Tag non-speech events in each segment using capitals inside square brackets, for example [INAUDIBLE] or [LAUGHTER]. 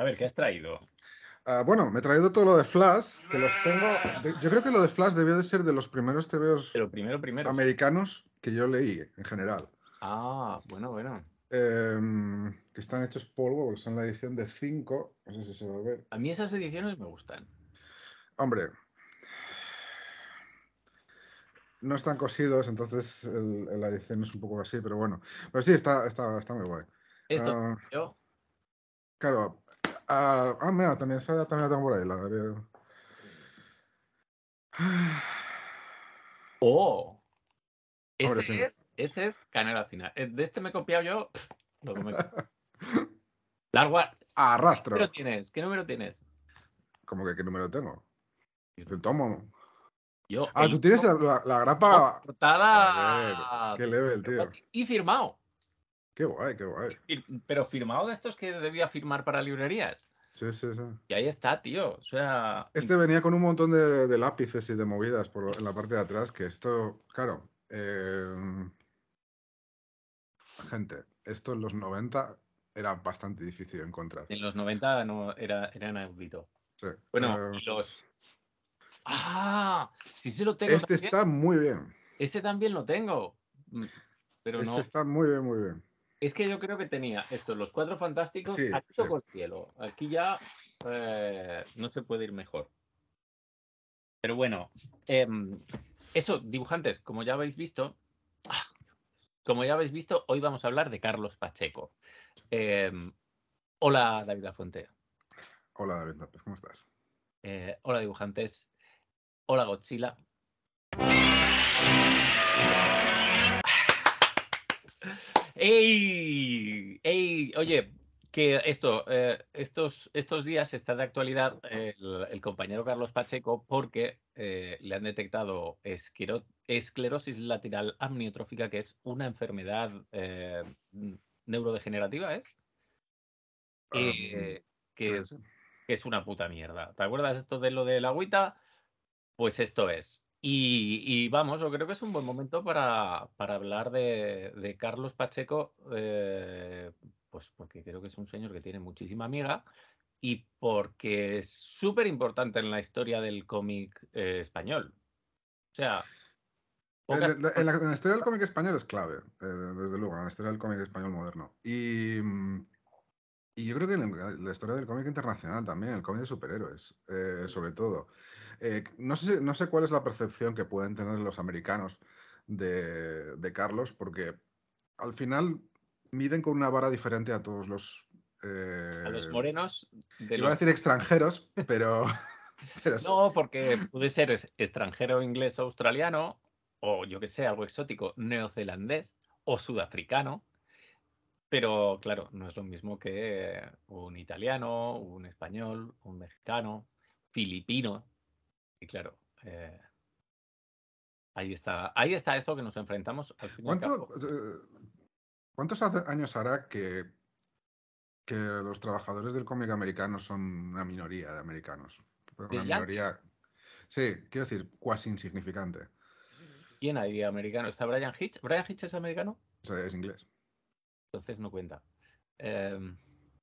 A ver, ¿qué has traído? Ah, bueno, me he traído todo lo de Flash, que los tengo. yo creo que lo de Flash debió de ser de los primeros tebeos Pero primero, primero. americanos que yo leí en general. Ah, bueno, bueno. Em, que están hechos polvo, porque son la edición de 5. No sé si se va a ver. A mí esas ediciones me gustan. Hombre. No están cosidos, entonces la edición es un poco así, pero bueno. Pero sí, está, muy guay. Esto, ah. yo. Claro, Ah, ah, mira, también esa también la tengo por ahí. La [SIGHS] Oh. ese es, este es canela final. Eh, de este me he copiado yo. [LAUGHS] Largo. Arrastro. ¿Qué número tienes? ¿Qué número tienes? ¿Cómo que qué número tengo? ¿Y te tomo. Yo, ah, tú tienes la, grapa. cortada. Qué level, tío. Y firmado. Qué guay, qué guay. Pero firmado de estos que debía firmar para librerías. Sí, sí, sí. Y ahí está, tío. O sea. Este venía con un montón de, lápices y de movidas en la parte de atrás, que esto, claro. Eh, gente, esto en los 90 era bastante difícil de encontrar. En los 90 no era, era inaudito. Sí. Bueno, eh, los. ¡Ah! Sí, lo tengo. Este está muy bien. Este también lo tengo. Mm, este está muy bien, muy bien. Es que yo creo que tenía estos, los cuatro fantásticos, aquí cielo. Aquí ya eh, no se puede ir mejor. Pero bueno, em, eso, dibujantes, como ya habéis visto, ah, como ya habéis visto, hoy vamos a hablar de Carlos Pacheco. Em, hola, David Lafuente. Hola, David López, ¿cómo estás? Eh, hola, dibujantes. Hola, Godzilla. ¡Ey! ¡Ey! Oye, que esto, eh, estos, estos días está de actualidad el, compañero Carlos Pacheco porque eh, le han detectado esclerosis lateral amniotrófica, que es una enfermedad eh, neurodegenerativa, ¿es? Ah, que, que, es una puta mierda. ¿Te acuerdas esto de lo de la agüita? Pues esto es. Y, vamos, yo creo que es un buen momento para, hablar de, Carlos Pacheco, eh, pues porque creo que es un señor que tiene muchísima amiga y porque es súper importante en la historia del cómic eh, español. O sea... Eh, en, la, historia del cómic español es clave, desde luego, en la historia del cómic español moderno. Mm, y, yo creo que en la, la historia del cómic internacional también, el cómic de superhéroes, sobre todo. Eh, no, sé, no sé cuál es la percepción que pueden tener los americanos de, Carlos, porque al final miden con una vara diferente a todos los... Eh, a los morenos. De iba a decir extranjeros, pero... [LAUGHS] no, porque puede ser extranjero inglés o australiano, o yo que sé, algo exótico, neozelandés o sudafricano. Pero claro, no es lo mismo que un italiano, un español, un mexicano, filipino. Y claro, eh, ahí está ahí está esto que nos enfrentamos. Al fin eh, ¿Cuántos años hará que, que los trabajadores del cómic americano son una minoría de americanos? Una minoría. Sí, quiero decir, cuasi insignificante. ¿Quién hay americano? ¿Está Brian Hitch? ¿Brian Hitch es americano? Es, inglés. Entonces no cuenta. Em,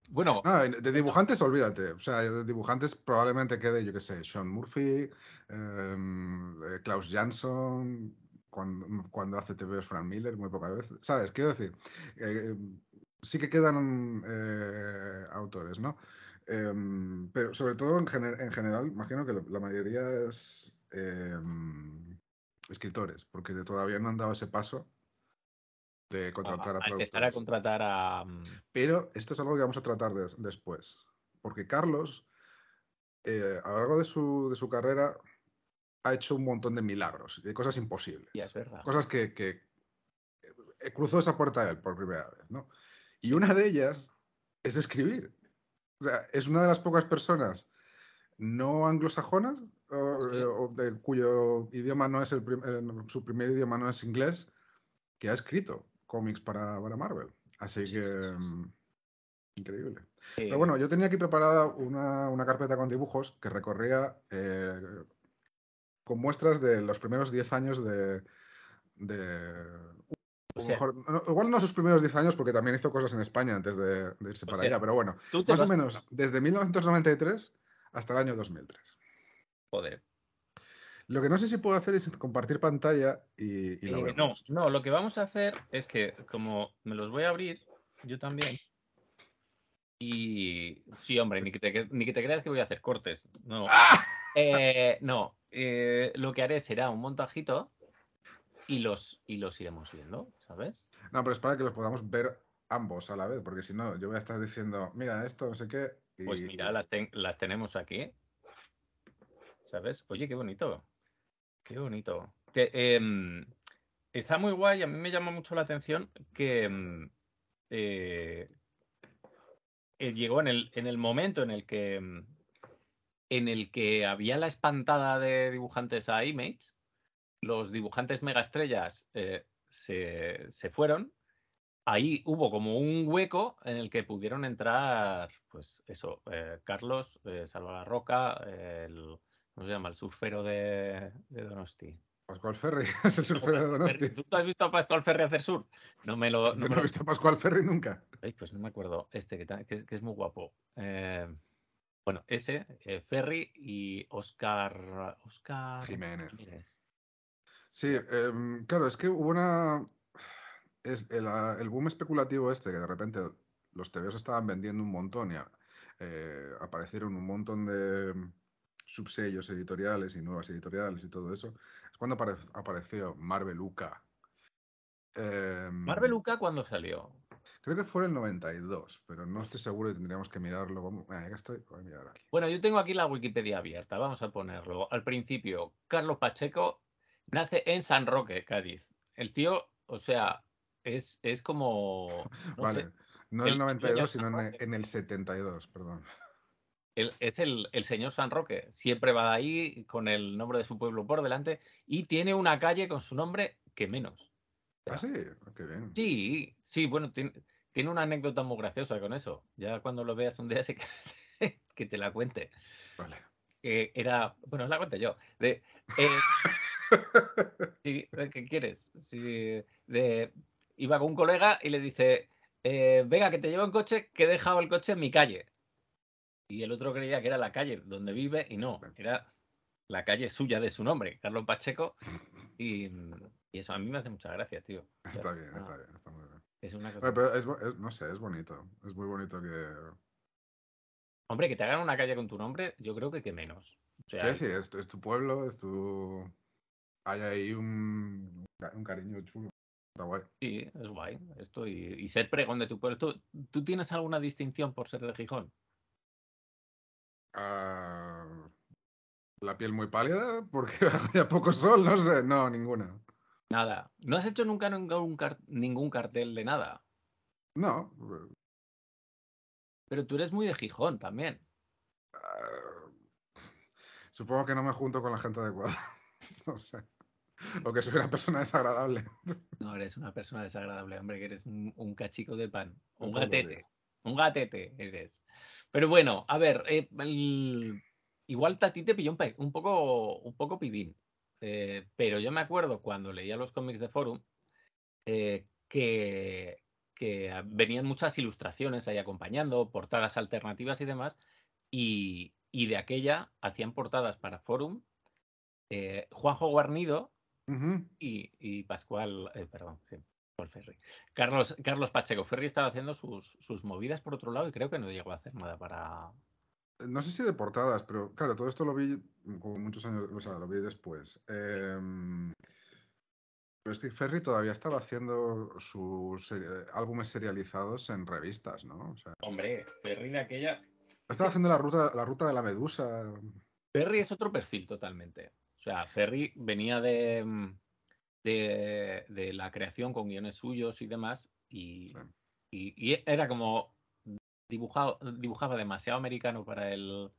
bueno. de dibujantes, olvídate. O sea, de dibujantes probablemente quede, yo qué sé, Sean Murphy, em, eh, Klaus Jansson, cuando, hace TV es Frank Miller, muy pocas veces. ¿Sabes? Quiero decir, eh, em, sí que quedan eh, autores, ¿no? Em, pero sobre todo en, en, general, imagino que la mayoría es escritores, porque todavía no han dado ese paso de contratar a, mm, Pero esto es algo que vamos a tratar después. Porque Carlos, eh, a lo largo de su, carrera, ha hecho un montón de milagros, de cosas imposibles. y es verdad. Cosas que, eh, cruzó esa puerta él por primera vez, ¿no? Y una de ellas es escribir. O sea, es una de las pocas personas no anglosajonas, o, eh, cuyo idioma no es el, su primer idioma no es inglés, que ha escrito cómics para, Marvel. Así que... Mm, increíble. Eh, pero bueno, yo tenía aquí preparada una, carpeta con dibujos que recorría eh, con muestras de los primeros 10 años de. de igual no sus primeros 10 años, porque también hizo cosas en España antes de, irse para allá, pero bueno, más o menos desde 1993 hasta el año 2003. Joder, lo que no sé si puedo hacer es compartir pantalla y, lo eh, No, lo que vamos a hacer es que, como me los voy a abrir, yo también. Y sí, hombre, ni que te, creas que voy a hacer cortes. No. [LAUGHS] Eh, no, eh, lo que haré será un montajito y los, y los iremos viendo, ¿sabes? No, pero es para que los podamos ver ambos a la vez, porque si no, yo voy a estar diciendo, mira esto, no sé qué. Pues mira, las, las tenemos aquí. ¿Sabes? Oye, qué bonito. Qué bonito. Em, está muy guay, a mí me llama mucho la atención que em, eh, eh, llegó en el, momento en el que em, en el que había la espantada de dibujantes a Image, los dibujantes megaestrellas eh, se, fueron ahí hubo como un hueco en el que pudieron entrar, pues eso, Carlos, Salva la Roca, el, ¿Cómo se llama? El surfero de, Donosti. Pascual Ferri, [LAUGHS] es el surfero de Donosti. ¿Tú has visto a Pascual Ferri hacer surf? No me lo. No, no he visto a Pascual Ferri nunca. Ay, pues no me acuerdo. Este que, es, muy guapo. Eh, bueno, ese, Ferry eh, Ferri y Oscar. Oscar Jiménez. Sí, em, claro, es que hubo una. el, ah, el, boom especulativo este, que de repente los TVs estaban vendiendo un montón y eh, aparecieron un montón de subsellos editoriales y nuevas editoriales y todo eso, es cuando apareció Marvel Luca em, ¿Marvel cuándo salió? Creo que fue en el 92, pero no estoy seguro y tendríamos que mirarlo. Bueno, yo tengo aquí la Wikipedia abierta, vamos a ponerlo. Al principio, Carlos Pacheco nace en San Roque, Cádiz. El tío, o sea, es, es como... No vale, no en el 92, sino en el 72, perdón es el, señor San Roque. Siempre va de ahí con el nombre de su pueblo por delante y tiene una calle con su nombre que menos. Ah, sí, qué bien. Sí, sí, bueno, tiene, una anécdota muy graciosa con eso. Ya cuando lo veas un día [LAUGHS] que, te la cuente. Vale. Eh, era, bueno, la cuento yo. De, eh, [LAUGHS] ¿Qué quieres? iba con un colega y le dice, eh, venga, que te llevo un coche, que he dejado el coche en mi calle. Y el otro creía que era la calle donde vive y no, era la calle suya de su nombre, Carlos Pacheco. Y, eso a mí me hace mucha gracia, tío. Está bien, está ah, bien, está muy bien. Es una cosa. no sé, es bonito. Es muy bonito que. Hombre, que te hagan una calle con tu nombre, yo creo que que menos. O decir? Es, tu pueblo, es tu. Hay ahí un, un cariño chulo. Está Sí, es guay. Esto y, ser pregón de tu pueblo. ¿Tú tienes alguna distinción por ser de Gijón? Ah, la piel muy pálida porque había [LAUGHS] poco sol, no sé, no, ninguna. Nada. ¿No has hecho nunca, ningún cartel de nada? No. Pero tú eres muy de Gijón también. Ah, supongo que no me junto con la gente adecuada. [LAUGHS] no sé. O que soy una persona desagradable. No, eres una persona desagradable, hombre, que eres un, cachico de pan. Un gatete un gatete eres. Pero bueno, a ver, eh, igual Tati te pilló un, un, poco, un poco pibín. Eh, pero yo me acuerdo cuando leía los cómics de Forum eh, que, que, venían muchas ilustraciones ahí acompañando, portadas alternativas y demás, y, de aquella hacían portadas para Forum Juanjo Guarnido y, y, Pascual, perdón, por Carlos, Carlos Pacheco, Ferri estaba haciendo sus, movidas por otro lado y creo que no llegó a hacer nada para, no sé si de portadas, pero claro, todo esto lo vi como muchos años, o sea, lo vi después. Em, pero es que Ferry todavía estaba haciendo sus álbumes serializados en revistas, ¿no? Hombre, Ferry de aquella. Estaba haciendo la ruta, la ruta de la medusa. Ferry es otro perfil totalmente. O sea, Ferry venía de, de, la creación con guiones suyos y demás. Y, era como dibujaba demasiado americano para el,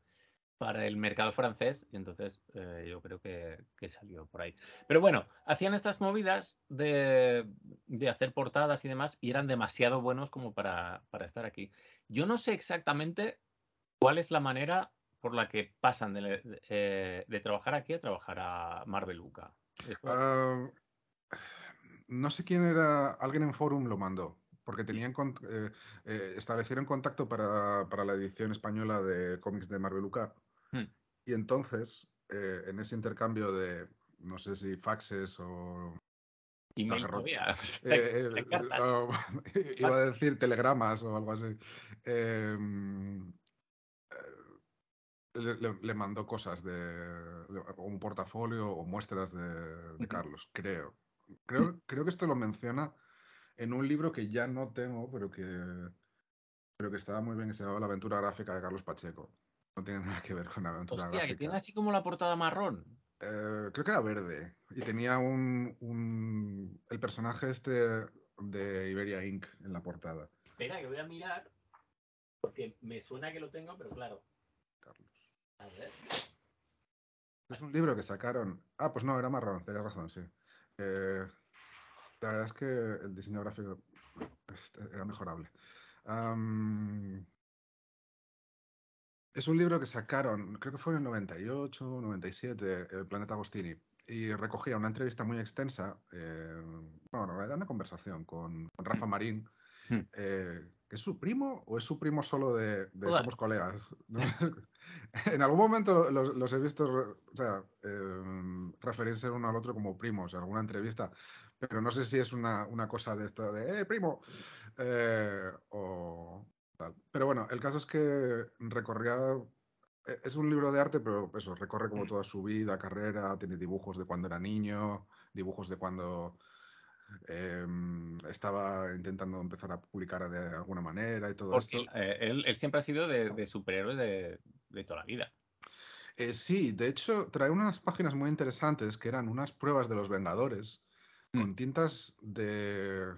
para el mercado francés y entonces eh, yo creo que, salió por ahí. Pero bueno, hacían estas movidas de, hacer portadas y demás y eran demasiado buenos como para, estar aquí. Yo no sé exactamente cuál es la manera por la que pasan de, eh, trabajar aquí a trabajar a Marvel Luca no sé quién era, alguien en Forum lo mandó, porque tenían eh, eh, establecieron contacto para, la edición española de cómics de Marvel hmm. Y entonces, eh, en ese intercambio de, no sé si faxes o... y [LAUGHS] no, [LAUGHS] iba a decir telegramas o algo así. Em, le, mandó cosas de, un portafolio o muestras de Carlos, creo. Creo, que esto lo menciona en un libro que ya no tengo, pero que, que estaba muy bien, que se llamaba La aventura gráfica de Carlos Pacheco. No tiene nada que ver con la aventura gráfica. Hostia, que tiene así como la portada marrón. Eh, creo que era verde. Y tenía un, el personaje este de Iberia Inc. en la portada. Espera, que voy a mirar. Porque me suena que lo tengo, pero claro. Carlos. A ver. Es un libro que sacaron. Ah, pues no, era marrón, tenías razón, sí. Eh, la verdad es que el diseño gráfico pues, era mejorable. es un libro que sacaron, creo que fue en el 98, 97, el Planeta Agostini, y recogía una entrevista muy extensa, eh, bueno, en realidad una conversación con, Rafa mm. Marín, mm. Eh, ¿Es su primo o es su primo solo de, somos colegas? [LAUGHS] en algún momento los, he visto em, referirse uno al otro como primos en alguna entrevista, pero no sé si es una, una cosa de esto de ¡eh, primo! Eh, pero bueno, el caso es que recorre... Es un libro de arte, pero eso, recorre como mm. toda su vida, carrera, tiene dibujos de cuando era niño, dibujos de cuando Em, estaba intentando empezar a publicar de alguna manera y todo esto. Él, siempre ha sido de, superhéroes de, toda la vida. Eh, sí, de hecho, trae unas páginas muy interesantes que eran unas pruebas de los Vengadores mm. con tintas de.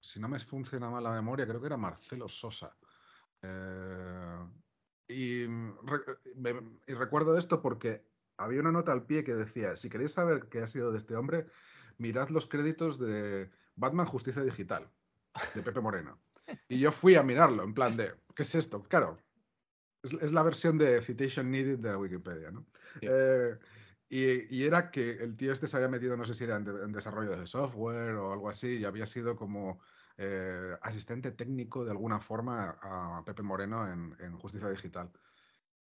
Si no me funciona mal la memoria, creo que era Marcelo Sosa. Eh, y, y, recuerdo esto porque había una nota al pie que decía: si queréis saber qué ha sido de este hombre, mirad los créditos de Batman Justicia Digital, de Pepe Moreno. Y yo fui a mirarlo, en plan de, ¿qué es esto? Claro, es, la versión de Citation Needed de Wikipedia, ¿no? Eh, y, era que el tío este se había metido, no sé si era en, desarrollo de software o algo así, y había sido como eh, asistente técnico de alguna forma a Pepe Moreno en, en Justicia Digital.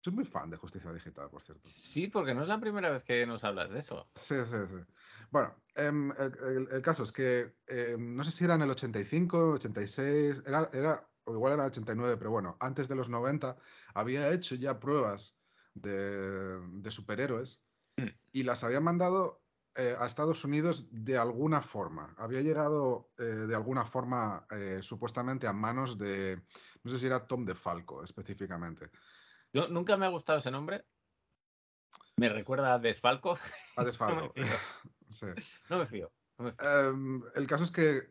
Soy muy fan de Justicia Digital, por cierto. Sí, porque no es la primera vez que nos hablas de eso. Sí, sí, sí. Bueno, em, el, caso es que em, no sé si era en el 85, 86, era, era, o igual era el 89, pero bueno, antes de los 90 había hecho ya pruebas de, superhéroes hmm. y las había mandado eh, a Estados Unidos de alguna forma. Había llegado eh, de alguna forma eh, supuestamente a manos de, no sé si era Tom DeFalco específicamente, nunca me ha gustado ese nombre. Me recuerda a Desfalco. A Desfalco. [LAUGHS] no, me fío. Em, el caso es que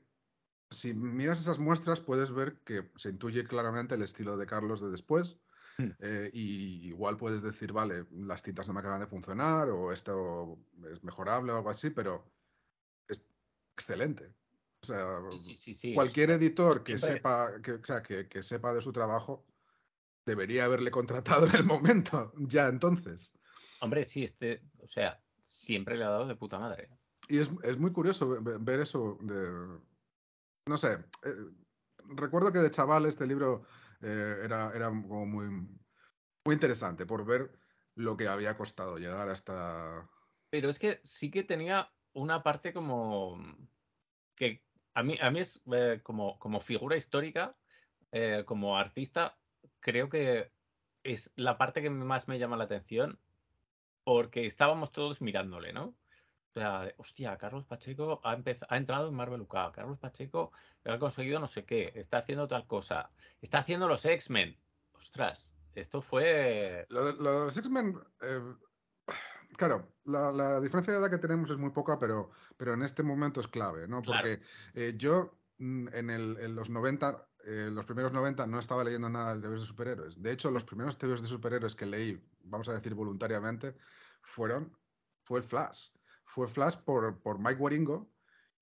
si miras esas muestras puedes ver que se intuye claramente el estilo de Carlos de después. Hmm. Eh, y igual puedes decir, vale, las tintas no me acaban de funcionar o esto es mejorable o algo así, pero es excelente. cualquier editor que sepa, que sepa de su trabajo debería haberle contratado en el momento, [LAUGHS] ya entonces. Hombre, sí, este, o sea, siempre le ha dado de puta madre. Y es, muy curioso ver eso de, no sé, eh, recuerdo que de chaval este libro eh, era, era como muy, muy interesante por ver lo que había costado llegar hasta... Pero es que sí que tenía una parte como que a mí, a mí es eh, como, como figura histórica, como artista, creo que es la parte que más me llama la atención porque estábamos todos mirándole, ¿no? O sea, hostia, Carlos Pacheco ha, entrado en Marvel UK, Carlos Pacheco ha conseguido no sé qué, está haciendo tal cosa, está haciendo los X-Men. Ostras, esto fue... Lo los X-Men... Eh, claro, la, diferencia de edad que tenemos es muy poca, pero, pero en este momento es clave, ¿no? Porque eh, yo mm, en, en, los 90 eh, los primeros 90 no estaba leyendo nada de TVs de superhéroes. De hecho, los primeros TVs de superhéroes que leí, vamos a decir voluntariamente, fueron, fue Flash. Fue Flash por, Mike Waringo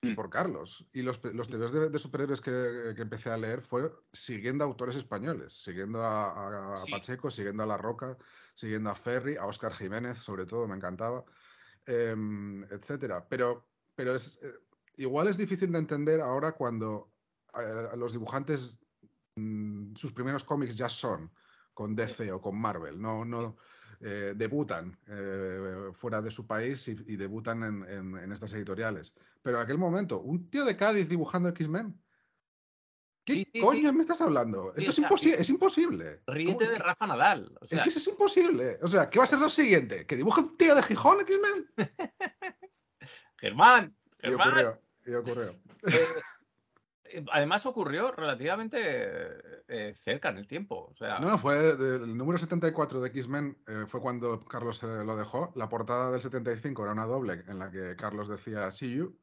y mm. por Carlos. Y los, los de, superhéroes que, empecé a leer fueron siguiendo a autores españoles, siguiendo a, Pacheco, siguiendo a La Roca, siguiendo a Ferry, a Oscar Jiménez, sobre todo, me encantaba, eh, etcétera. Pero, pero es, eh, igual es difícil de entender ahora cuando los dibujantes mm, sus primeros cómics ya son con DC o con Marvel, no, no eh, debutan eh, fuera de su país y, debutan en, estas editoriales. Pero en aquel momento, un tío de Cádiz dibujando X-Men. ¿Qué coño me estás hablando? Esto es, es, imposible. Ríete de Rafa Nadal. Es que es imposible. O sea, ¿qué va a ser lo siguiente? ¿Que dibuje un tío de Gijón X-Men? [LAUGHS] Germán. Germán. ocurrió eh, eh, además ocurrió relativamente eh, cerca en el tiempo. No, fue el número 74 de X-Men eh, fue cuando Carlos lo dejó. La portada del 75 era una doble en la que Carlos decía See you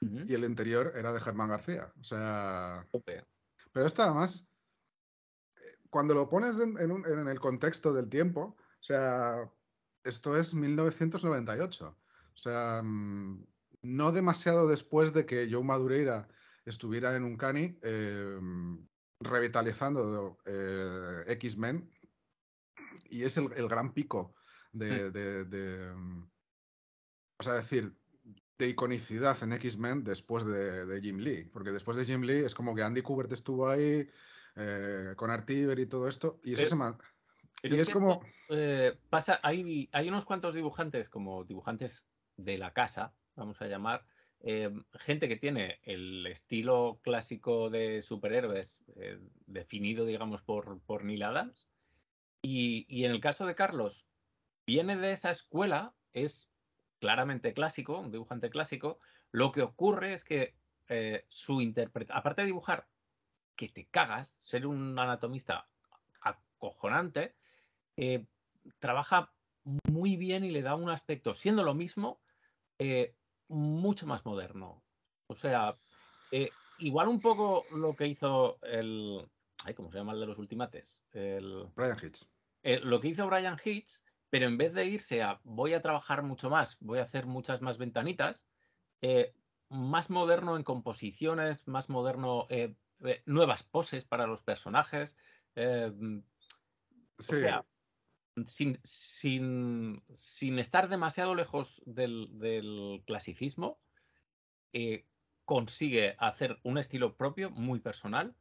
y el interior era de Germán García. O sea. Pero esto además, cuando lo pones en, en el contexto del tiempo, o sea, esto es 1998. O sea, mm, no demasiado después de que Joe Madureira estuviera en un cani em, revitalizando eh, X-Men y es el, gran pico de, mm. de, em, decir, de iconicidad en X-Men después de, Jim Lee, porque después de Jim Lee es como que Andy Kubert estuvo ahí eh, con Artiver y todo esto y eso eh, se es, como pasa hay hay unos cuantos dibujantes como dibujantes de la casa vamos a llamar eh, gente que tiene el estilo clásico de superhéroes eh, definido, digamos, por, Neil Adams. Y, en el caso de Carlos, viene de esa escuela, es claramente clásico, un dibujante clásico. Lo que ocurre es que eh, su interpretación, aparte de dibujar, que te cagas, ser un anatomista acojonante, trabaja muy bien y le da un aspecto, siendo lo mismo, eh, mucho más moderno. O sea, eh, igual un poco lo que hizo el. Ay, ¿Cómo se llama el de los ultimates? El, Brian Hitch. Eh, lo que hizo Brian Hitch, pero en vez de irse a voy a trabajar mucho más, voy a hacer muchas más ventanitas, eh, más moderno en composiciones, más moderno, nuevas poses para los personajes. Mm, sí sin, estar demasiado lejos del, del clasicismo, eh, consigue hacer un estilo propio muy personal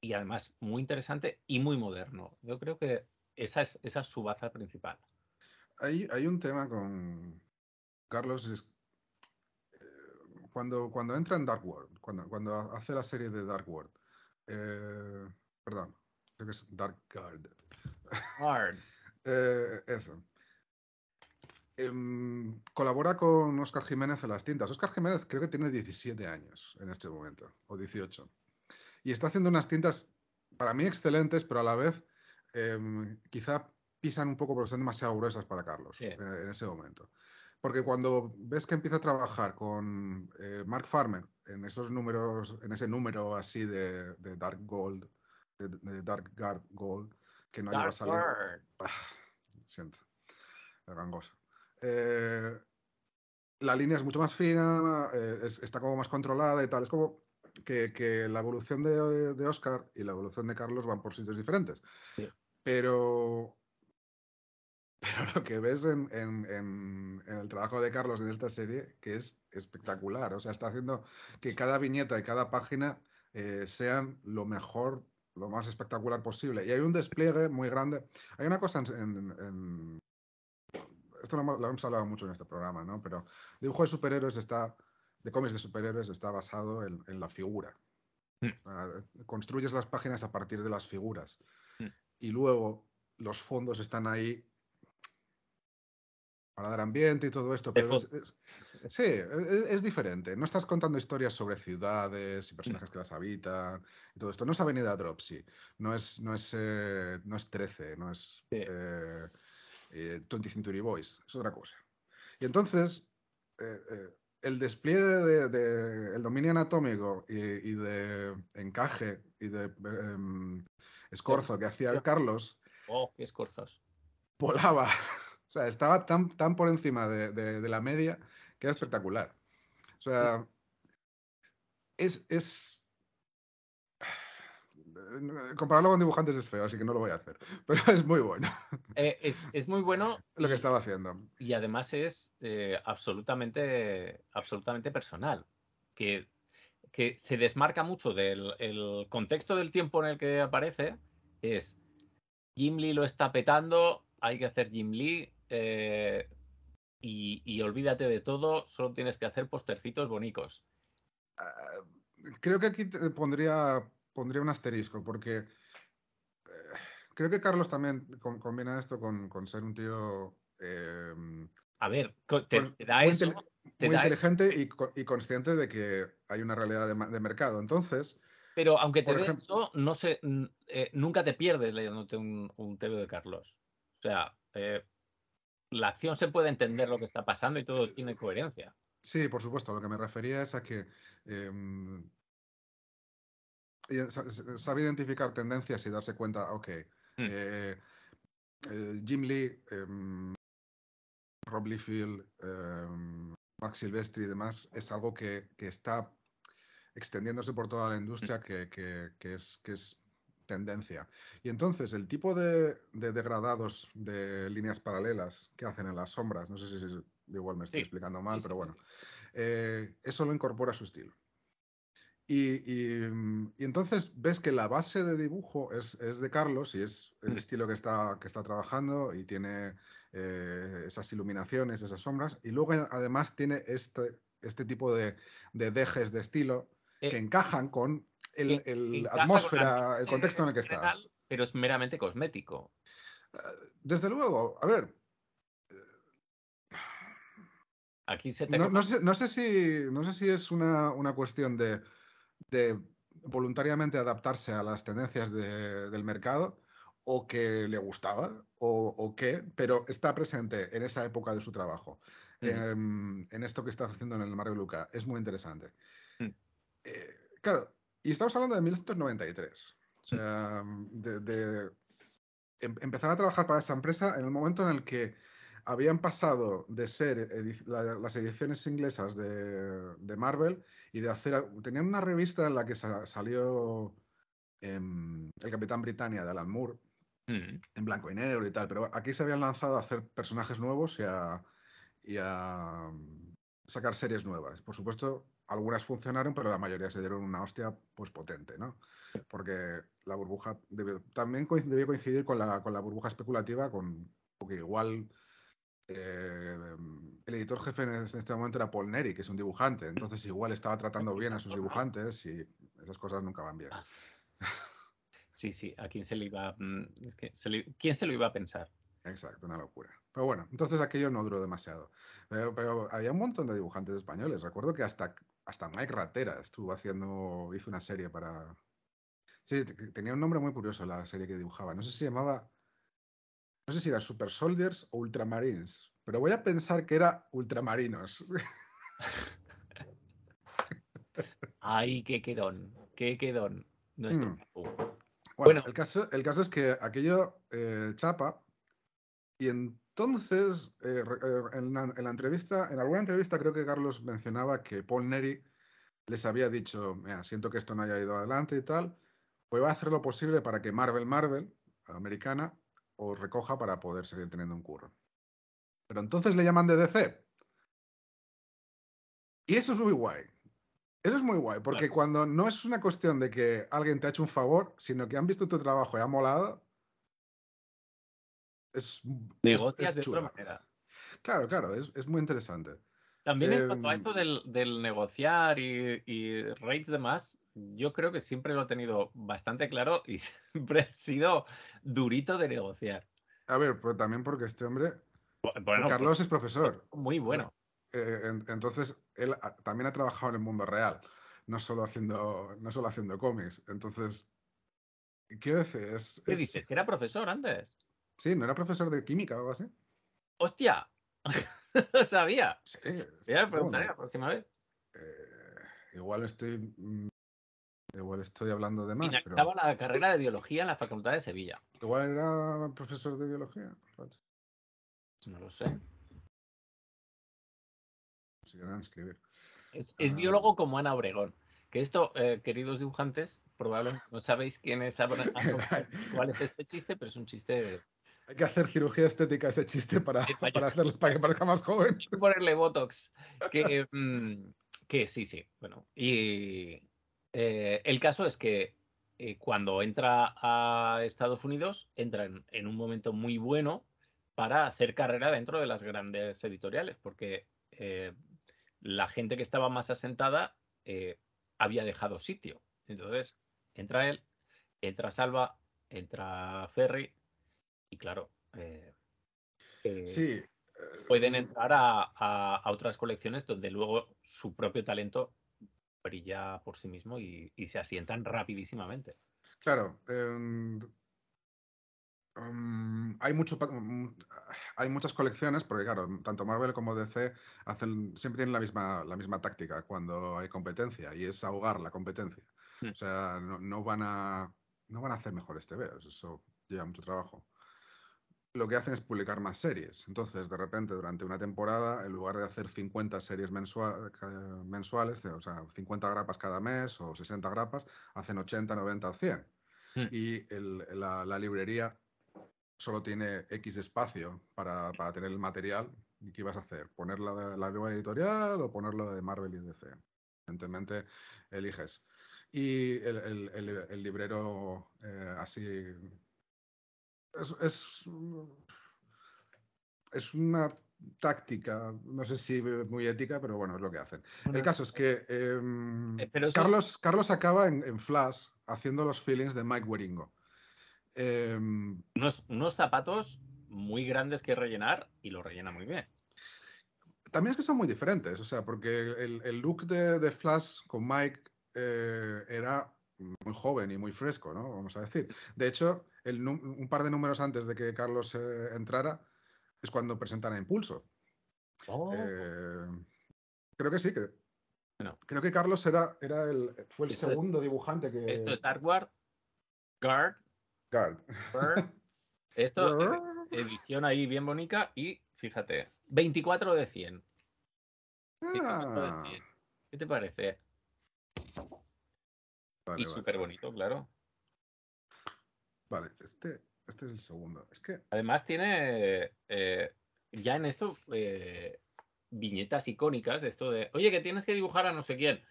y además muy interesante y muy moderno. Yo creo que esa es, esa su baza principal. Hay, hay un tema con Carlos, eh, cuando, entra en Dark World, cuando, hace la serie de Dark World, eh, perdón, creo que es Dark Guard. Guard. Eh, eso. Em, colabora con Oscar Jiménez en las tintas. Oscar Jiménez creo que tiene 17 años en este momento, o 18. Y está haciendo unas tintas, para mí, excelentes, pero a la vez em, quizá pisan un poco porque son demasiado gruesas para Carlos en, ese momento. Porque cuando ves que empieza a trabajar con eh, Mark Farmer en esos números, en ese número así de, Dark Gold, de Dark Guard Gold, que no lleva salido. Ah, siento, eh, la línea es mucho más fina, eh, está como más controlada y tal. Es como que, la evolución de, Oscar y la evolución de Carlos van por sitios diferentes. [LAUGHS] Pero, lo que ves en, el trabajo de Carlos en esta serie, que es espectacular. O sea, está haciendo que cada viñeta y cada página eh, sean lo mejor lo más espectacular posible. Y hay un despliegue muy grande. Hay una cosa en... esto lo, hemos hablado mucho en este programa, ¿no? Pero dibujo de superhéroes está, de cómics de superhéroes está basado en, la figura. Mm. construyes las páginas a partir de las figuras. Mm. Y luego los fondos están ahí para dar ambiente y todo esto. Pero es, sí, es, diferente. No estás contando historias sobre ciudades y personajes que las habitan y todo esto. No es Avenida Dropsy, no es, no es, eh, no es 13, no es 20 eh, eh, Century Boys, es otra cosa. Y entonces, el despliegue del de, el dominio anatómico y, y, de encaje y de em, escorzo que hacía Carlos. ¡Oh, escorzos! Volaba o sea, estaba tan, tan por encima de, la media que era espectacular. O sea, es, es, Compararlo con dibujantes es feo, así que no lo voy a hacer. Pero es muy bueno. Eh, es, muy bueno. lo que estaba haciendo. Y además es eh, absolutamente, absolutamente personal. Que, se desmarca mucho del contexto del tiempo en el que aparece. Es Jim Lee lo está petando, hay que hacer Jim Lee, eh, y, olvídate de todo, solo tienes que hacer postercitos bonicos. Ah, creo que aquí te pondría, un asterisco, porque eh, creo que Carlos también combina esto con, ser un tío... Em, a ver, te, muy inteligente Y, consciente de que hay una realidad de, mercado. Entonces... Pero aunque te dé eso, no eh, nunca te pierdes leyéndote un, un de Carlos. O sea, eh, la acción se puede entender lo que está pasando y todo tiene coherencia. Sí, por supuesto. Lo que me refería es a que em, sabe identificar tendencias y darse cuenta, ok, mm. eh, eh, Jim Lee, em, Rob Liefeld, em, Max Silvestri y demás, es algo que, está extendiéndose por toda la mm. industria, es, que es tendencia. Y entonces el tipo de, degradados de líneas paralelas que hacen en las sombras, no sé si, igual me estoy explicando mal, pero bueno, eh, eso lo incorpora a su estilo. Y, mm, y, entonces ves que la base de dibujo es, de Carlos y es el mm. estilo que está, que está trabajando y tiene eh, esas iluminaciones, esas sombras. Y luego eh, además tiene este, este tipo de, dejes de estilo que encajan con el, atmósfera, el contexto en el que está. pero es meramente cosmético. Eh, desde luego, a ver. Eh, aquí se no, sé, si, no sé si es una, cuestión de, voluntariamente adaptarse a las tendencias del mercado o que le gustaba o, qué, pero está presente en esa época de su trabajo, mm. em, en, esto que está haciendo en el Mario Luca. Es muy interesante. Mm. Eh, claro, y estamos hablando de 1993. O sea, de, em, empezar a trabajar para esa empresa en el momento en el que habían pasado de ser las ediciones inglesas de, Marvel y de hacer. Tenían una revista en la que salió em, El Capitán Britannia de Alan Moore, mm. en blanco y negro y tal, pero aquí se habían lanzado a hacer personajes nuevos y a sacar series nuevas. Por supuesto, algunas funcionaron, pero la mayoría se dieron una hostia pues potente, ¿no? Porque la burbuja también debía coincidir con la, con la burbuja especulativa, con que igual eh, el editor jefe en este momento era Paul Neri, que es un dibujante, entonces igual estaba tratando bien a sus dibujantes y esas cosas nunca van bien. Ah. Sí, sí, a quién se le iba, mm, es se le, lo iba a pensar. Exacto, una locura. Pero bueno, entonces aquello no duró demasiado. pero, había un montón de dibujantes españoles. Recuerdo que hasta hasta Mike Ratera estuvo haciendo, hizo una serie para... Sí, tenía un nombre muy curioso la serie que dibujaba. No sé si se llamaba, no sé si era Super Soldiers o Ultramarines, pero voy a pensar que era Ultramarinos. [LAUGHS] Ay, qué quedón, qué quedón. Nuestro... Hmm. Bueno, El, caso, el caso es que aquello eh, chapa y en entonces, eh, eh, en, la, entrevista, en alguna entrevista creo que Carlos mencionaba que Paul Neri les había dicho, mira, siento que esto no haya ido adelante y tal, pues va a hacer lo posible para que Marvel Marvel, americana, os recoja para poder seguir teniendo un curro. Pero entonces le llaman de DC. Y eso es muy guay. Eso es muy guay, porque cuando no es una cuestión de que alguien te ha hecho un favor, sino que han visto tu trabajo y ha molado, es, negocias de otra manera. Claro, claro, es, muy interesante. También en cuanto a em, esto del, negociar y, y rates de más, yo creo que siempre lo he tenido bastante claro y [LAUGHS] siempre he sido durito de negociar. A ver, pero también porque este hombre, Carlos pues, es profesor. Pues, muy bueno. Eh, entonces, él también ha trabajado en el mundo real, no solo haciendo, no solo haciendo cómics. Entonces, ¿qué dices? ¿Qué dices? ¿Que era profesor antes? Sí, ¿no era profesor de química o algo así? ¡Hostia! lo [LAUGHS] sabía. Sí. ya a preguntaré la próxima vez. Eh, igual estoy. Mm, igual estoy hablando de más. Estaba pero... la carrera de biología en la Facultad de Sevilla. Igual era profesor de biología. No lo sé. Si escribir. Es, biólogo ah. como Ana Obregón. Que esto, eh, queridos dibujantes, probablemente no sabéis quién es Ana [LAUGHS] cuál es este chiste, pero es un chiste que hacer cirugía estética ese chiste para, que parezca más joven. [LAUGHS] Ponerle Botox. Que, mm, que sí, sí. Bueno, y eh, el caso es que eh, cuando entra a Estados Unidos, entra en, un momento muy bueno para hacer carrera dentro de las grandes editoriales, porque eh, la gente que estaba más asentada había dejado sitio. Entonces, entra él, entra Salva, entra Ferry, y claro, eh, eh, sí. Eh, pueden entrar a, otras colecciones donde luego su propio talento brilla por sí mismo y, se asientan rapidísimamente. Claro. Em, em, hay, mm, hay muchas colecciones, porque claro, tanto Marvel como DC hacen, siempre tienen la misma, la misma táctica cuando hay competencia y es ahogar la competencia. Hmm. O sea, no, van a, no van a hacer mejor este eso lleva mucho trabajo lo que hacen es publicar más series. Entonces, de repente, durante una temporada, en lugar de hacer 50 series mensual, mensuales, o sea, 50 grapas cada mes o 60 grapas, hacen 80, 90 o 100. Hmm. Y el, la, librería solo tiene X espacio para, para, tener el material. ¿Y qué ibas a hacer? ¿Ponerla de la nueva editorial o ponerlo de Marvel y DC? Evidentemente, eliges. Y el, el, librero eh, así es, es, una táctica, no sé si muy ética, pero bueno, es lo que hacen. el caso es que em, eh, Carlos, Carlos acaba en, Flash haciendo los feelings de Mike Weringo. Em, unos, zapatos muy grandes que rellenar y lo rellena muy bien. También es que son muy diferentes, o sea, porque el, look de, Flash con Mike eh, era muy joven y muy fresco, ¿no? Vamos a decir. De hecho, un par de números antes de que Carlos eh, entrara es cuando presentan Impulso. Oh. Eh, creo que sí, creo. que Carlos era, era el, fue el segundo dibujante que. Esto es Dark Guard. Guard. Guard. [LAUGHS] Esto, eh, edición ahí bien bonita y fíjate, 24 de ah. de 100. ¿Qué te parece? y súper bonito, claro. Vale, este, este es el segundo. Es que. Además, tiene. Eh, ya en esto. Eh, viñetas icónicas de esto de. Oye, que tienes que dibujar a no sé quién.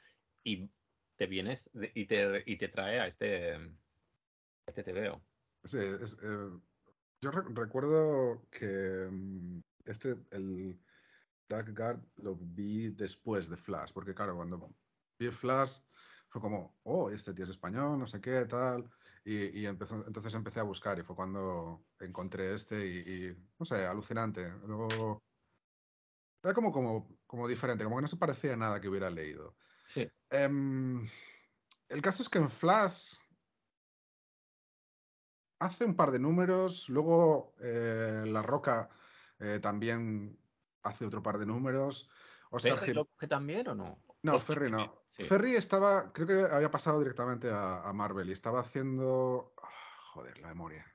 Y te vienes y, te, trae a este. Este te veo. Eh, yo recuerdo que. Mm, este, el. Dark Guard lo vi después de Flash, porque claro, cuando vi Flash fue como, oh, este tío es español, no sé qué, tal. Y, empezó, entonces empecé a buscar y fue cuando encontré este y, no sé, alucinante. Luego... Era como, como, diferente, como que no se parecía a nada que hubiera leído. Sí. Em, el caso es que en Flash hace un par de números, luego eh, La Roca eh, también hace otro par de números. Oscar que este también o no? No, Ferri Ferry no. Ferri Ferry estaba, creo que había pasado directamente a, Marvel y estaba haciendo. Ah, joder, la memoria.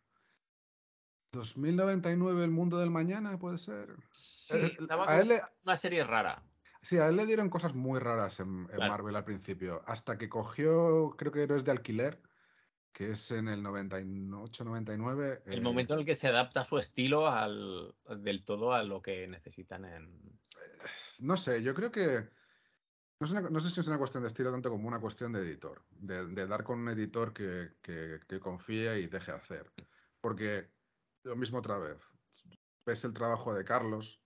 2099, El Mundo del Mañana, puede ser. Sí, eh, una serie rara. Sí, a él le dieron cosas muy raras en, Marvel al principio, hasta que cogió, creo que Héroes de Alquiler, que es en el 98-99. El eh, momento en el que se adapta su estilo al, del todo a lo que necesitan en... Eh, no sé, yo creo que no, sé si es una cuestión de estilo tanto como una cuestión de editor, de, dar con un editor que, que, confíe y deje hacer. Porque lo mismo otra vez, ves el trabajo de Carlos.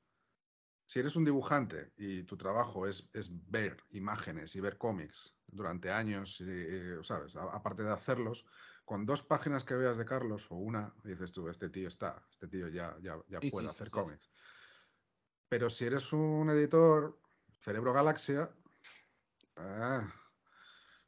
Si eres un dibujante y tu trabajo es, ver imágenes y ver cómics durante años, ¿sabes? aparte de hacerlos, con dos páginas que veas de Carlos o una, dices tú, este tío está, este tío ya, ya, puede hacer cómics. Pero si eres un editor, Cerebro Galaxia, Ah.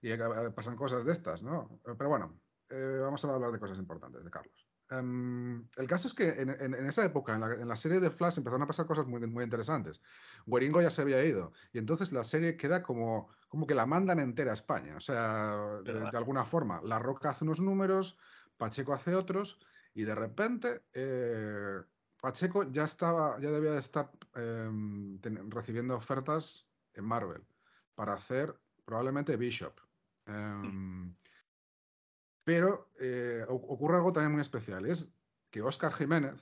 y eh, pasan cosas de estas, ¿no? Eh, pero bueno, eh, vamos a hablar de cosas importantes de Carlos. Em, el caso es que en, esa época, en la, serie de Flash, empezaron a pasar cosas muy, muy interesantes. Gueringo ya se había ido y entonces la serie queda como, como que la mandan entera a España. O sea, de, alguna forma, La Roca hace unos números, Pacheco hace otros y de repente Pacheco ya, estaba, ya debía de estar em, recibiendo ofertas en Marvel para hacer probablemente Bishop. Em, pero eh, ocurre algo también muy especial, es que Oscar Jiménez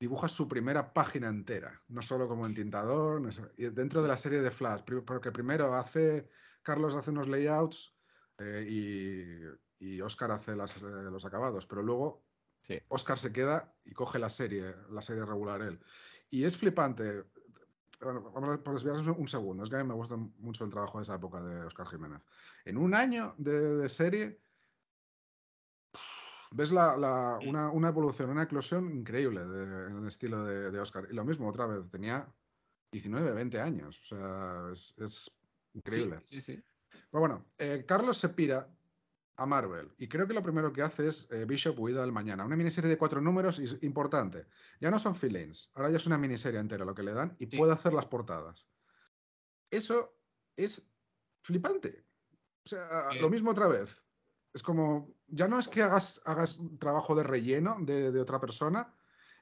dibuja su primera página entera, no solo como entintador, tintador dentro de la serie de Flash, porque primero hace, Carlos hace unos layouts eh, y, Oscar hace las, eh, los acabados, pero luego Oscar se queda y coge la serie, la serie regular él. Y es flipante, vamos a, desviarnos un segundo, es que a mí me gusta mucho el trabajo de esa época de Oscar Jiménez. En un año de, serie, ves una, evolución, una eclosión increíble en el estilo de, Oscar. Y lo mismo otra vez, tenía 19, 20 años, o sea, es, increíble. Sí, sí, sí. Pero bueno, eh, Carlos Sepira a Marvel. Y creo que lo primero que hace es eh, Bishop Huida del Mañana. Una miniserie de cuatro números importante. Ya no son fill ahora ya es una miniserie entera lo que le dan y puede hacer las portadas. Eso es flipante. O sea, lo mismo otra vez. Es como, ya no es que hagas, trabajo de relleno de, otra persona,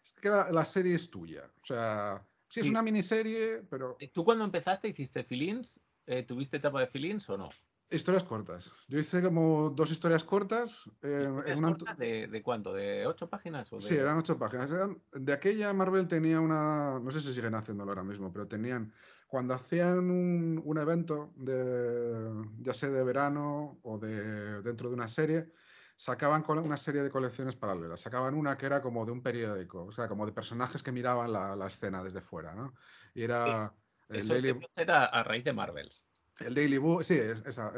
es que la, serie es tuya. O sea, sí es una miniserie, pero... ¿Tú cuando empezaste hiciste fill-ins? Eh, ¿Tuviste etapa de fill-ins o no? Historias cortas. Yo hice como dos historias cortas. Eh, de, cuánto? ¿De ocho páginas? O Sí, eran ocho páginas. De aquella Marvel tenía una... No sé si siguen haciéndolo ahora mismo, pero tenían... Cuando hacían un, evento, de, ya sea de verano o de dentro de una serie, sacaban una serie de colecciones paralelas. Sacaban una que era como de un periódico, o sea, como de personajes que miraban la, escena desde fuera, ¿no? Y era... Eso era a raíz de Marvels. El Daily Bugle, sí, eso.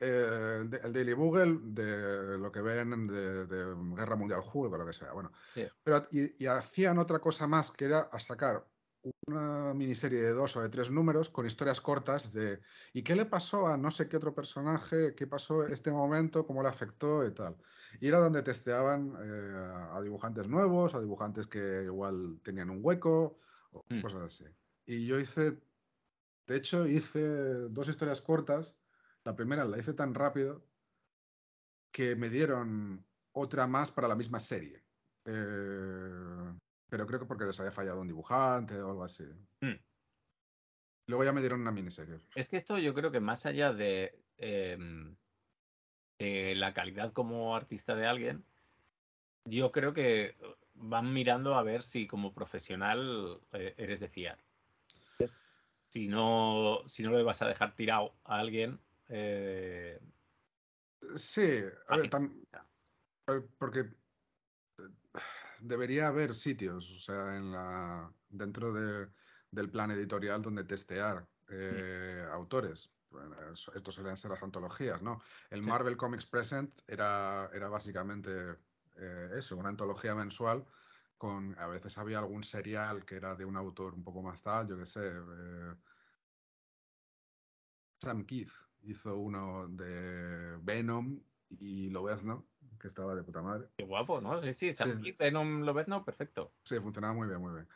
Eh, el, Daily Bugle de lo que ven de, Guerra Mundial o lo que sea. Bueno. Pero, y, hacían otra cosa más que era sacar una miniserie de dos o de tres números con historias cortas de ¿y qué le pasó a no sé qué otro personaje? ¿Qué pasó este momento? ¿Cómo le afectó? Y tal. Y era donde testeaban eh, a dibujantes nuevos, a dibujantes que igual tenían un hueco, o mm. cosas así. Y yo hice de hecho, hice dos historias cortas. La primera la hice tan rápido que me dieron otra más para la misma serie. Eh, pero creo que porque les había fallado un dibujante o algo así. Hmm. Luego ya me dieron una miniserie. Es que esto yo creo que más allá de, em, de la calidad como artista de alguien, yo creo que van mirando a ver si como profesional eh, eres de fiar si no, si no le vas a dejar tirado a alguien. Eh, sí, eh, a ver, porque eh, debería haber sitios, o sea, en la, dentro del plan editorial donde testear mm. autores. Bueno, estos suelen ser las antologías, ¿no? El Marvel Comics Present era, básicamente eso, una antología mensual a veces había algún serial que era de un autor un poco más tal, yo qué sé. Eh, Sam Keith hizo uno de Venom y Lobezno, que estaba de puta madre. Qué guapo, ¿no? Sí, sí, Sam Keith, Venom, Lobezno, perfecto. Sí, funcionaba muy bien, muy bien.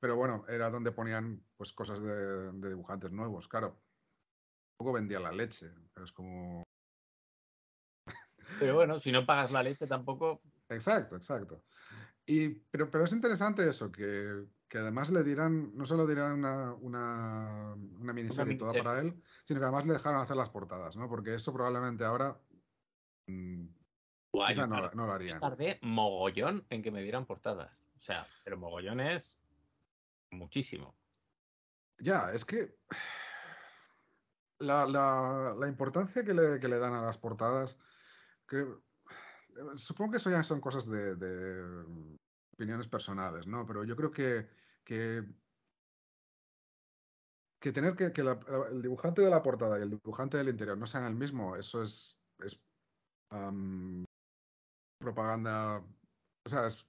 Pero bueno, era donde ponían pues cosas de, dibujantes nuevos, claro. Tampoco poco vendía la leche, pero es como... Pero bueno, si no pagas la leche tampoco... Exacto, exacto pero, es interesante eso, que, además le dirán, no solo dirán una, una, una miniserie toda para él, sino que además le dejaron hacer las portadas, ¿no? Porque eso probablemente ahora mmm, Guay, quizá no, lo harían. Tardé mogollón en que me dieran portadas. O sea, pero mogollón es muchísimo. Ya, es que la, importancia que le, dan a las portadas, supongo que eso ya son cosas de, mm, opiniones personales, ¿no? Pero yo creo que, que, tener que, el dibujante de la portada y el dibujante del interior no sean el mismo, eso es, propaganda, o sea, es,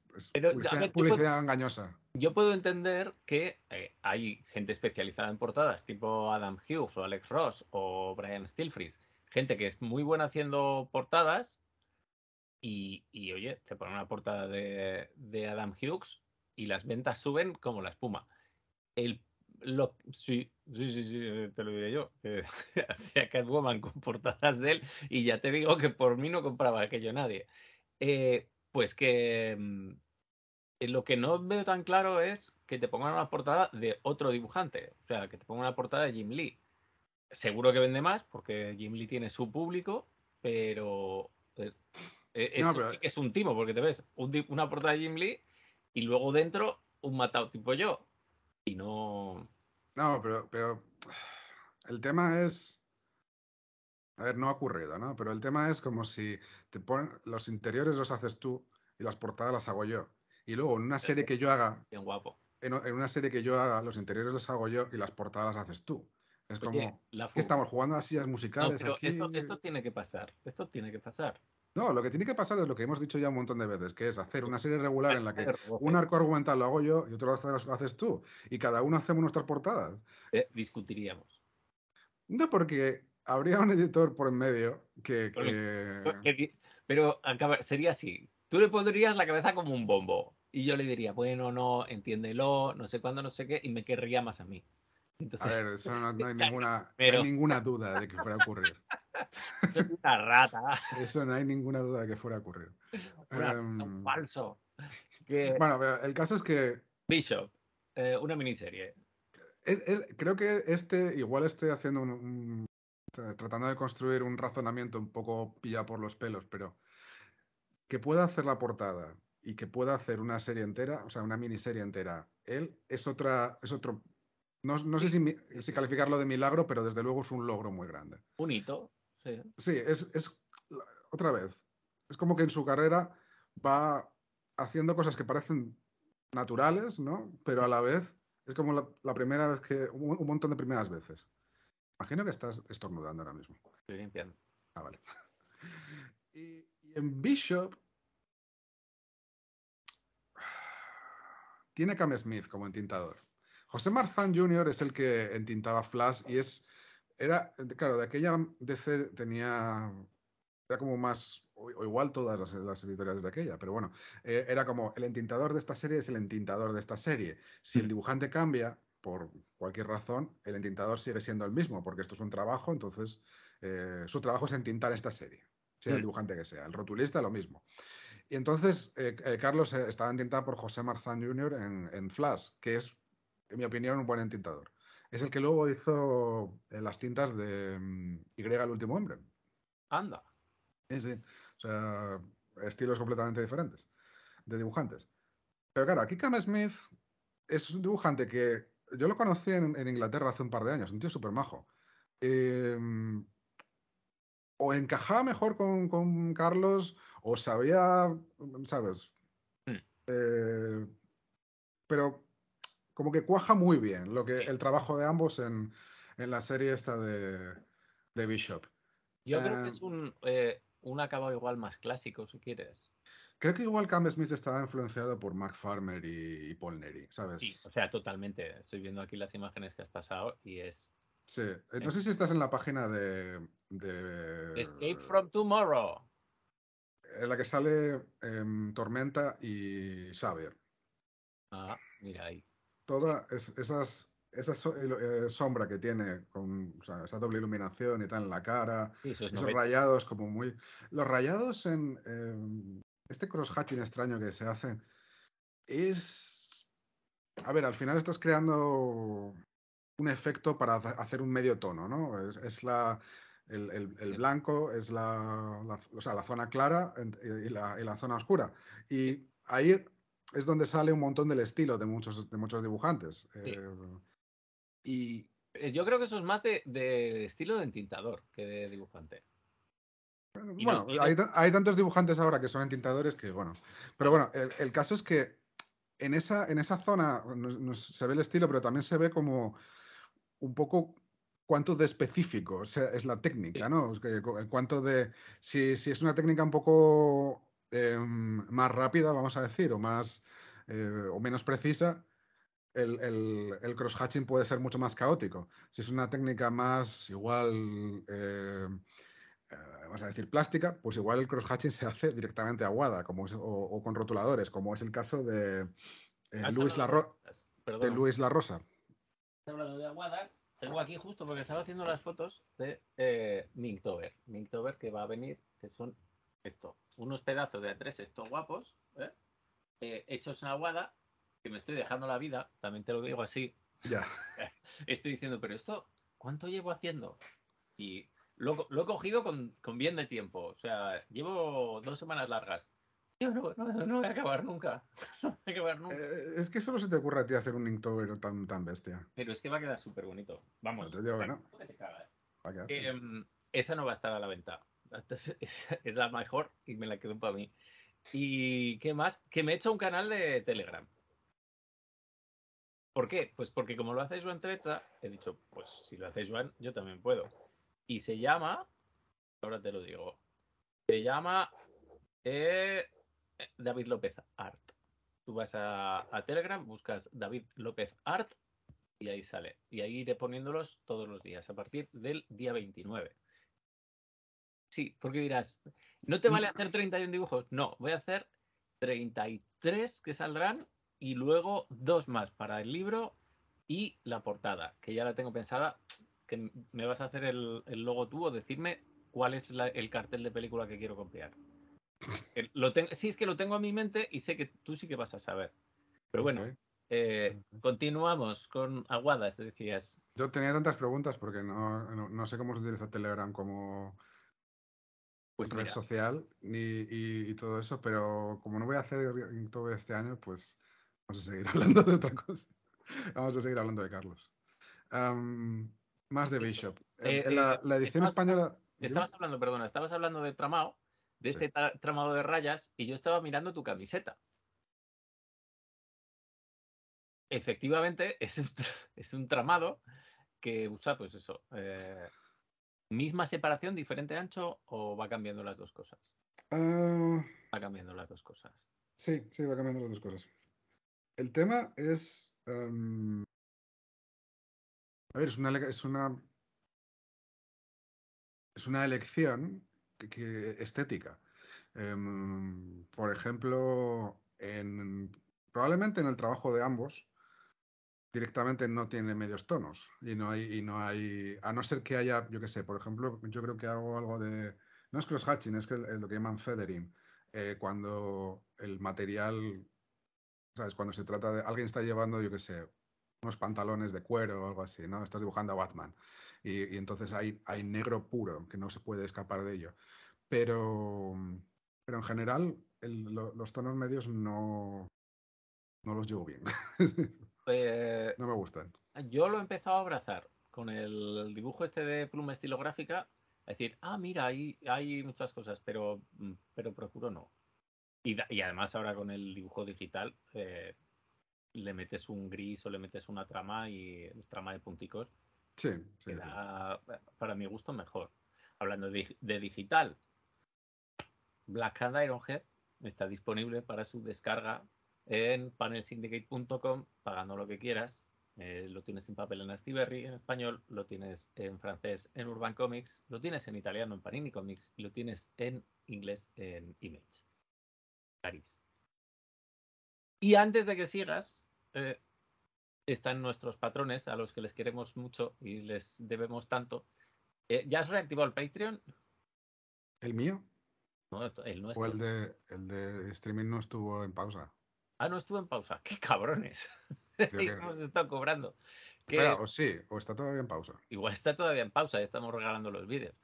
publicidad, engañosa. Yo puedo entender que eh, hay gente especializada en portadas, tipo Adam Hughes o Alex Ross o Brian Stilfries, gente que es muy buena haciendo portadas y, oye, te ponen una portada de, Adam Hughes y las ventas suben como la espuma. El, sí, sí, sí, te lo diré yo. [LAUGHS] hacía Catwoman con portadas de él y ya te digo que por mí no compraba aquello nadie. Eh, pues que mm, lo que no veo tan claro es que te pongan una portada de otro dibujante, o sea, que te pongan una portada de Jim Lee. Seguro que vende más porque Jim Lee tiene su público, pero eh, eh, es, un timo, porque te ves una portada de Jim Lee y luego dentro un matado tipo yo. Y no. No, pero, pero el tema es. A ver, no ha ocurrido, ¿no? Pero el tema es como si te ponen los interiores los haces tú y las portadas las hago yo. Y luego en una serie que yo haga. Bien guapo. En, una serie que yo haga, los interiores los hago yo y las portadas las haces tú. Es como. estamos jugando a sillas musicales Esto, esto tiene que pasar. Esto tiene que pasar. No, lo que tiene que pasar es lo que hemos dicho ya un montón de veces, que es hacer una serie regular en la que un arco argumental lo hago yo y otro lo haces tú. Y cada uno hacemos nuestras portadas. Eh, discutiríamos. No, porque habría un editor por en medio que. Pero sería así. Tú le pondrías la cabeza como un bombo. Y yo le diría, bueno, no, entiéndelo, no sé cuándo, no sé qué, y me querría más a mí. Entonces, a ver, eso no, hay, [LAUGHS] ninguna, hay ninguna duda de que fuera a ocurrir. [LAUGHS] Es una rata. Eso no hay ninguna duda de que fuera a ocurrir. [LAUGHS] Em, falso. Bueno, el caso es que. Bishop, eh, una miniserie. creo que este, igual estoy haciendo un, tratando de construir un razonamiento un poco pilla por los pelos, pero que pueda hacer la portada y que pueda hacer una serie entera, o sea, una miniserie entera, él es otra, es otro. No, sé si, si calificarlo de milagro, pero desde luego es un logro muy grande. Un hito. Sí, es, otra vez. Es como que en su carrera va haciendo cosas que parecen naturales, ¿no? Pero a la vez es como la, primera vez que. Un, montón de primeras veces. Imagino que estás estornudando ahora mismo. Estoy limpiando. Ah, vale. y, y en Bishop tiene Cam Smith como entintador. José Marzán Jr. es el que entintaba Flash y es era, claro, de aquella DC tenía. Era como más. O igual todas las, editoriales de aquella, pero bueno, eh, era como el entintador de esta serie es el entintador de esta serie. Si el mm. dibujante cambia, por cualquier razón, el entintador sigue siendo el mismo, porque esto es un trabajo, entonces eh, su trabajo es entintar esta serie, sea el mm. dibujante que sea, el rotulista lo mismo. Y entonces eh, Carlos estaba entintado por José Marzán Jr. En, en, Flash, que es, en mi opinión, un buen entintador. Es el que luego hizo eh, las tintas de mm, Y el último hombre. Anda. Sí, sí. O sea, estilos completamente diferentes de dibujantes. Pero claro, aquí Cam Smith es un dibujante que yo lo conocí en, Inglaterra hace un par de años, un tío súper majo. Em, o encajaba mejor con, Carlos, o sabía, ¿sabes? Hmm. Eh, pero como que cuaja muy bien lo que, el trabajo de ambos en, la serie esta de, Bishop. Yo creo que em, es eh, un, acabado igual más clásico, si quieres. Creo que igual Cam Smith estaba influenciado por Mark Farmer y, Paul Neri, ¿sabes? Sí, o sea, totalmente. Estoy viendo aquí las imágenes que has pasado y es. Sí, eh, no sé si estás en la página de. de Escape from Tomorrow. En la que sale em, Tormenta y Saber. Ah, mira ahí toda esas, esa eh, eh, sombra que tiene, con esa doble iluminación y tal en la cara, esos, rayados como muy... Los rayados en em, este crosshatching extraño que se hace es... A ver, al final estás creando un efecto para hacer un medio tono, ¿no? Es, la... El, blanco es la, la, o sea, la zona clara y la, y la zona oscura. Y ahí es donde sale un montón del estilo de muchos, de muchos dibujantes. Eh, y eh, yo creo que eso es más de, estilo de entintador que de dibujante. Bueno, hay, tantos dibujantes ahora que son entintadores que, bueno. Pero bueno, el, caso es que en esa, en esa zona se ve el estilo, pero también se ve como un poco cuánto de específico es la técnica, ¿no? Eh, cuánto de. Si, si es una técnica un poco Em, más rápida, vamos a decir, o más eh, o menos precisa, el, el, el crosshatching puede ser mucho más caótico. Si es una técnica más igual, eh, eh, vamos a decir, plástica, pues igual el crosshatching se hace directamente aguada como o, con rotuladores, como es el caso de, Luis, la de Luis La Rosa. Hablando de aguadas, tengo aquí justo porque estaba haciendo las fotos de eh, Minktober. que va a venir, que son esto, unos pedazos de tres estos guapos, ¿eh? Eh, hechos en aguada, que me estoy dejando la vida, también te lo digo así. Ya. [LAUGHS] estoy diciendo, pero esto, ¿cuánto llevo haciendo? Y lo, he cogido con, bien de tiempo, o sea, llevo dos semanas largas. no, voy a acabar nunca. [LAUGHS] Eh, es que solo se te ocurre a ti hacer un Inktober tan, tan bestia. Pero es que va a quedar súper bonito. Vamos. esa no va a estar a la venta. [LAUGHS] es la mejor y me la quedo para mí. ¿Y qué más? Que me he hecho un canal de Telegram. ¿Por qué? Pues porque como lo hacéis Juan Trecha, he dicho, pues si lo hacéis Juan, yo también puedo. Y se llama, ahora te lo digo, se llama eh, David López Art. Tú vas a, a, Telegram, buscas David López Art y ahí sale. Y ahí iré poniéndolos todos los días, a partir del día 29. Sí, porque dirás, ¿no te mm. vale hacer 31 dibujos? No, voy a hacer 33 que saldrán y luego dos más para el libro y la portada, que ya la tengo pensada, que me vas a hacer el, logo tú o decirme cuál es el cartel de película que quiero copiar. [LAUGHS] Lo sí, es que lo tengo en mi mente y sé que tú sí que vas a saber. Pero bueno, eh, continuamos con Aguadas, decías. Yo tenía tantas preguntas porque no, no sé cómo se utiliza Telegram como pues red social y, todo eso, pero como no voy a hacer todo este año, pues vamos a seguir [LAUGHS] hablando de otra cosa. Vamos a seguir hablando de Carlos. más de Bishop. Eh, eh, la, edición española. Estabas hablando, perdona, estabas hablando de tramado, de este tramado de rayas, y yo estaba mirando tu camiseta. Efectivamente, es un, [LAUGHS] tramado que usa, pues eso, eh, ¿Misma separación, diferente ancho o va cambiando las dos cosas? Ah. va cambiando las dos cosas. Sí, sí, va cambiando las dos cosas. El tema es. Em, a ver, es una, es una. Es una elección estética. Em, por ejemplo, en, probablemente en el trabajo de ambos, directamente no tiene medios tonos y no hay y no hay a no ser que haya yo que sé por ejemplo yo creo que hago algo de no es cross hatching es que lo que llaman feathering eh, cuando el material sabes cuando se trata de alguien está llevando yo que sé unos pantalones de cuero o algo así no estás dibujando a Batman y, entonces hay hay negro puro que no se puede escapar de ello pero pero en general los tonos medios no no los llevo bien [LAUGHS] Eh, no me gustan. Yo lo he empezado a abrazar con el dibujo este de pluma estilográfica. es decir, ah, mira, hay, hay muchas cosas, pero, mm, pero procuro no. Y, y además ahora con el dibujo digital eh, le metes un gris o le metes una trama y trama de punticos. Sí, sí, Para mi gusto mejor. Hablando de, digital, Black Hand Ironhead está disponible para su descarga en panelsyndicate.com, pagando lo que quieras. Eh, lo tienes en papel en Astiberri en español, lo tienes en francés en Urban Comics, lo tienes en italiano en Panini Comics y lo tienes en inglés en Image. Y antes de que sigas, eh, están nuestros patrones a los que les queremos mucho y les debemos tanto. Eh, ¿Ya has reactivado el Patreon? ¿El mío? No, el nuestro. O el de, el de streaming no estuvo en pausa. Ah, no estuvo en pausa. [LAUGHS] ¡Qué cabrones! Que... hemos [LAUGHS] estado cobrando. o sí, o está todavía en pausa. Igual está todavía en pausa, ya estamos regalando los vídeos.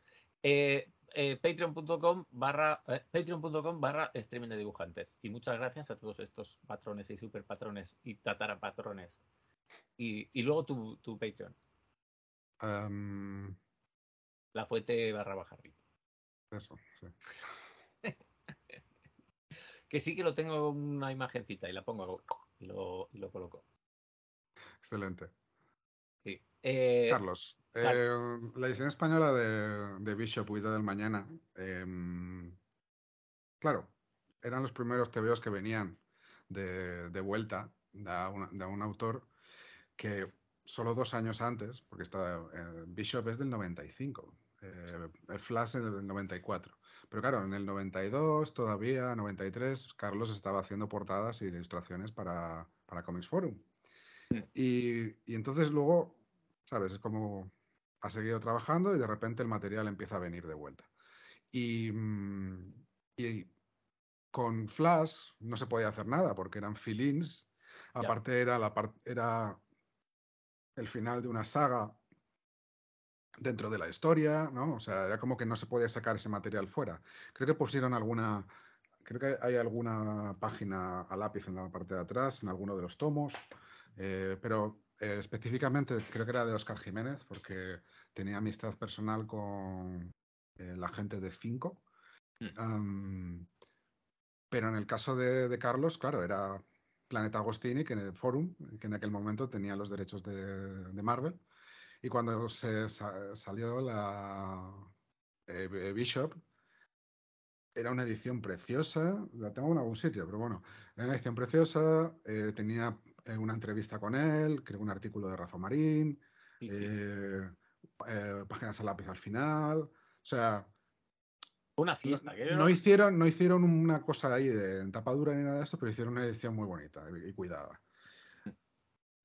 Eh, eh patreon.com barra eh, patreon.com barra streaming de dibujantes y muchas gracias a todos estos patrones y super patrones y tatarapatrones y, y luego tu, patreon la fuente barra bajarri. eso sí que sí que lo tengo una imagencita y la pongo y lo, y lo coloco. Excelente. Eh, Carlos, eh, la edición española de, Bishop, Huida del Mañana, em, claro, eran los primeros tebeos que venían de, vuelta de, un autor que solo dos años antes, porque estaba eh, Bishop es del 95, el Flash es del 94. Pero claro, en el 92 todavía, 93, Carlos estaba haciendo portadas e ilustraciones para, para Comics Forum. Hmm. Y, y entonces luego, ¿sabes? Es como ha seguido trabajando y de repente el material empieza a venir de vuelta. Y, mm, y con Flash no se podía hacer nada porque eran fill-ins. Aparte era, la era el final de una saga dentro de la historia, ¿no? O sea, era como que no se podía sacar ese material fuera. Creo que pusieron alguna, creo que hay alguna página a lápiz en la parte de atrás, en alguno de los tomos, eh, pero eh, específicamente creo que era de Oscar Jiménez, porque tenía amistad personal con eh, la gente de Cinco. Hmm. pero en el caso de, Carlos, claro, era Planeta Agostini, que en el Forum, que en aquel momento tenía los derechos de, de Marvel, y cuando se salió la eh, Bishop, era una edición preciosa, la tengo en algún sitio, pero bueno, era una edición preciosa, eh, tenía eh, una entrevista con él, creo un artículo de Rafa Marín, páginas a lápiz al final, o sea... Una fiesta. No, hicieron, no hicieron una cosa ahí de tapadura ni nada de eso, pero hicieron una edición muy bonita y cuidada.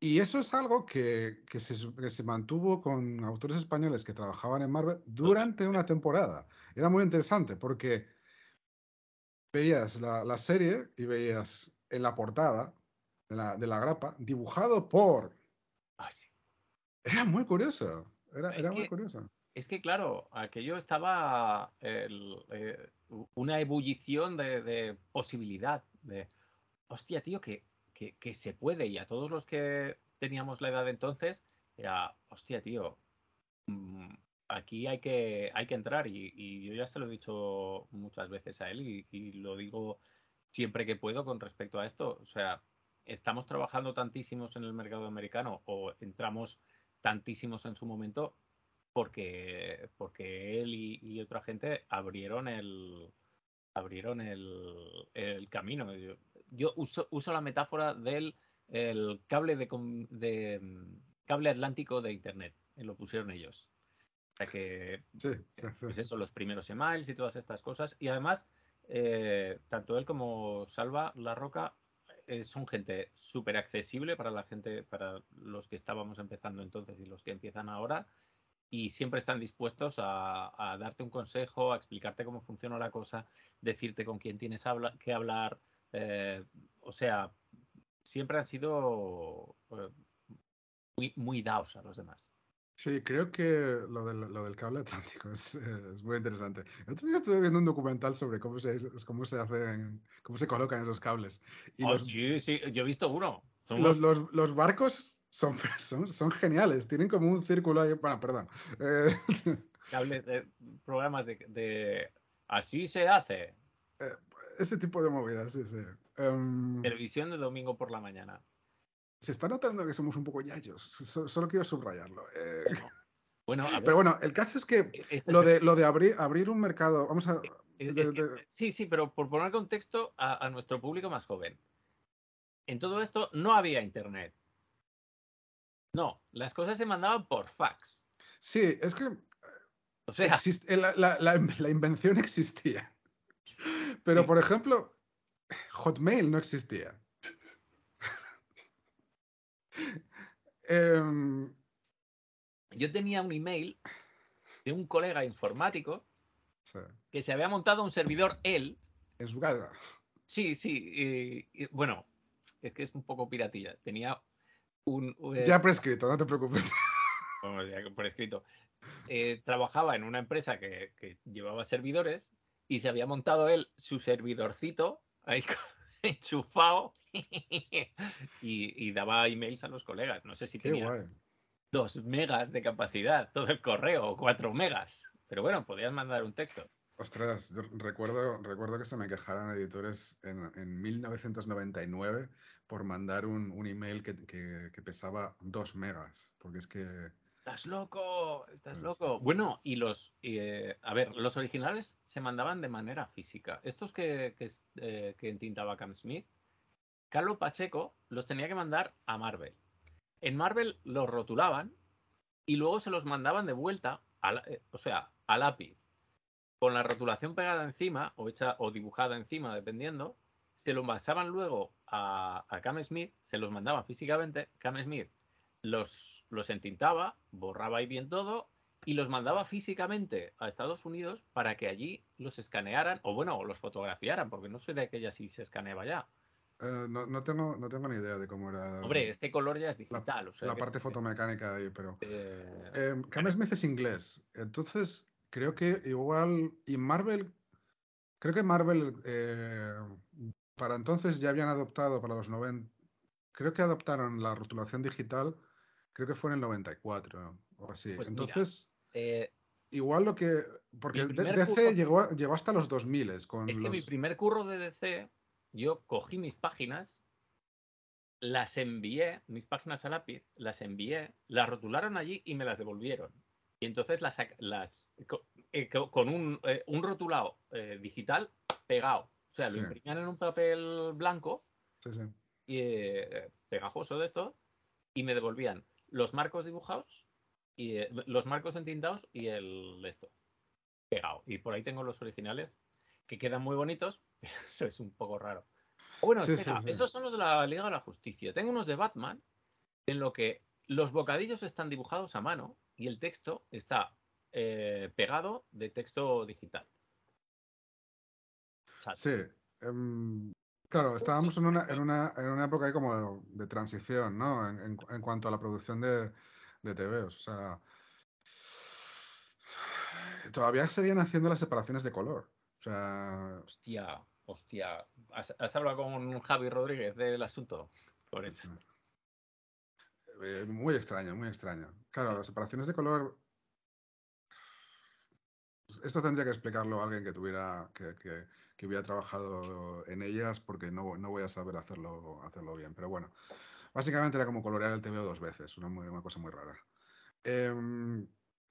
Y eso es algo que, se, mantuvo con autores españoles que trabajaban en Marvel durante una temporada. Era muy interesante porque veías la, serie y veías en la portada de la, grapa dibujado por... Ah, era muy curioso, era, muy curioso. Es que claro, aquello estaba eh, una ebullición de, posibilidad, de hostia, tío, que que, se puede. Y a todos los que teníamos la edad entonces, era, hostia, tío, mm, aquí hay que, hay que entrar. Y, yo ya se lo he dicho muchas veces a él y, lo digo siempre que puedo con respecto a esto. O sea, estamos trabajando tantísimos en el mercado americano o entramos tantísimos en su momento porque, porque él y, otra gente abrieron el abrieron el, camino yo uso, uso la metáfora del cable de, de, mm, cable atlántico de internet. Lo pusieron ellos. O que sí, eh, pues los primeros emails y todas estas cosas. Y además, eh, tanto él como Salva La Roca eh, son gente súper accesible para la gente, para los que estábamos empezando entonces y los que empiezan ahora. Y siempre están dispuestos a, darte un consejo, a explicarte cómo funciona la cosa, decirte con quién tienes que hablar, eh, o sea, siempre han sido eh, muy, muy a los demás. Sí, creo que lo del, cable atlántico eh, es, muy interesante. El otro día estuve viendo un documental sobre cómo se, cómo se hacen, cómo se colocan esos cables. Ah, sí, sí, yo he visto uno. Los, barcos [LAUGHS] son, son, geniales, tienen como un círculo ahí, bueno, perdón. [LAUGHS] cables, programas de, Así se hace. Ese tipo de movidas, sí, sí. Em, Televisión de domingo por la mañana. Se está notando que somos un poco yayos. solo quiero subrayarlo. Eh. bueno, pero bueno, el caso es que e-, lo, de, abrir, un mercado. Vamos a. sí, sí, pero por poner contexto a, nuestro público más joven. En todo esto no había internet. No, las cosas se mandaban por fax. Sí, es que o sea, la, invención existía. Pero, por ejemplo, Hotmail no existía. [LAUGHS] Em, Yo tenía un email de un colega informático que se había montado un servidor él. En su casa. Sí, sí. bueno, es que es un poco piratilla. Tenía un. Eh, ya prescrito, no te preocupes. [LAUGHS] Bueno, ya prescrito. Eh, trabajaba en una empresa que llevaba servidores y se había montado él su servidorcito ahí [LAUGHS] enchufado [LAUGHS] y, daba emails a los colegas. No sé si tenía dos megas de capacidad todo el correo cuatro megas. Pero bueno, podías mandar un texto. Ostras, yo recuerdo, recuerdo que se me quejaron editores en, 1999 por mandar un, email que pesaba dos megas, porque es que ¡Estás loco! ¡Estás pues loco! Bueno, y los. Eh, a ver, los originales se mandaban de manera física. Estos que, que, eh, entintaba Cam Smith, Carlos Pacheco los tenía que mandar a Marvel. En Marvel los rotulaban y luego se los mandaban de vuelta, a eh, o sea, a lápiz. Con la rotulación pegada encima o, hecha, o dibujada encima, dependiendo, se los envasaban luego a, a Cam Smith, se los mandaba físicamente. Cam Smith los, los entintaba, borraba ahí bien todo y los mandaba físicamente a Estados Unidos para que allí los escanearan o bueno, los fotografiaran, porque no sé de aquella si se escaneaba ya. Eh, no, tengo, ni idea de cómo era. Hombre, este color ya es digital. La, parte fotomecánica ahí, pero. Eh, eh, es inglés. Entonces, creo que igual. Y Marvel. Creo que Marvel. Eh, para entonces ya habían adoptado para los 90. Creo que adoptaron la rotulación digital Creo que fue en el 94 o así. Pues entonces, eh, igual lo que. Porque DC llegó, llegó, hasta los 2000 con Es que mi primer curro de DC, yo cogí mis páginas, las envié, mis páginas a lápiz, las envié, las rotularon allí y me las devolvieron. Y entonces las, las eh, con un, eh, rotulado digital pegado. O sea, lo imprimían en un papel blanco Y, pegajoso de esto y me devolvían los marcos dibujados y eh, los marcos entintados y el esto pegado. Y por ahí tengo los originales que quedan muy bonitos, [LAUGHS] pero es un poco raro. Bueno, esos son los de la Liga de la Justicia. Tengo unos de Batman en lo que los bocadillos están dibujados a mano y el texto está eh, pegado de texto digital. Sí. Em, Claro, pues estábamos en una, en una, época ahí como de, transición, ¿no? En, cuanto a la producción de, de Todavía O sea, todavía haciendo las separaciones de color. sea... Hostia, hostia. ¿Has, hablado con Javi Rodríguez del asunto? Por eso. Mm. Eh, muy extraño, muy extraño. Claro, las separaciones de color. Esto tendría que explicarlo alguien que tuviera. que que hubiera trabajado en ellas porque no, no voy a saber hacerlo, hacerlo bien. Pero bueno, básicamente era como colorear el TVO dos veces, una, cosa muy rara. Em,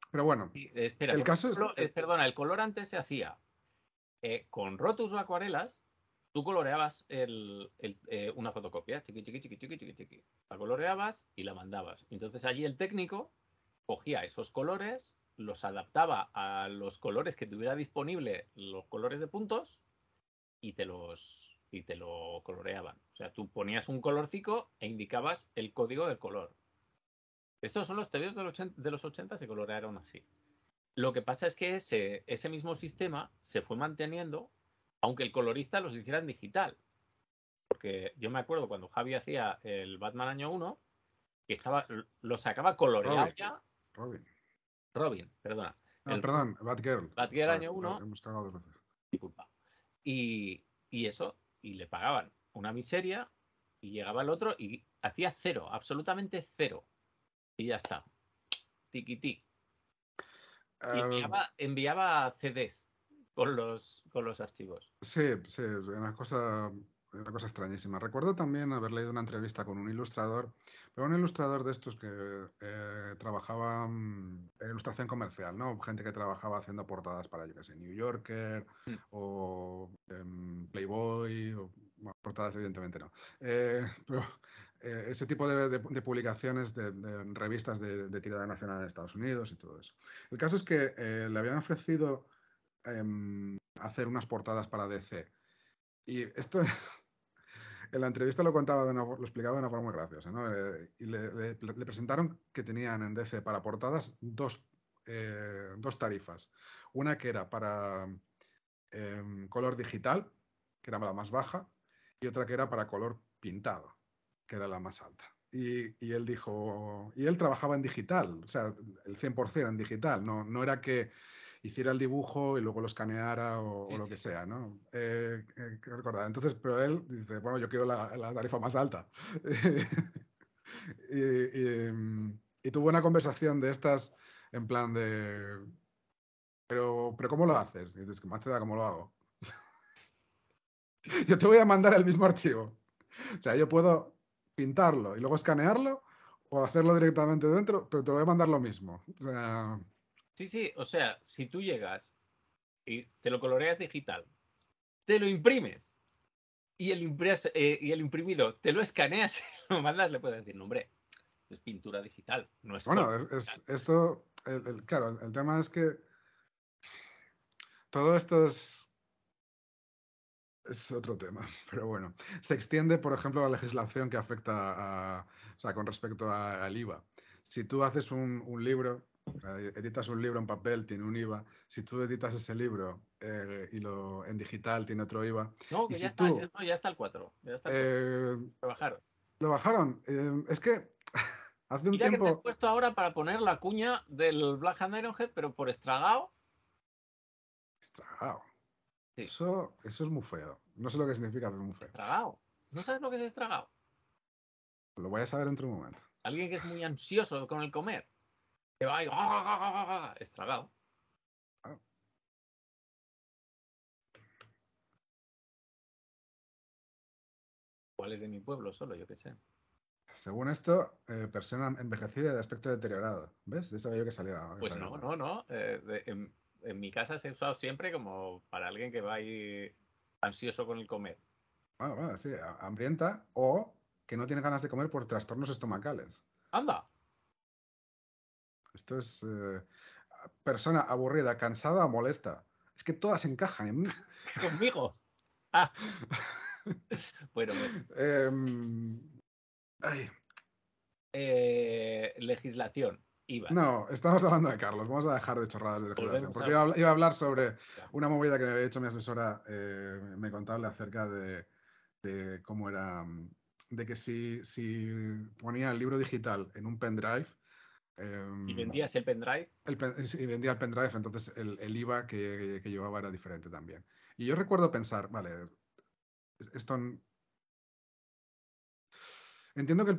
pero bueno, eh, el caso es... Eh, perdona, el color antes se hacía eh, con rotus o acuarelas, tú coloreabas el, una fotocopia, chiqui, chiqui, chiqui, chiqui, chiqui, chiqui. La coloreabas y la mandabas. Entonces allí el técnico cogía esos colores, los adaptaba a los colores que tuviera disponible, los colores de puntos, y te los y te lo coloreaban. O sea, tú ponías un colorcico e indicabas el código del color. Estos son los tebeos de los 80, se colorearon así. Lo que pasa es que ese, ese mismo sistema se fue manteniendo, aunque el colorista los hiciera en digital. Porque yo me acuerdo cuando Javi hacía el Batman año 1, estaba, lo sacaba coloreado Robin, ya. Robin. perdona. Ah, perdón, Batgirl. Batgirl año 1. veces y, eso, y le pagaban una miseria y llegaba el otro y hacía cero, absolutamente cero. Y ya está. Tiquití. y enviaba, enviaba, CDs con los, con los archivos. Sí, sí, una cosa una cosa extrañísima. Recuerdo también haber leído una entrevista con un ilustrador, pero un ilustrador de estos que eh, trabajaba mm, en ilustración comercial, ¿no? Gente que trabajaba haciendo portadas para, yo qué sé, New Yorker mm. o em, Playboy, o, portadas evidentemente no. Eh, [LAUGHS] pero eh, ese tipo de, publicaciones de, revistas de, tirada nacional en Estados Unidos y todo eso. El caso es que le habían ofrecido em, hacer unas portadas para DC. Y esto [LAUGHS] en la entrevista lo contaba, lo explicaba de una forma muy graciosa, ¿no? Eh, y le, presentaron que tenían en DC para portadas eh, dos, tarifas. Una que era para em, color digital, que era la más baja, y otra que era para color pintado, que era la más alta. Y, él dijo, y él trabajaba en digital, o sea, el 100% en digital, no, no era que hiciera el dibujo y luego lo escaneara o, lo que sea, ¿no? Eh, eh, Entonces, pero él dice, bueno, yo quiero la, tarifa más alta. [LAUGHS] Mm, y, tuvo una conversación de estas en plan de, pero, pero ¿cómo lo haces? Y dices, más te da cómo lo hago. [LAUGHS] yo te voy a mandar el mismo archivo. O sea, yo puedo pintarlo y luego escanearlo o hacerlo directamente dentro, pero te voy a mandar lo mismo. O sea, Sí, sí, o sea, si tú llegas y te lo coloreas digital, te lo imprimes y el, eh, y el imprimido te lo escaneas [LAUGHS] y lo mandas, le puedes decir, no, hombre, es pintura digital, no es. Bueno, esto, claro, el tema es que todo esto es es otro tema, [LAUGHS] pero bueno. Se extiende, por ejemplo, la legislación que afecta a, o sea, con respecto al IVA. Si tú haces un libro editas un libro en papel, tiene un IVA. Si tú editas ese libro eh, y lo en digital, tiene otro IVA. No, que ya, está, ya, está, el 4. Eh, lo bajaron. Lo bajaron. Eh, es que [LAUGHS] hace un tiempo. Que te puesto ahora para poner la cuña del Black and Ironhead, pero por estragado. Estragado. Eso, eso es muy feo. No sé lo que significa, pero muy Estragado. ¿No sabes lo que es estragado? Lo voy a saber dentro de un momento. Alguien que es muy ansioso con el comer. Que va ahí, ah, ah, ah, estragado. ¿Cuál es de mi pueblo solo? Yo qué sé. Según esto, eh, persona envejecida de aspecto deteriorado. ¿Ves? Eso eso yo que salía. pues no, no, no. Eh, en, mi casa se ha usado siempre como para alguien que va ahí ansioso con el comer. Ah, bueno, sí, hambrienta o que no tiene ganas de comer por trastornos estomacales. Anda. Esto es eh, persona aburrida, cansada molesta. Es que todas encajan en mí. [LAUGHS] Conmigo. Ah. [LAUGHS] bueno. Em, eh, legislación. Iba. No, estamos hablando de Carlos. Vamos a dejar de chorradas de legislación. Porque iba a, hablar sobre una movida que había hecho mi asesora, eh, me contaba acerca de, de, cómo era, mm, de que si, si ponía el libro digital en un pendrive, Em, ¿Y vendías el pendrive? Y eh, vendía el pendrive, entonces el, IVA que, llevaba era diferente también. Y yo recuerdo pensar, vale, esto... Entiendo que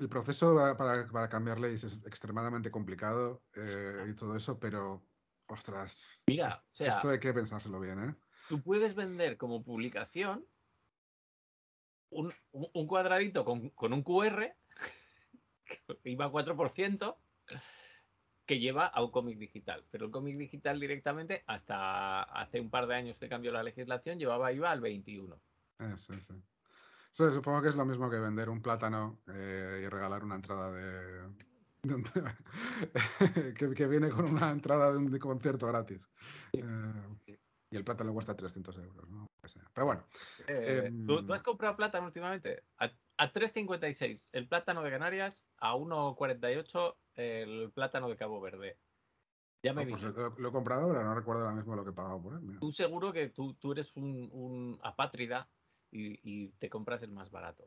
el, proceso para, para cambiar leyes es extremadamente complicado eh, y todo eso, pero, ostras, Mira, esto hay que pensárselo bien, ¿eh? Tú puedes vender como publicación un, cuadradito con, un QR [LAUGHS] que iba 4%, que lleva a un cómic digital. Pero el cómic digital directamente, hasta hace un par de años que cambió la legislación, llevaba IVA al 21. Eh, sí, sí. supongo que es lo mismo que vender un plátano eh, y regalar una entrada de... [LAUGHS] que, viene con una entrada de un concierto gratis. Eh, y el plátano cuesta 300 euros, ¿no? Pero bueno. Em, ¿tú, has comprado plátano últimamente? A 3.56 el plátano de Canarias, a 1.48 el plátano de Cabo Verde. Ya me no, ah, pues lo, he comprado ahora, no recuerdo ahora mismo lo que he pagado por él. Tú seguro que tú, eres un, apátrida y, te compras el más barato.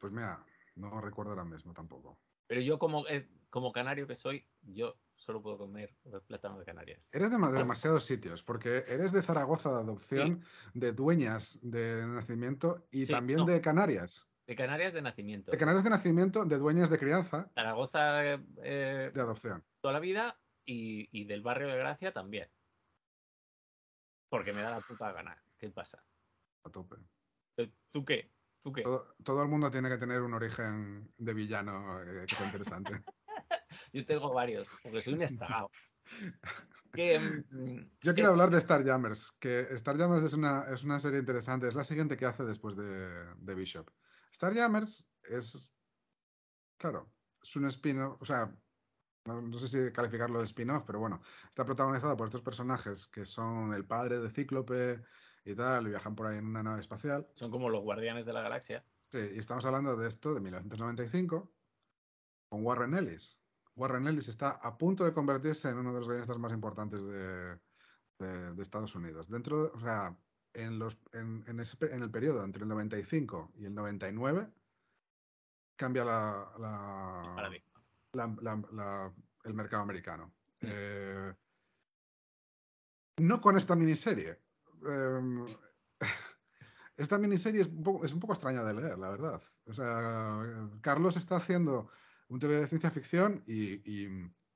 Pues mira, no recuerdo ahora mismo tampoco. Pero yo como, eh, como canario que soy, yo solo puedo comer plátano de Canarias. Eres de, demasiados sitios, porque eres de Zaragoza de adopción, de dueñas de nacimiento y también de Canarias. De Canarias de nacimiento. De Canarias de nacimiento, de dueñas de crianza. Zaragoza eh, de adopción. Toda la vida y, del barrio de Gracia también. Porque me da la puta ganar ¿Qué pasa? A tope. Eh, ¿Tú qué? ¿Tú qué? Todo, el mundo tiene que tener un origen de villano eh, que sea interesante. [LAUGHS] Yo tengo varios, porque soy un estragado [LAUGHS] mm, Yo quiero hablar de Star Jammers, que Star Jammers es una, es una serie interesante, es la siguiente que hace después de, Bishop. Star Jammers es, claro, es un spin-off, o sea, no, sé si calificarlo de spin-off, pero bueno, está protagonizado por estos personajes que son el padre de Cíclope y tal, y viajan por ahí en una nave espacial. Son como los guardianes de la galaxia. Sí, y estamos hablando de esto de 1995 con Warren Ellis. Warren Ellis está a punto de convertirse en uno de los guionistas más importantes de, Estados Unidos. Dentro, o sea, en, los, en, el periodo entre el 95 y el 99 cambia el mercado americano. Mm. Eh, no con esta miniserie. Em, [LAUGHS] esta miniserie es un, poco, extraña de leer, la verdad. Carlos está haciendo un TV de ciencia ficción y,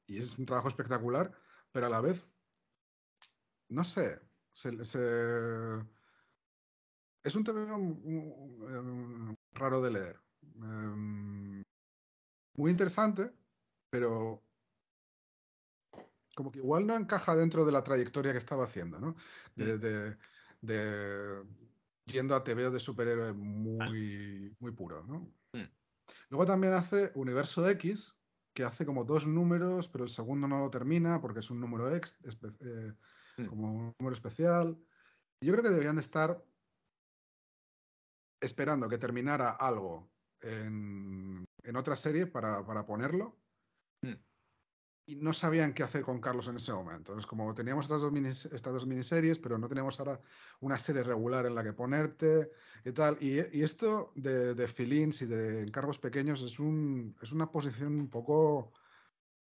es un trabajo espectacular, pero a la vez, no sé, es un TV raro de leer. Em, muy interesante, pero como que igual no encaja dentro de la trayectoria que estaba haciendo, ¿no? De, yendo a TV de superhéroe muy, muy puro, ¿no? Luego también hace Universo X, que hace como dos números, pero el segundo no lo termina porque es un número ex, eh, como un número especial. Yo creo que debían de estar esperando que terminara algo en, otra serie para, ponerlo. Hmm y no sabían qué hacer con Carlos en ese momento. Entonces, como teníamos estas dos, estas dos miniseries, pero no teníamos ahora una serie regular en la que ponerte y tal. Y, esto de, de feelings y de encargos pequeños es, un, es una posición un poco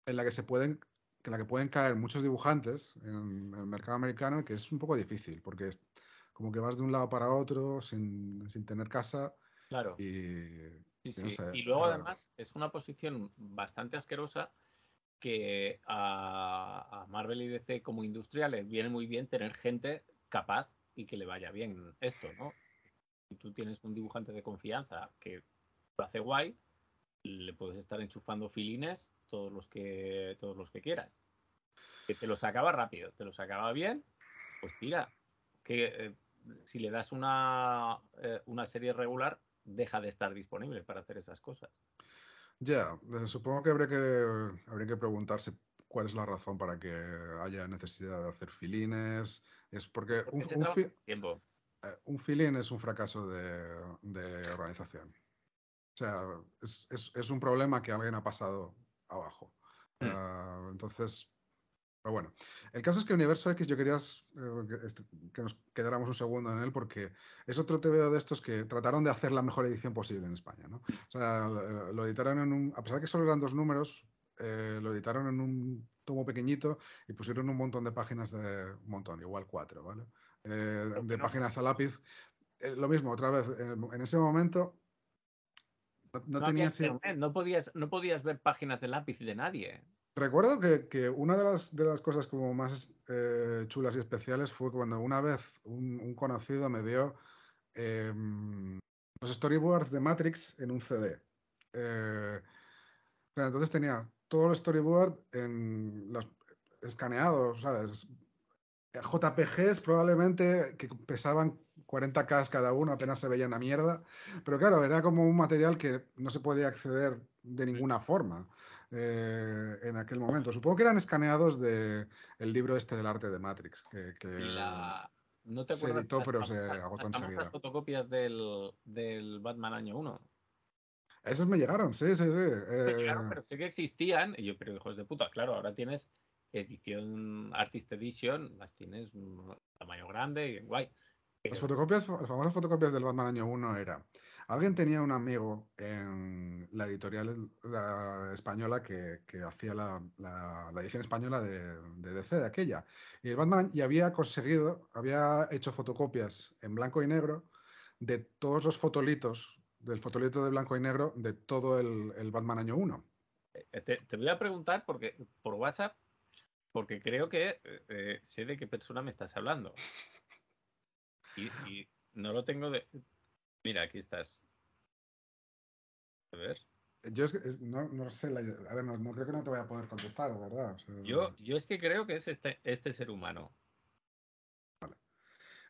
en la que se pueden la que pueden caer muchos dibujantes en, el mercado americano, que es un poco difícil, porque es como que vas de un lado para otro sin, sin tener casa. Claro. Y, y luego, además, es una posición bastante asquerosa que a, Marvel y DC como industriales viene muy bien tener gente capaz y que le vaya bien esto, ¿no? Si tú tienes un dibujante de confianza que lo hace guay, le puedes estar enchufando filines todos los que todos los que quieras. Que te los acaba rápido, te los acaba bien, pues tira. Que eh, si le das eh, una serie regular, deja de estar disponible para hacer esas cosas. Ya, eh, supongo que habría, que habría que preguntarse cuál es la razón para que haya necesidad de hacer filines. Es porque, eh, un, filín es un fracaso de, organización. O sea, es, un problema que alguien ha pasado abajo. Hmm. Ah, entonces, pero bueno, el caso es que Universo X yo quería eh, este, que nos quedáramos un segundo en él porque es otro TVO de estos que trataron de hacer la mejor edición posible en España. ¿no? O sea, lo eh, editaron en un, a pesar de que solo eran dos números, eh, lo editaron en un tomo pequeñito y pusieron un montón de páginas de un montón, igual cuatro, ¿vale? de páginas a lápiz. lo mismo, otra vez, en, ese momento no, tenías no podías, no podías ver páginas de lápiz de nadie. Recuerdo que, una de las, cosas como más eh, chulas y especiales fue cuando una vez un, conocido me dio em, los storyboards de Matrix en un CD. Eh, entonces tenía todo el storyboard en los, escaneado, JPGs probablemente que pesaban 40K cada uno, apenas se veía una mierda, pero claro, era como un material que no se podía acceder de ninguna forma. Eh, en aquel momento. Supongo que eran escaneados del el libro este del arte de Matrix, que, la... no te se editó pero se agotó enseguida. fotocopias del, Batman año 1. Esas me llegaron, sí, sí, sí. Me eh. pero sé que existían. Y yo, pero hijos de puta, claro, ahora tienes edición Artist Edition, las tienes un mm, tamaño grande y guay. Las fotocopias, famosas fotocopias del Batman año 1 era. Alguien tenía un amigo en la editorial española que, hacía la, edición española de, DC de aquella. Y el Batman y había conseguido, había hecho fotocopias en blanco y negro de todos los fotolitos, del fotolito de blanco y negro de todo el, Batman año 1. Eh, eh, te, voy a preguntar porque por WhatsApp, porque creo que eh, sé de qué persona me estás hablando. Y, no lo tengo de. Mira, aquí estás. A ver. Yo es que, no, no, sé, la, no, creo que no te voy a poder contestar, ¿verdad? yo, yo es que creo que es este, este ser humano.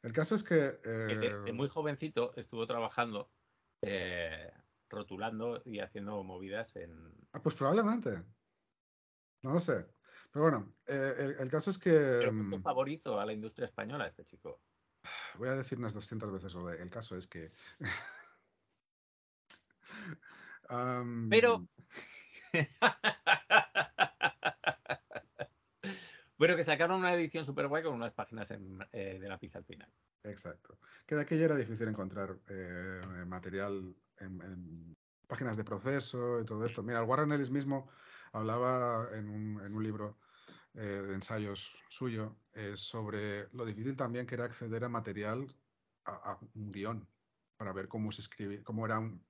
El caso es que... Eh, muy jovencito estuvo trabajando, eh, rotulando y haciendo movidas en... Ah, pues probablemente. No lo sé. Pero bueno, eh, el, caso es que... Pero mm, a la industria española este chico? Voy a decir unas 200 veces lo El caso es que. [LAUGHS] Pero. [LAUGHS] bueno, que sacaron una edición super guay con unas páginas eh, de lápiz al final. Exacto. Que de aquello era difícil encontrar eh, material en, páginas de proceso y todo esto. Mira, el Warren Ellis mismo hablaba en un libro eh, de ensayos suyo, eh, sobre lo difícil también que era acceder a material, a, un guión, para ver cómo se escribía, cómo era mm.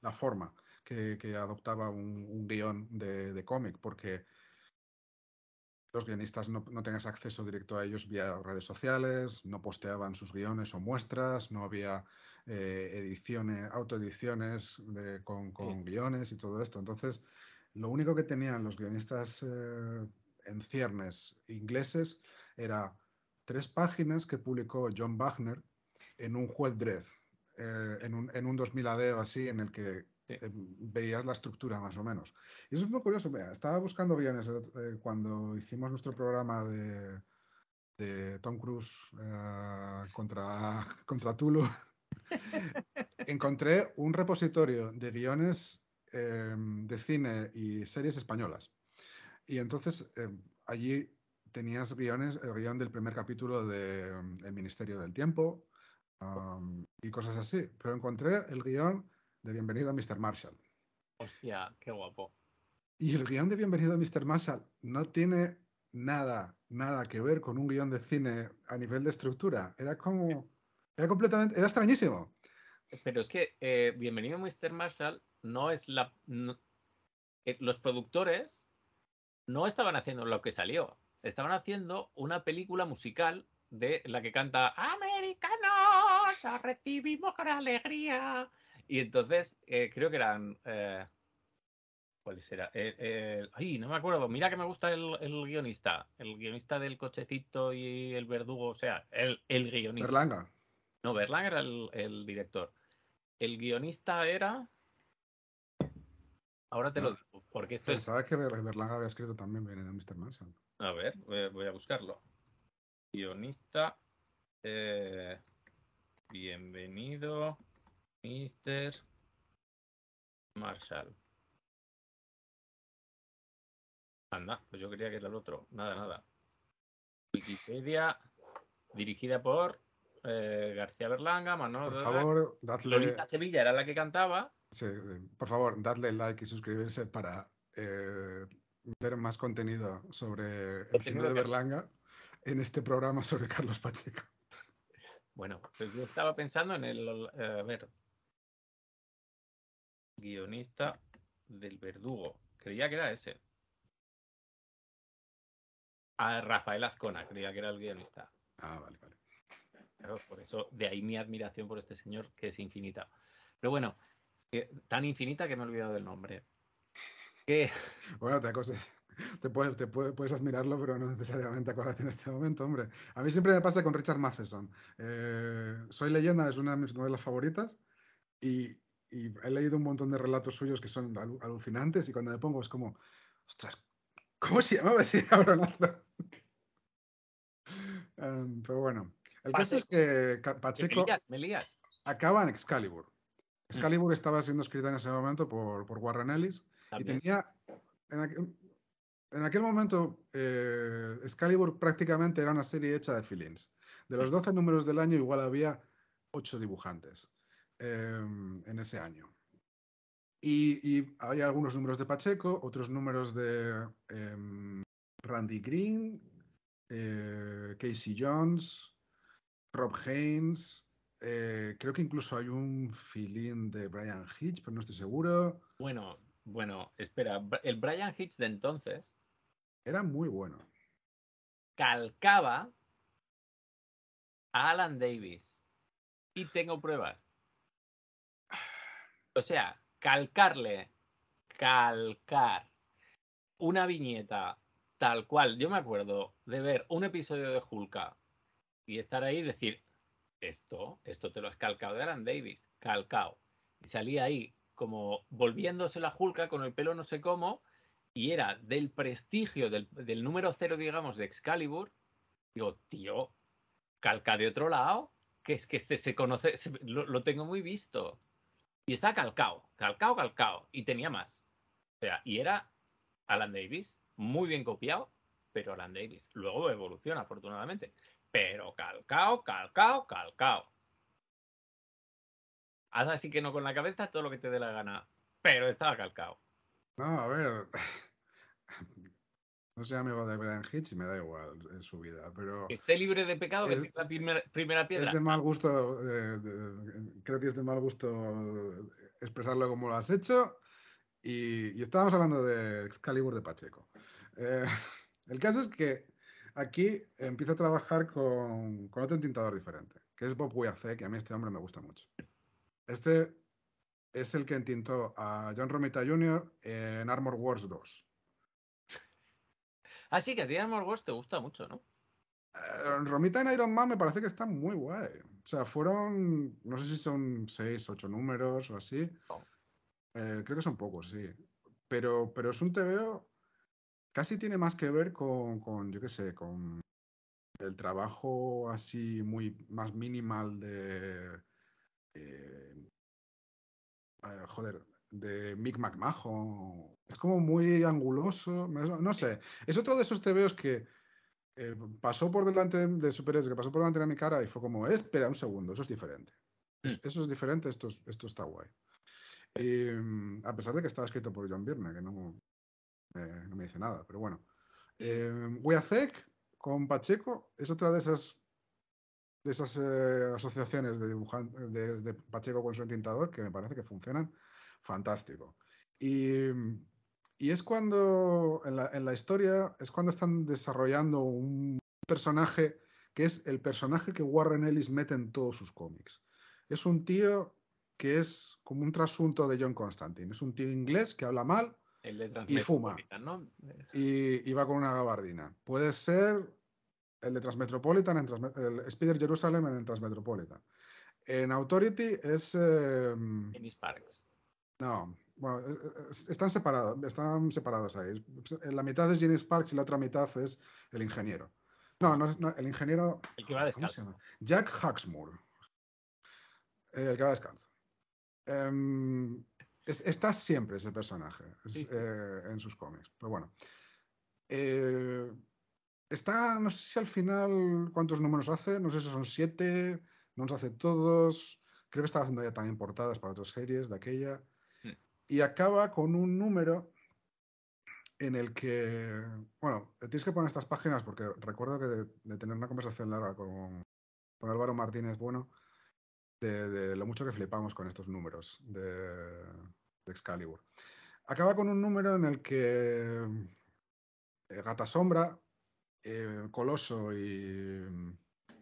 la forma que, adoptaba un, guión de, cómic, porque los guionistas no, no, tenías acceso directo a ellos vía redes sociales, no posteaban sus guiones o muestras, no había eh, ediciones, autoediciones con, guiones y todo esto. Entonces, lo único que tenían los guionistas eh, en ciernes ingleses era tres páginas que publicó John Wagner en un juez Dredd, eh, en, un, 2000 AD así, en el que em, veías la estructura más o menos. Y eso es muy curioso. estaba buscando guiones eh, cuando hicimos nuestro programa de, Tom Cruise eh, contra, contra Tulu. [LAUGHS] Encontré un repositorio de guiones em, de cine y series españolas. Y entonces eh, allí tenías guiones, el guión del primer capítulo de um, El Ministerio del Tiempo um, y cosas así. Pero encontré el guión de Bienvenido a Mr. Marshall. Hostia, qué guapo. Y el guión de Bienvenido a Mr. Marshall no tiene nada, nada que ver con un guión de cine a nivel de estructura. Era como. Era completamente. Era extrañísimo. Pero es que eh, Bienvenido a Mr. Marshall no es la. Eh, los productores no estaban haciendo lo que salió, estaban haciendo una película musical de la que canta Americanos, recibimos con alegría. Y entonces eh, creo que eran... Eh, ¿Cuál será? Eh, ay, no me acuerdo. Mira que me gusta el, guionista. El guionista del cochecito y el verdugo, o sea, el, guionista. Berlanga. No, Berlanga era el, director. El guionista era... Ahora te lo ¿Sabes que Berlanga había escrito también viene de Mr. Marshall. A ver, voy a buscarlo. Guionista. Eh, bienvenido, Mr. Marshall. Anda, pues yo creía que era el otro. Nada, nada. Wikipedia, dirigida por eh, García Berlanga, Manolo. Por favor, dadle... Lolita Sevilla era la que cantaba. Eh, por favor, dadle like y suscribirse para eh, ver más contenido sobre el cine de Berlanga en este programa sobre Carlos Pacheco. Bueno, pues yo estaba pensando en el. Eh, a ver. Guionista del verdugo. Creía que era ese. A ah, Rafael Azcona, creía que era el guionista. Ah, vale, vale. por eso, de ahí mi admiración por este señor, que es infinita. Pero bueno, tan infinita que me he olvidado del nombre. [LAUGHS] Bueno, te, acoses, puedes, admirarlo, pero no necesariamente acordarte en este momento, hombre. A mí siempre me pasa con Richard Matheson. Eh, Soy leyenda es una de mis novelas favoritas y, he leído un montón de relatos suyos que son alucinantes y cuando me pongo es como, ostras, ¿cómo se llamaba ese cabronazo? [LAUGHS] Em, pero bueno, el caso es que Pacheco... Acaba en Excalibur. Mm. Excalibur estaba siendo escrita en ese momento por, Warren Ellis y tenía en aquel, momento eh, prácticamente era una serie hecha de feelings. De los 12 números del año igual había 8 dibujantes em, en ese año. Y, hay algunos números de Pacheco, otros números de em, Randy Green, eh, Casey Jones, Rob Haynes, eh, creo que incluso hay un feeling de Brian Hitch, pero no estoy seguro. Bueno, bueno, espera. El Brian Hitch de entonces. Era muy bueno. Calcaba a Alan Davis. Y tengo pruebas. O sea, calcarle, calcar una viñeta tal cual. Yo me acuerdo de ver un episodio de Hulka y estar ahí y decir, esto, esto te lo has calcado de Alan Davis, calcao. Y salía ahí como volviéndose la julca con el pelo no sé cómo, y era del prestigio del, número cero, digamos, de Excalibur. Digo, tío, calca de otro lado, que es que este se conoce, lo, lo, tengo muy visto. Y está calcao, calcao, calcao, y tenía más. O sea, y era Alan Davis, muy bien copiado, pero Alan Davis. Luego evoluciona, afortunadamente pero calcao, calcao, calcao. Haz así que no con la cabeza todo lo que te dé la gana, pero estaba calcao. No, a ver. [LAUGHS] No soy amigo de Brian Hitch y me da igual en su vida, pero... Esté libre de pecado, que es, la primera piedra. Es de mal gusto, eh, creo que es de mal gusto expresarlo como lo has hecho. Y, estábamos hablando de Excalibur de Pacheco. Eh, el caso es que Aquí empiezo a trabajar con, otro tintador diferente, que es Bob Weacek, que a mí este hombre me gusta mucho. Este es el que entintó a John Romita Jr. en Armor Wars 2. Así ah, que a ti Armor Wars te gusta mucho, ¿no? Eh, Romita en Iron Man me parece que está muy guay. O sea, fueron, no sé si son 6, 8 números o así. Oh. Eh, creo que son pocos, sí. Pero, pero es un TVO casi tiene más que ver con, con yo qué sé, con el trabajo así muy más minimal de... Eh, eh, joder, de Mick McMahon. Es como muy anguloso, no sé. Es otro de esos tebeos que eh, pasó por delante de, superhéroes, que pasó por delante de mi cara y fue como, espera un segundo, eso es diferente. Mm. Eso es diferente, esto, está guay. Mm, a pesar de que estaba escrito por John Byrne, que no, eh, no me dice nada, pero bueno. Eh, con Pacheco es otra de esas de esas eh, asociaciones de, de, Pacheco con su entintador que me parece que funcionan fantástico. Y, es cuando en la, en la, historia es cuando están desarrollando un personaje que es el personaje que Warren Ellis mete en todos sus cómics. Es un tío que es como un trasunto de John Constantine. Es un tío inglés que habla mal, el de y fuma. Y, va con una gabardina. Puede ser el de Transmetropolitan, en el Spider Jerusalem en el Transmetropolitan. En Authority es. Em, en Parks. No, e, e, están separados, están separados ahí. La mitad es Jenny Parks y la otra mitad es el ingeniero. No, no, el ingeniero. El que va Jack Huxmore. el que va a Eh... Em, está siempre ese personaje eh, en sus cómics. Pero bueno. Eh, está, no sé si al final cuántos números hace, no sé si son siete, no los hace todos. Creo que estaba haciendo ya también portadas para otras series de aquella. Y acaba con un número en el que, bueno, tienes que poner estas páginas porque recuerdo que de, tener una conversación larga con, con Álvaro Martínez Bueno, de, lo mucho que flipamos con estos números de, Excalibur. Acaba con un número en el que eh, Gata Sombra, eh, Coloso y,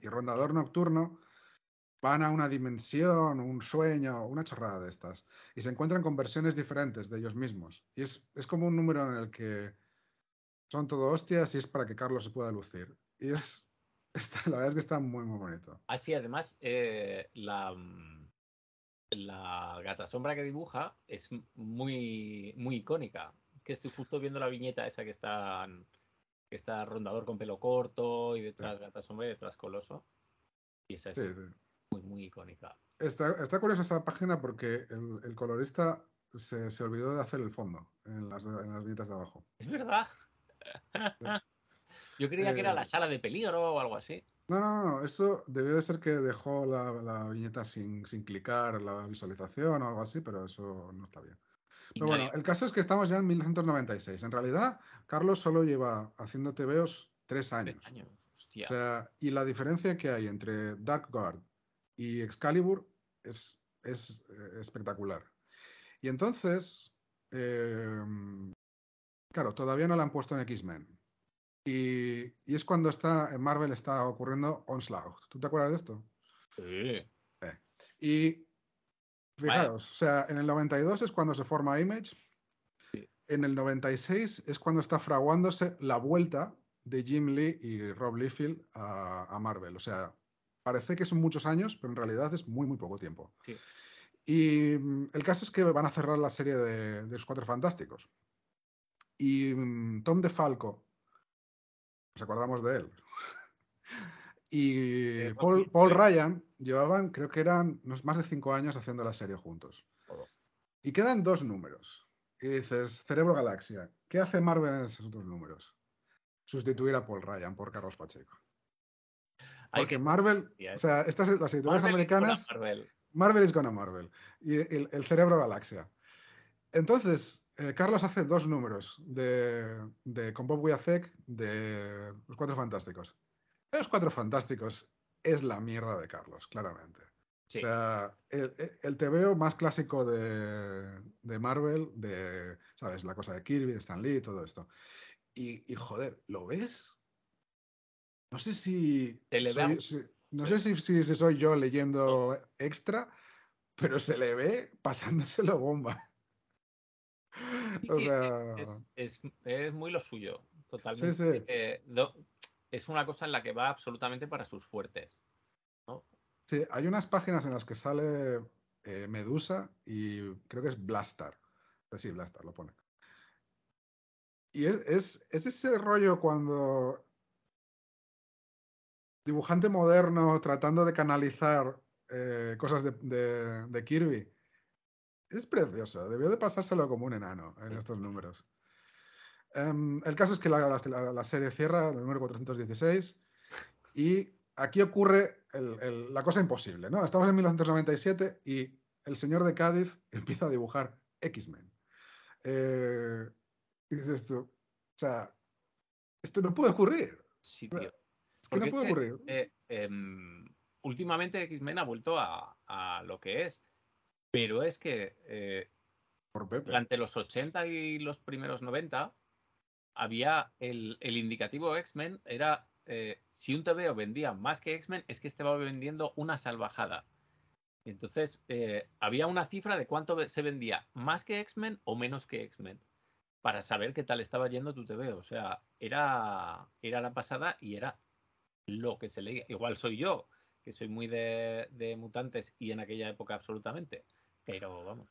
Rondador Nocturno van a una dimensión, un sueño, una chorrada de estas, y se encuentran con versiones diferentes de ellos mismos. Y es, es como un número en el que son todo hostias y es para que Carlos se pueda lucir. Y es, la verdad es que está muy, muy bonito. Así, además, eh, la, mm, la gata sombra que dibuja es muy, muy icónica. Que estoy justo viendo la viñeta esa que está, que está rondador con pelo corto y detrás gata sombra y detrás coloso. Y esa es muy, muy icónica. Está, está curiosa esa página porque el, colorista se, se, olvidó de hacer el fondo en las, en las viñetas de abajo. Es verdad. Yo creía que era la eh, sala de peligro o algo así. No, no, no, eso debió de ser que dejó la, viñeta sin, sin, clicar la visualización o algo así, pero eso no está bien. Pero bueno, el caso es que estamos ya en 1996. En realidad, Carlos solo lleva haciendo TVOs tres años. años. Hostia. y la diferencia que hay entre Dark Guard y Excalibur es, es eh, espectacular. Y entonces, eh, claro, todavía no la han puesto en X-Men. Y, es cuando está en eh, Marvel está ocurriendo Onslaught. ¿Tú te acuerdas de esto? Sí. Y fijaros, o sea, en el 92 es cuando se forma Image. En el 96 es cuando está fraguándose la vuelta de Jim Lee y Rob Liefeld a, Marvel. O sea, parece que son muchos años, pero en realidad es muy, muy poco tiempo. Y mm, el caso es que van a cerrar la serie de, de los Cuatro Fantásticos. Y mm, Tom DeFalco nos acordamos de él. y Paul, pues Ryan llevaban, creo que eran más de cinco años haciendo la serie juntos. Y quedan dos números. Y dices, Cerebro Galaxia, ¿qué hace Marvel en esos dos números? Sustituir a Paul Ryan por Carlos Pacheco. Porque Marvel, o sea, estas las americanas. Marvel. Marvel is gonna Marvel. Y el Cerebro Galaxia. Entonces, eh, Carlos hace dos números de, de con Bob Wiacek de Los Cuatro Fantásticos. Los Cuatro Fantásticos es la mierda de Carlos, claramente. O sea, el, el TVO más clásico de, de, Marvel, de, ¿sabes? La cosa de Kirby, Stan Lee, todo esto. Y, joder, ¿lo ves? No sé si... no pues sé si, si, si soy yo leyendo extra, pero se le ve pasándoselo bomba es, muy lo suyo, totalmente. Eh, es una cosa en la que va absolutamente para sus fuertes. Sí, hay unas páginas en las que sale eh, Medusa y creo que es Blastar. Eh, sí, Blaster lo pone. Y es, ese rollo cuando dibujante moderno tratando de canalizar cosas de Kirby es precioso. Debió de pasárselo como un enano en estos números. Em, el caso es que la, serie cierra, el número 416, y aquí ocurre la cosa imposible, ¿no? Estamos en 1997 y el señor de Cádiz [LAUGHS] empieza a dibujar X-Men. Eh, y dices tú, o sea, esto no puede ocurrir. Sí, tío. no puede ocurrir. Eh, em, últimamente X-Men ha vuelto a, lo que es. Pero es que eh, durante los 80 y los primeros 90 había el, indicativo X-Men era eh, si un TVO vendía más que X-Men es que estaba vendiendo una salvajada. Entonces, eh, había una cifra de cuánto se vendía más que X-Men o menos que X-Men para saber qué tal estaba yendo tu TV. O sea, era, era la pasada y era lo que se leía. Igual soy yo, que soy muy de mutantes y en aquella época absolutamente pero vamos.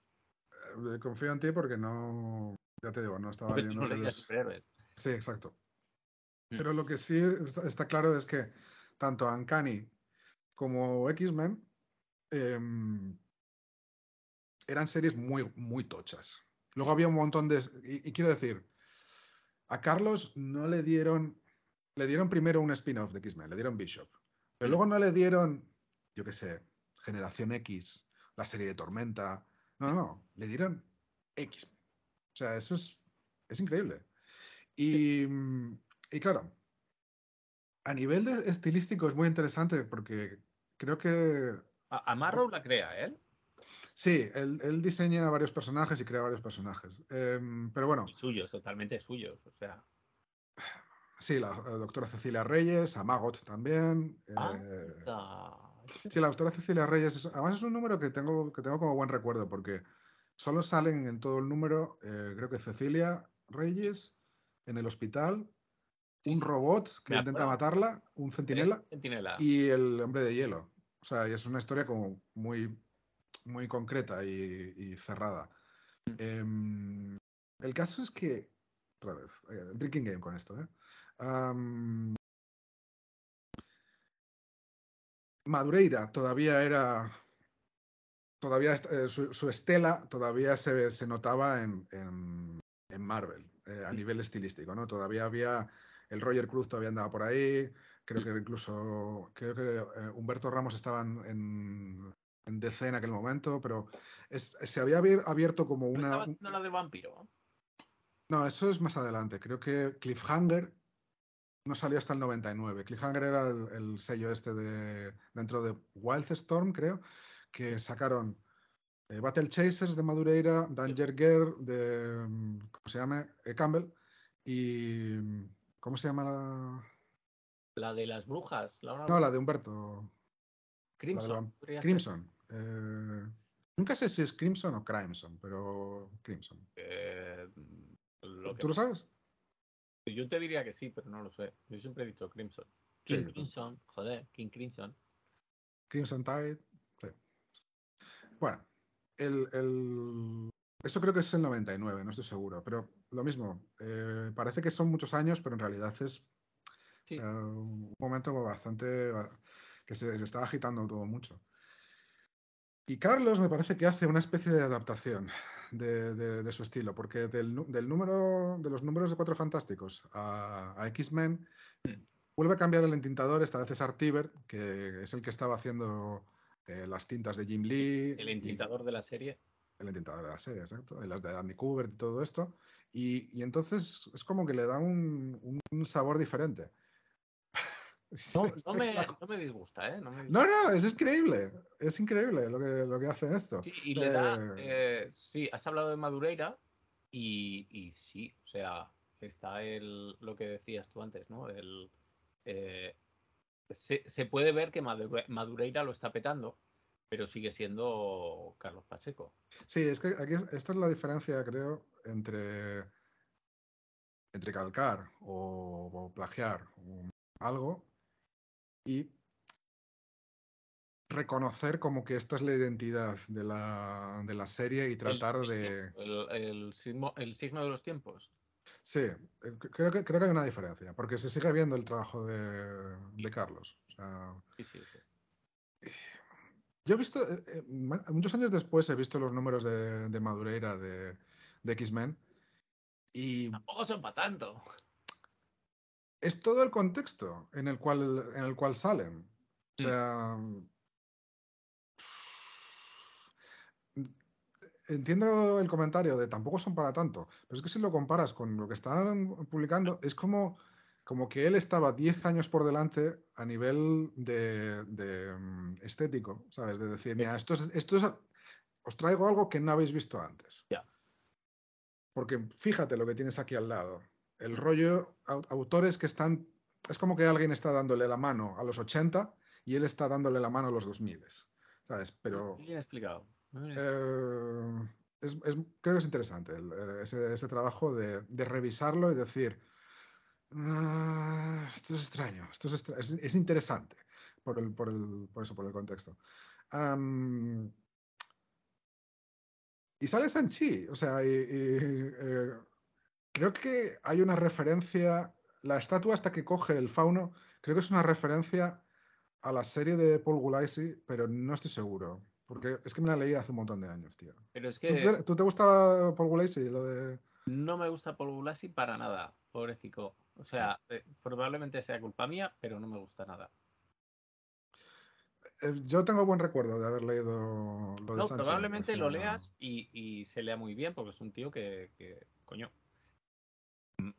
Eh, confío en ti porque no, ya te digo, no estaba leyendo los... Sí, exacto. Mm. Pero lo que sí está, claro es que tanto Ancani como X-Men em, eran series muy, muy tochas. Luego había un montón de... y quiero decir, a Carlos no le dieron... Le dieron primero un spin-off de X-Men, le dieron Bishop. Pero mm. luego no le dieron, yo qué sé, Generación X, la serie de Tormenta. No, no, le dieron X. O sea, eso es, es increíble. Y, claro, a nivel de estilístico es muy interesante porque creo que... A, Marrow la crea ¿eh? él. Sí, él, diseña varios personajes y crea varios personajes. Em, pero bueno. suyos, totalmente suyos, o sea. Sí, la, doctora Cecilia Reyes, a también. Ah, eh, Sí, la autora Cecilia Reyes, además es un número que tengo, que tengo como buen recuerdo, porque solo salen en todo el número, eh, creo que Cecilia Reyes en el hospital, un robot que intenta matarla, eh, un centinela, y el hombre de hielo. O sea, y es una historia como muy, muy concreta y, cerrada. Mm. Em, el caso es que, otra vez, eh, drinking game con esto, ¿eh? Madureira todavía era, todavía eh, su, estela todavía se, notaba en, Marvel eh, a mm. nivel estilístico, ¿no? Todavía había, el Roger Cruz todavía andaba por ahí, creo mm. que incluso, creo que eh, Humberto Ramos estaba en, DC en aquel momento, pero se había abierto como una... No la de vampiro. No, eso es más adelante. Creo que Cliffhanger no salió hasta el 99. Cliffhanger era el, sello este de dentro de Wildstorm, creo, que sacaron eh, Battle Chasers de Madureira, Danger Girl de, mm, ¿cómo se llama? Eh, Campbell y mm, ¿cómo se llama la? La de las brujas, No, la de Humberto. Crimson. Crimson. Eh, nunca sé si es Crimson o Crimson, pero Crimson. ¿Tú lo sabes? Yo te diría que sí, pero no lo sé. Yo siempre he dicho Crimson. King Crimson, joder, King Crimson. Crimson Tide, sí. Bueno, el, eso creo que es el 99, no estoy seguro, pero lo mismo, eh, parece que son muchos años, pero en realidad es eh, un momento bastante que se, se estaba agitando todo mucho. Y Carlos me parece que hace una especie de adaptación de, su estilo, porque del, número, de los números de Cuatro Fantásticos a, X-Men, hmm. vuelve a cambiar el entintador, esta vez es Art que es el que estaba haciendo eh, las tintas de Jim Lee. El entintador de la serie. El entintador de la serie, exacto, las de Andy Kubert y todo esto. Y, entonces es como que le da un sabor diferente. [LAUGHS] No, me, disgusta, ¿eh? No, no, es increíble. Es increíble lo que, hace esto. Sí, y le da. Eh, eh, sí, has hablado de Madureira y, y, sí, o sea, está lo que decías tú antes, ¿no? Eh, se, puede ver que Madureira lo está petando, pero sigue siendo Carlos Pacheco. Sí, es que aquí esta es la diferencia, creo, entre entre calcar o, plagiar algo y reconocer como que esta es la identidad de la, serie y tratar de... El, signo, de los tiempos. Sí, eh, creo que, creo que hay una diferencia, porque se sigue viendo el trabajo de, Carlos. sí, sí, sí. Yo he visto, eh, eh, muchos años después he visto los números de, de Madureira de, de X-Men. Y... Tampoco son para tanto es todo el contexto en el cual, en el cual salen. Mm. entiendo el comentario de tampoco son para tanto, pero es que si lo comparas con lo que están publicando, es como, como que él estaba 10 años por delante a nivel de, mm, estético, ¿sabes? De decir, mira, esto es, esto os traigo algo que no habéis visto antes. Porque fíjate lo que tienes aquí al lado el rollo, autores que están, es como que alguien está dándole la mano a los 80 y él está dándole la mano a los 2000, ¿sabes? Pero... Bien explicado. Eh, es, creo que es interesante eh, ese, trabajo de, revisarlo y decir, ah, esto es extraño, esto es, es, interesante por, el, eso, por el contexto. y sale Sanchi, o sea, y, eh, Creo que hay una referencia, la estatua hasta que coge el fauno, creo que es una referencia a la serie de Paul Gulaisi, pero no estoy seguro. Porque es que me la leí hace un montón de años, tío. Pero es que... ¿Tú, te gusta Paul Gulaisi? No me gusta Paul Gulaisi para nada, pobre Chico. O sea, eh, probablemente sea culpa mía, pero no me gusta nada. Eh, yo tengo buen recuerdo de haber leído lo de no, Probablemente lo leas y, se lea muy bien, porque es un tío que, que coño,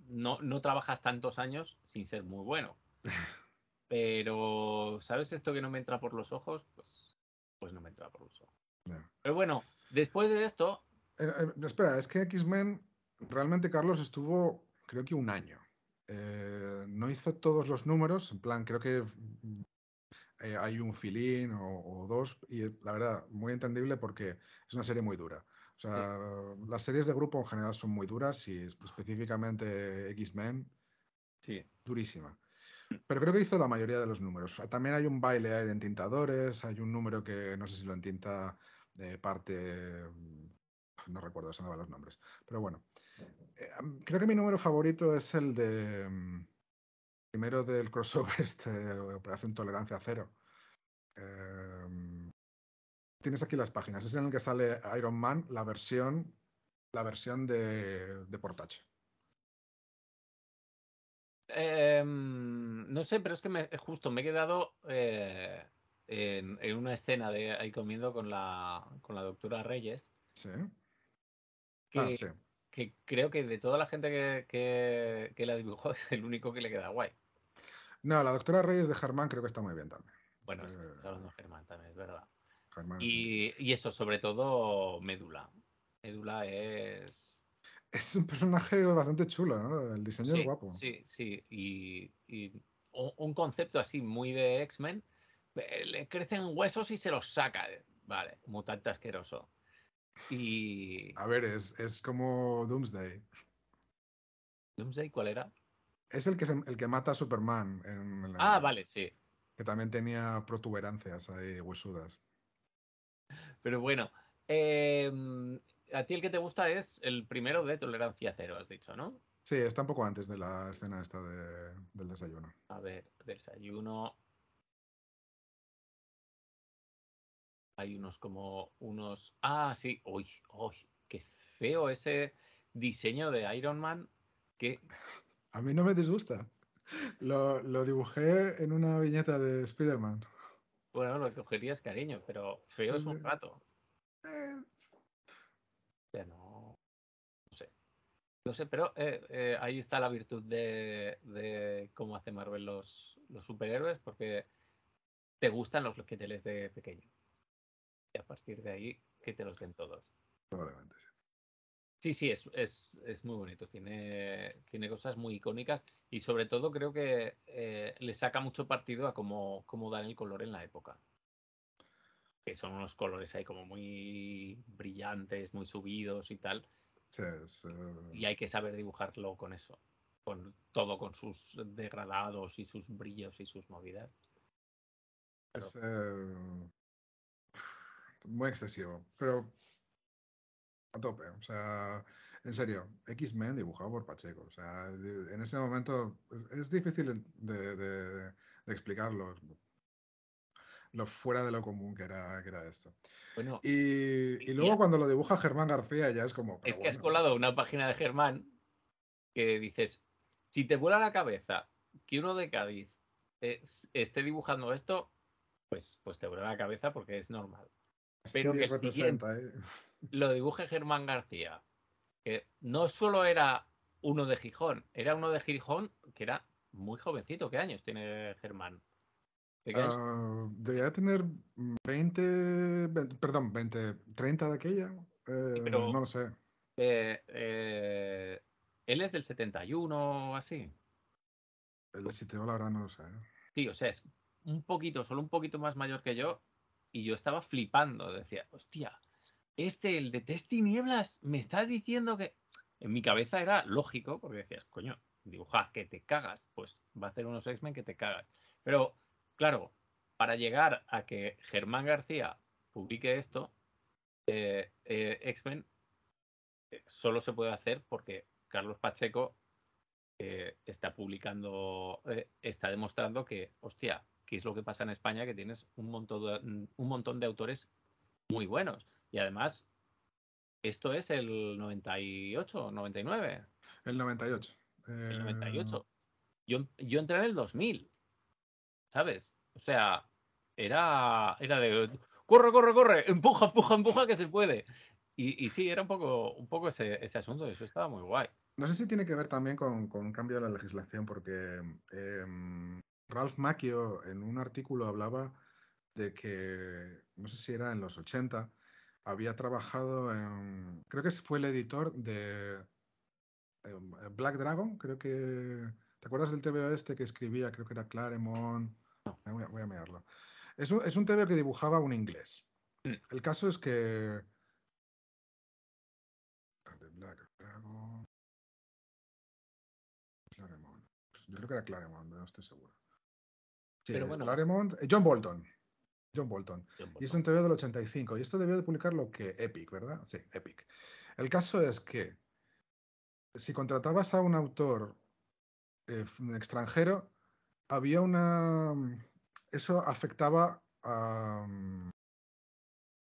no, no trabajas tantos años sin ser muy bueno. [LAUGHS] Pero, ¿sabes esto que no me entra por los ojos? Pues, pues no me entra por los ojos. Pero bueno, después de esto. Eh, eh, espera, es que X-Men, realmente Carlos estuvo, creo que un año. Eh, no hizo todos los números, en plan, creo que hay un filín o, dos, y la verdad, muy entendible porque es una serie muy dura. O sea, las series de grupo en general son muy duras y pues, específicamente X-Men, sí. durísima. Pero creo que hizo la mayoría de los números. También hay un baile de entintadores, hay un número que no sé si lo entinta de eh, parte. Mm, no recuerdo, se me van los nombres. Pero bueno, eh, creo que mi número favorito es el de. Mm, primero del crossover, [LAUGHS] este, Operación Tolerancia Cero. Eh, tienes aquí las páginas. Es en el que sale Iron Man, la versión, la versión de, portache em, no sé, pero es que justo me he quedado eh, en, una escena de ahí comiendo con la, doctora Reyes. Ah, sí. Que, creo que de toda la gente que, la dibujó es el único que le queda guay. No, la doctora Reyes de Germán creo que está muy bien también. Bueno, eh, está hablando de Germán también, es verdad y, eso, sobre todo, Médula. Médula es. Es un personaje bastante chulo, ¿no? El diseño es guapo. Sí, sí. Y, un concepto así muy de X-Men. Eh, le crecen huesos y se los saca. Eh, vale, mutante asqueroso. Y. A ver, es, como Doomsday. ¿Doomsday cuál era? Es el que, el que mata a Superman. En ah, vale, sí. Que también tenía protuberancias ahí, huesudas. Pero bueno, eh, a ti el que te gusta es el primero de tolerancia cero, has dicho, ¿no? Sí, está un poco antes de la escena esta del desayuno. A ver, desayuno. Hay unos como unos. Ah, sí. Uy, uy, qué feo ese diseño de Iron Man. Que... [LAUGHS] A mí no me disgusta. Lo, lo dibujé en una viñeta de Spider-Man. Bueno, lo cogerías cariño, pero feo es un rato. Eh, no. sé. No sé, pero eh, eh, ahí está la virtud de, cómo hace Marvel los, superhéroes, porque te gustan los que te les de pequeño. Y a partir de ahí, que te los den todos. Probablemente sí. Sí, sí, es, es, es, muy bonito. Tiene, tiene cosas muy icónicas y sobre todo creo que eh, le saca mucho partido a cómo, cómo, dan el color en la época. Que son unos colores ahí como muy brillantes, muy subidos y tal. Y hay que saber dibujarlo con eso. Con todo, con sus degradados y sus brillos y sus movidas. Es eh, muy excesivo. Pero a tope. O sea, en serio, X-Men dibujado por Pacheco. O sea, en ese momento es, difícil de, explicarlo. Lo fuera de lo común que era, era esto. y, luego cuando lo dibuja Germán García ya es como. Es que has colado una página de Germán que dices: si te vuela la cabeza que uno de Cádiz esté dibujando esto, pues, pues te vuela la cabeza porque es normal. Pero que, representa ¿eh? lo dibuje Germán García, que no solo era uno de Gijón, era uno de Gijón que era muy jovencito. ¿Qué años tiene Germán? Ah, debería tener 20, perdón, 20, 30 de aquella. Eh, no lo sé. Eh, eh, él es del 71 o así. El la verdad, no lo sé. Tío, o sea, es un poquito, solo un poquito más mayor que yo. Y yo estaba flipando. Decía, hostia, este, el de Test Tinieblas me está diciendo que. En mi cabeza era lógico, porque decías, coño, dibuja que te cagas, pues va a hacer unos X-Men que te cagas. Pero, claro, para llegar a que Germán García publique esto, eh, eh X-Men eh, solo se puede hacer porque Carlos Pacheco eh, está publicando, está demostrando que, hostia, ¿qué es lo que pasa en España? Que tienes un montón un montón de autores muy buenos. Y además, esto es el 98, 99. El 98. El 98. Eh, yo, yo entré en el 2000, ¿sabes? O sea, era, era de corre, corre, corre, empuja, empuja, empuja que se puede. Y, sí, era un poco, un poco ese, asunto, eso estaba muy guay. No sé si tiene que ver también con, un cambio de la legislación, porque em, Ralph Macchio en un artículo hablaba de que, no sé si era en los 80, había trabajado en, creo que fue el editor de em, eh, Black Dragon, creo que, ¿te acuerdas del TVO este que escribía? Creo que era Claremont, voy a, mirarlo. Es un, es TVO que dibujaba un inglés. Mm. El caso es que... Black Dragon... Claremont. Yo creo que era Claremont, no estoy seguro. Pero Claremont. Eh, John Bolton. John Bolton. Y es un teoría del 85. Y esto debió de publicar lo que Epic, ¿verdad? Sí, Epic. El caso es que si contratabas a un autor eh, extranjero, había una... Eso afectaba a... Mm,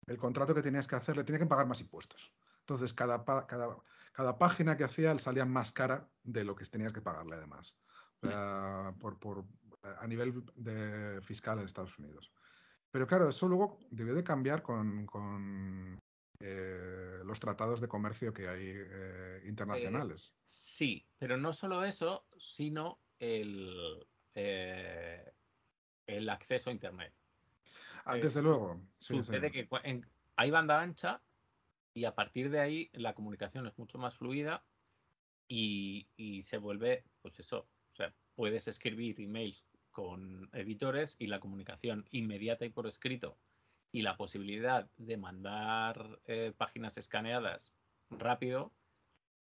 el contrato que tenías que hacer, le tenías que pagar más impuestos. Entonces, cada, cada, cada página que hacía salía más cara de lo que tenías que pagarle además. Eh, a nivel de fiscal en Estados Unidos. Pero claro, eso luego debe de cambiar con, eh, los tratados de comercio que hay eh, eh, internacionales. sí, pero no solo eso, sino el, el acceso a Internet. Ah, desde luego. Sí, sucede que hay banda ancha y a partir de ahí la comunicación es mucho más fluida y, y se vuelve, pues eso, o sea, puedes escribir emails con editores y la comunicación inmediata y por escrito y la posibilidad de mandar eh, páginas escaneadas rápido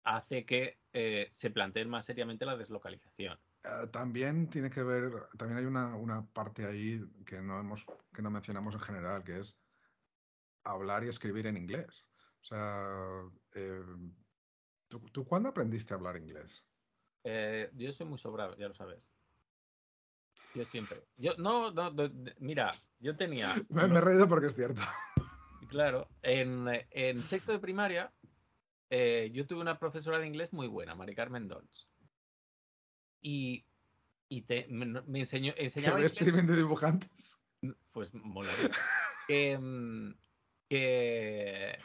hace que eh, se plantee más seriamente la deslocalización. Eh, también tiene que ver, también hay una, parte ahí que no, hemos, que no mencionamos en general, que es hablar y escribir en inglés. O sea, ¿tú, ¿tú, cuándo aprendiste a hablar inglés? yo soy muy sobrado, ya lo sabes. Yo siempre. Yo, no, no, mira, yo tenía. [LAUGHS] Me, he reído porque es cierto. Claro, en, en sexto de primaria, eh, yo tuve una profesora de inglés muy buena, Mari Carmen Dons. Y, y te, me, enseñó. Enseñaba de dibujantes? Pues mola. Em, que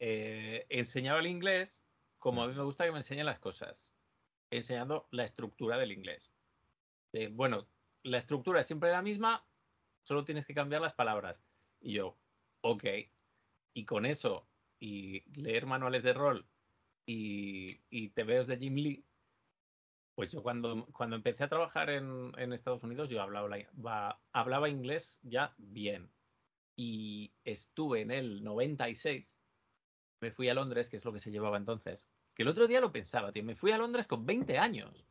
eh, enseñaba el inglés como a mí me gusta que me enseñen las cosas, enseñando la estructura del inglés. Eh, bueno, la estructura es siempre la misma, solo tienes que cambiar las palabras. Y yo, ok. Y con eso, y leer manuales de rol y, y veos de Jim Lee, pues yo cuando, cuando empecé a trabajar en, en Estados Unidos, yo hablaba, hablaba inglés ya bien. Y estuve en el 96, me fui a Londres, que es lo que se llevaba entonces. Que el otro día lo pensaba, tío, me fui a Londres con 20 años.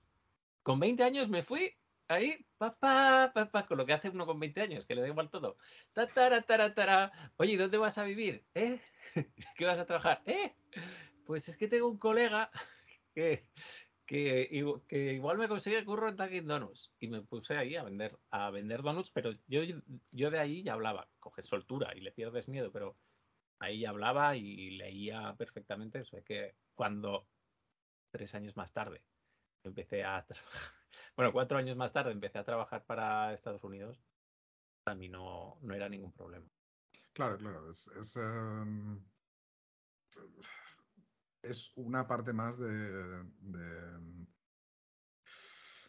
Con 20 años me fui ahí, papá, papá, con lo que hace uno con 20 años, que le da igual todo. Ta, Oye, ¿dónde vas a vivir? ¿Eh? [LAUGHS] ¿Qué vas a trabajar? ¿Eh? Pues es que tengo un colega [LAUGHS] que, que, igual me consigue curro en Dunkin' Donuts. Y me puse ahí a vender, a vender donuts, pero yo, yo de ahí ya hablaba. Coges soltura y le pierdes miedo, pero ahí ya hablaba y leía perfectamente eso. Es que cuando, tres años más tarde, empecé a trabajar bueno, cuatro años más tarde empecé a trabajar para Estados Unidos. Para mí no, no era ningún problema. Claro, claro. Es, es, em, una parte más de, em,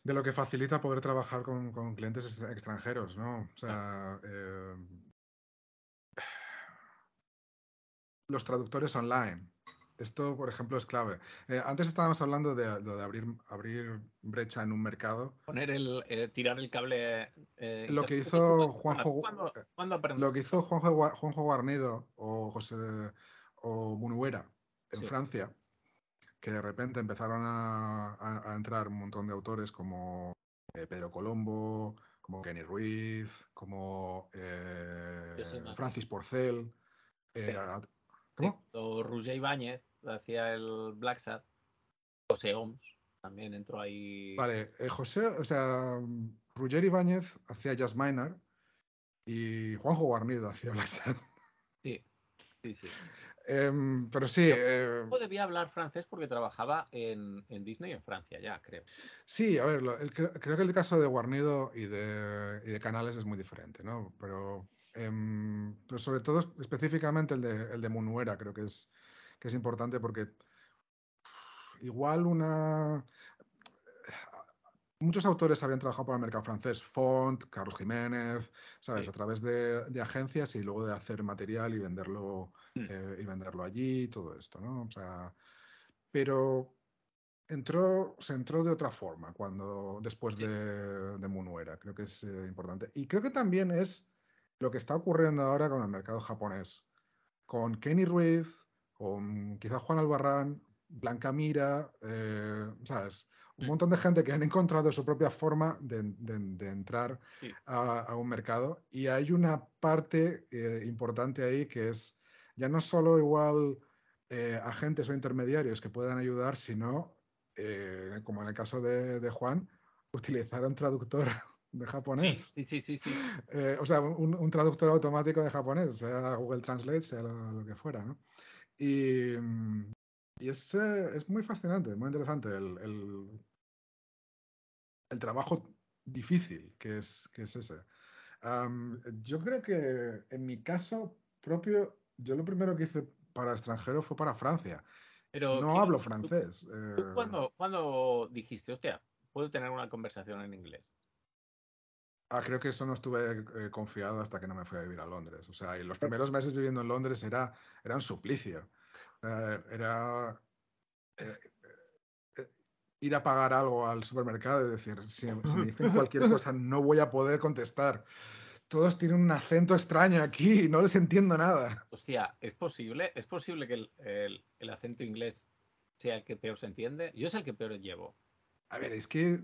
de, lo que facilita poder trabajar con, con clientes extranjeros, ¿no? O sea, em, los traductores online. Esto, por ejemplo, es clave. Eh, antes estábamos hablando de, abrir, brecha en un mercado. Poner el, eh, tirar el cable. Eh, lo, que hizo Juanjo, lo hizo Guarnido o José o Munuera en Francia, que de repente empezaron a, entrar un montón de autores como Pedro Colombo, como Kenny Ruiz, como Francis Porcel. ¿Cómo? Roger Ibáñez, hacía el Black Sad José Oms también entró ahí. Vale, eh, José, o sea, Roger Ibáñez hacía Jazz Minor y Juanjo Guarnido hacía Black Sad Sí, sí, sí. Em, pero sí. Eh, debía hablar francés porque trabajaba en, Disney en Francia ya, creo. Sí, a ver, creo que el caso de Guarnido y de, y de Canales es muy diferente, ¿no? Pero eh, pero sobre todo específicamente el de, el de Munuera creo que es, que es importante porque igual una... Muchos autores habían trabajado para el mercado francés, Font, Carlos Jiménez, ¿sabes? A través de, de, agencias y luego de hacer material y venderlo, mm. eh, y venderlo allí, todo esto, ¿no? O sea, pero entró, se entró de otra forma cuando, después de, de Munuera, creo que es eh, importante. Y creo que también es lo que está ocurriendo ahora con el mercado japonés, con Kenny Ruiz, con quizá Juan Albarrán, Blanca Mira, eh, ¿sabes? Un montón de gente que han encontrado su propia forma de, entrar a, un mercado. Y hay una parte eh, importante ahí que es ya no solo igual eh, agentes o intermediarios que puedan ayudar, sino, como en el caso de, Juan, utilizar un traductor de japonés. Sí, sí, sí. sí, eh, o sea, un, traductor automático de japonés, sea Google Translate, sea lo, que fuera, ¿no? Y, y es, eh, es, muy fascinante, muy interesante el, el, trabajo difícil que es, que es ese. yo creo que en mi caso propio, yo lo primero que hice para extranjero fue para Francia. Pero no hablo francés. ¿Cuándo eh. cuando, cuando dijiste, hostia, puedo tener una conversación en inglés? Ah, creo que eso no estuve eh, confiado hasta que no me fui a vivir a Londres. O sea, los primeros meses viviendo en Londres era, era un suplicio. era eh, eh, ir a pagar algo al supermercado y decir, si, me dicen cualquier cosa, [LAUGHS] no voy a poder contestar. Todos tienen un acento extraño aquí no les entiendo nada. Hostia, ¿es posible? ¿Es posible que el, el acento inglés sea el que peor se entiende? Yo es el que peor llevo. A ver, es que.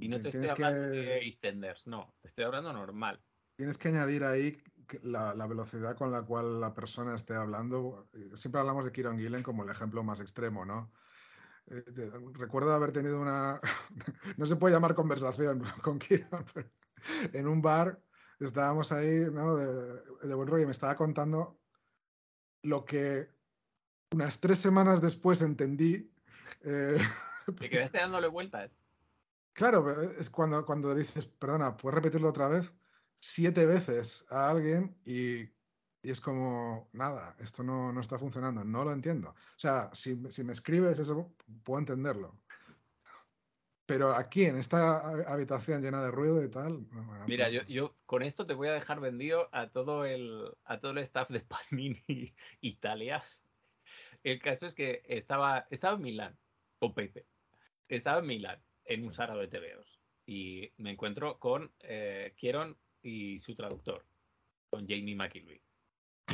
y no te estoy hablando que, de extenders, no. Te estoy hablando normal. Tienes que añadir ahí la, velocidad con la cual la persona esté hablando. Eh, siempre hablamos de Kieron Gillen como el ejemplo más extremo, ¿no? Eh, recuerdo haber tenido una. [LAUGHS] no se puede llamar conversación [LAUGHS] con Kieron, pero en un bar estábamos ahí, ¿no? De, de buen rollo y me estaba contando lo que unas tres semanas después entendí. Eh, te [LAUGHS] quedaste dándole vueltas. Claro, es cuando, cuando dices, perdona, ¿puedes repetirlo otra vez? Siete veces a alguien y, es como, nada, esto no, está funcionando, no lo entiendo. O sea, si, me escribes eso, puedo entenderlo. Pero aquí, en esta habitación llena de ruido y tal. Mira, yo, yo, con esto te voy a dejar vendido a todo el, a todo el staff de Panini [LAUGHS] Italia. El caso es que estaba, estaba en Milán con Pepe estaba en Milán, en un sábado de TVOs, y me encuentro con eh, Kieron y su traductor, con Jamie McKilvey.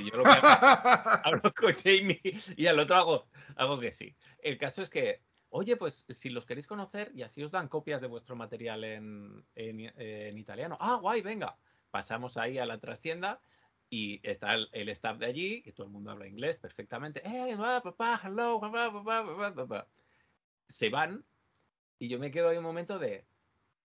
Y yo lo que [LAUGHS] hablo con Jamie y al otro hago, hago que sí. El caso es que, oye, pues si los queréis conocer y así os dan copias de vuestro material en, italiano. Ah, guay, venga. Pasamos ahí a la trastienda y está el, staff de allí, que todo el mundo habla inglés perfectamente. ¡Eh, papá, hello, Se van y yo me quedo ahí un momento de,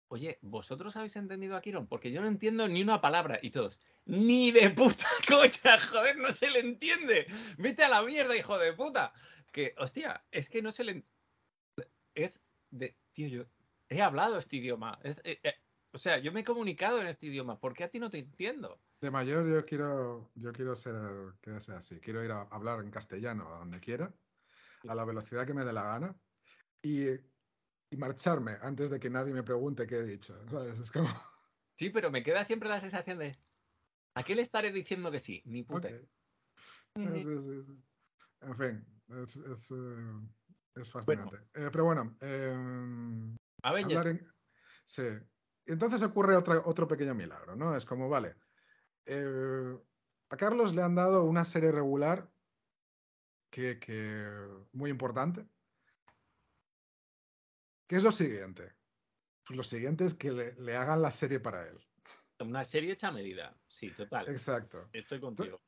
oye, ¿vosotros habéis entendido a Kiron? Porque yo no entiendo ni una palabra. Y todos, ni de puta [LAUGHS] coña! joder, no se le entiende. Vete a la mierda, hijo de puta. Que, hostia, es que no se le... Es de, tío, yo he hablado este idioma. Eh, eh, o sea, yo me he comunicado en este idioma. ¿Por qué a ti no te entiendo? De mayor yo quiero, yo quiero ser, que sea así. Quiero ir a hablar en castellano a donde quiera, a la velocidad que me dé la gana. Y y marcharme antes de que nadie me pregunte qué he dicho. Sí, pero me queda siempre la sensación de, ¿a qué le estaré diciendo que sí? Ni puta. En fin, es, eh, fascinante. Eh, pero bueno, eh, hablar en... Sí. Entonces ocurre otro pequeño milagro, ¿no? Es como, vale, a Carlos le han dado una serie regular que, que muy importante, ¿Qué es lo siguiente? Pues lo siguiente es que le, hagan la serie para él. Una serie hecha a medida, sí, total. Exacto. Estoy contigo.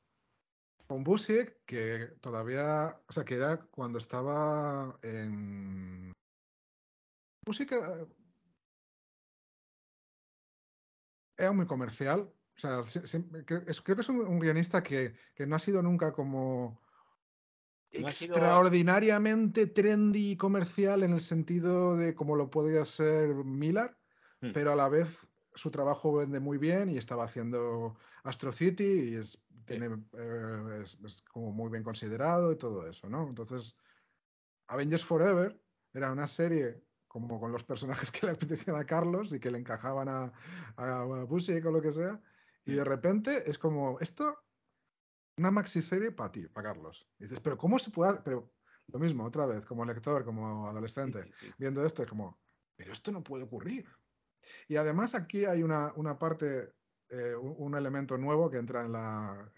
Con Busiek, que todavía, o sea, que era cuando estaba en... música era muy comercial, o sea, creo, que es un, guionista que, no ha sido nunca como extraordinariamente trendy y comercial en el sentido de como lo podía ser Miller, hmm. pero a la vez su trabajo vende muy bien y estaba haciendo Astro City y es, tiene, eh, como muy bien considerado y todo eso, ¿no? Entonces, Avengers Forever era una serie como con los personajes que le apetecían a Carlos y que le encajaban a, a, a lo que sea, y hmm. de repente es como, esto una maxi serie para ti, para Carlos. dices, pero ¿cómo se puede...? Pero, lo mismo, otra vez, como lector, como adolescente, viendo esto, es como, pero esto no puede ocurrir. Y además aquí hay una, parte, eh, un, elemento nuevo que entra en la,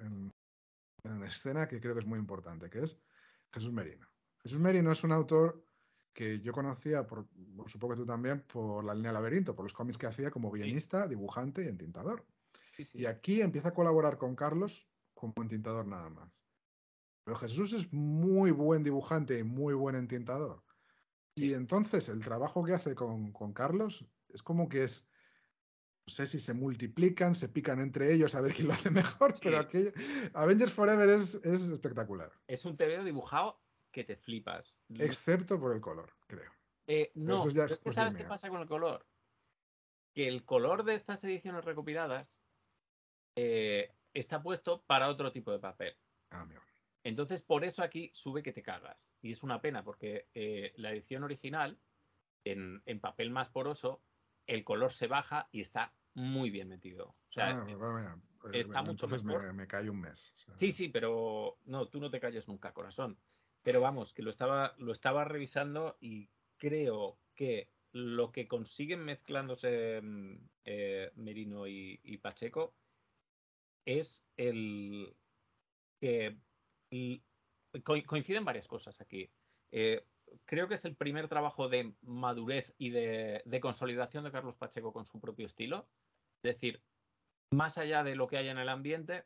escena que creo que es muy importante, que es Jesús Merino. Jesús Merino es un autor que yo conocía, supongo que tú también, por la línea Laberinto, por los cómics que hacía como guionista, dibujante y entintador. Y aquí empieza a colaborar con Carlos como entintador nada más. Pero Jesús es muy buen dibujante y muy buen entintador. Y entonces el trabajo que hace con, Carlos es como que es no sé si se multiplican, se pican entre ellos a ver quién lo hace mejor, pero Avengers Forever es, espectacular. Es un TV dibujado que te flipas. Excepto por el color, creo. Eh, no, ¿sabes qué pasa con el color? Que el color de estas ediciones recopiladas eh, está puesto para otro tipo de papel. Ah, entonces, por eso aquí sube que te cagas. Y es una pena, porque eh, la edición original, en, papel más poroso, el color se baja y está muy bien metido. O sea, ah, pues, está mucho mejor. Me, me un mes. Sí, sí, pero no, tú no te calles nunca, corazón. Pero vamos, que lo estaba, lo estaba revisando y creo que lo que consiguen mezclándose mm, eh, Merino y Pacheco es el que coinciden varias cosas aquí. Eh, creo que es el primer trabajo de madurez y de, consolidación de Carlos Pacheco con su propio estilo. Es decir, más allá de lo que haya en el ambiente,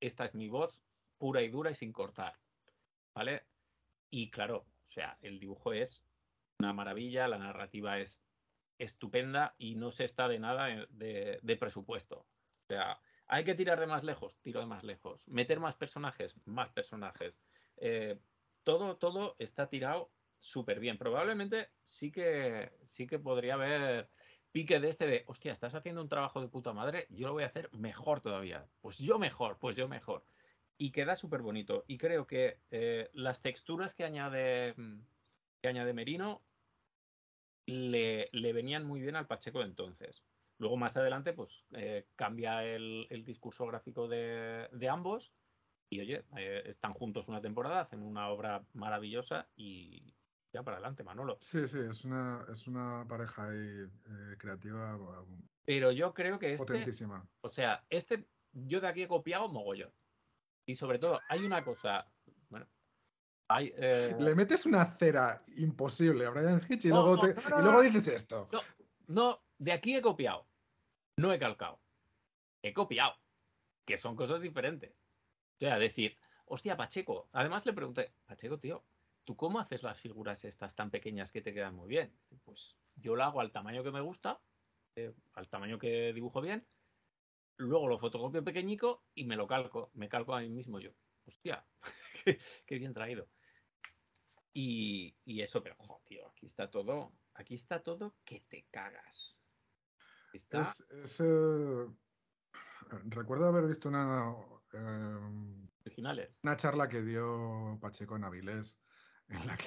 esta es mi voz pura y dura y sin cortar. ¿Vale? Y claro, o sea, el dibujo es una maravilla, la narrativa es estupenda y no se está de nada de, de presupuesto. O sea, hay que tirar de más lejos, tiro de más lejos. Meter más personajes, más personajes. Eh, todo, todo está tirado súper bien. Probablemente sí que, sí que podría haber pique de este de, hostia, estás haciendo un trabajo de puta madre, yo lo voy a hacer mejor todavía. Pues yo mejor, pues yo mejor. Y queda súper bonito. Y creo que eh, las texturas que añade, que añade Merino le, le venían muy bien al Pacheco entonces. Luego más adelante, pues eh, cambia el, discurso gráfico de, ambos y oye, eh, están juntos una temporada, hacen una obra maravillosa y ya para adelante, Manolo. Sí, sí, es una, es una pareja ahí, eh, creativa. Um, Pero yo creo que este, potentísima. O sea, este yo de aquí he copiado mogollón. Y sobre todo, hay una cosa, bueno, Le metes una cera imposible a Brian Hitch y, luego, te, esto. no, luego dices esto. No, de aquí he copiado, no he calcado, he copiado, que son cosas diferentes. O sea, decir, hostia, Pacheco, además le pregunté, Pacheco, tío, ¿tú cómo haces las figuras estas tan pequeñas que te quedan muy bien? Pues yo lo hago al tamaño que me gusta, eh, al tamaño que dibujo bien, luego lo fotocopio pequeñico y me lo calco, me calco a mí mismo yo. Hostia, [LAUGHS] qué, bien traído. Y, y eso, pero, jo, tío, aquí está todo, aquí está todo que te cagas. Eh, recuerdo haber visto una. Eh, una charla que dio Pacheco Avilés, en la que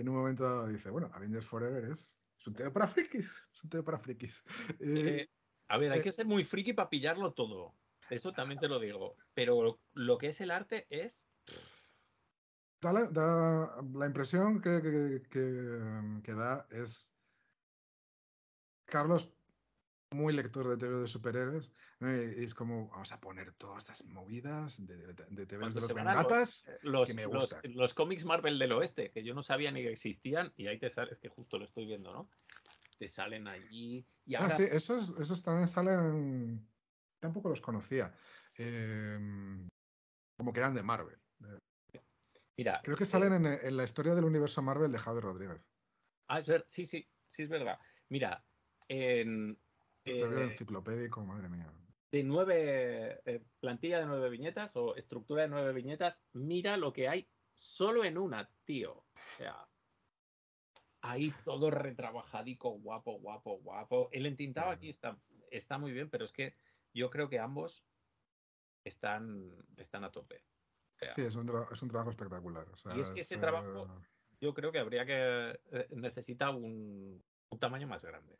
en un momento dice: Bueno, Avengers Forever es, un tema para frikis. un para frikis. Eh, a ver, hay que ser muy friki para pillarlo todo. Eso también te lo digo. Pero lo, que es el arte es. Da la, impresión que, que, da es Carlos muy lector de TV de superhéroes, eh, es como, vamos a poner todas estas movidas de, de TV de los eh, Los, cómics Marvel del Oeste, que yo no sabía ni que existían, y ahí te sale, es que justo lo estoy viendo, ¿no? Te salen allí. Y Ah, sí, esos, también salen. Tampoco los conocía. Em, como que eran de Marvel. Mira. Creo que eh, salen en, la historia del universo Marvel de Javier Rodríguez. Ah, es sí, sí, sí, es verdad. Mira, en enciclopédico, mía. De nueve eh, plantilla de nueve viñetas o estructura de nueve viñetas, mira lo que hay solo en una, tío. O sea, ahí todo retrabajadico, guapo, guapo, guapo. El entintado aquí está, está muy bien, pero es que yo creo que ambos están, están a tope. sí, es un, trabajo espectacular. y es que ese trabajo, eh, yo creo que habría que. Eh, necesita un tamaño más grande.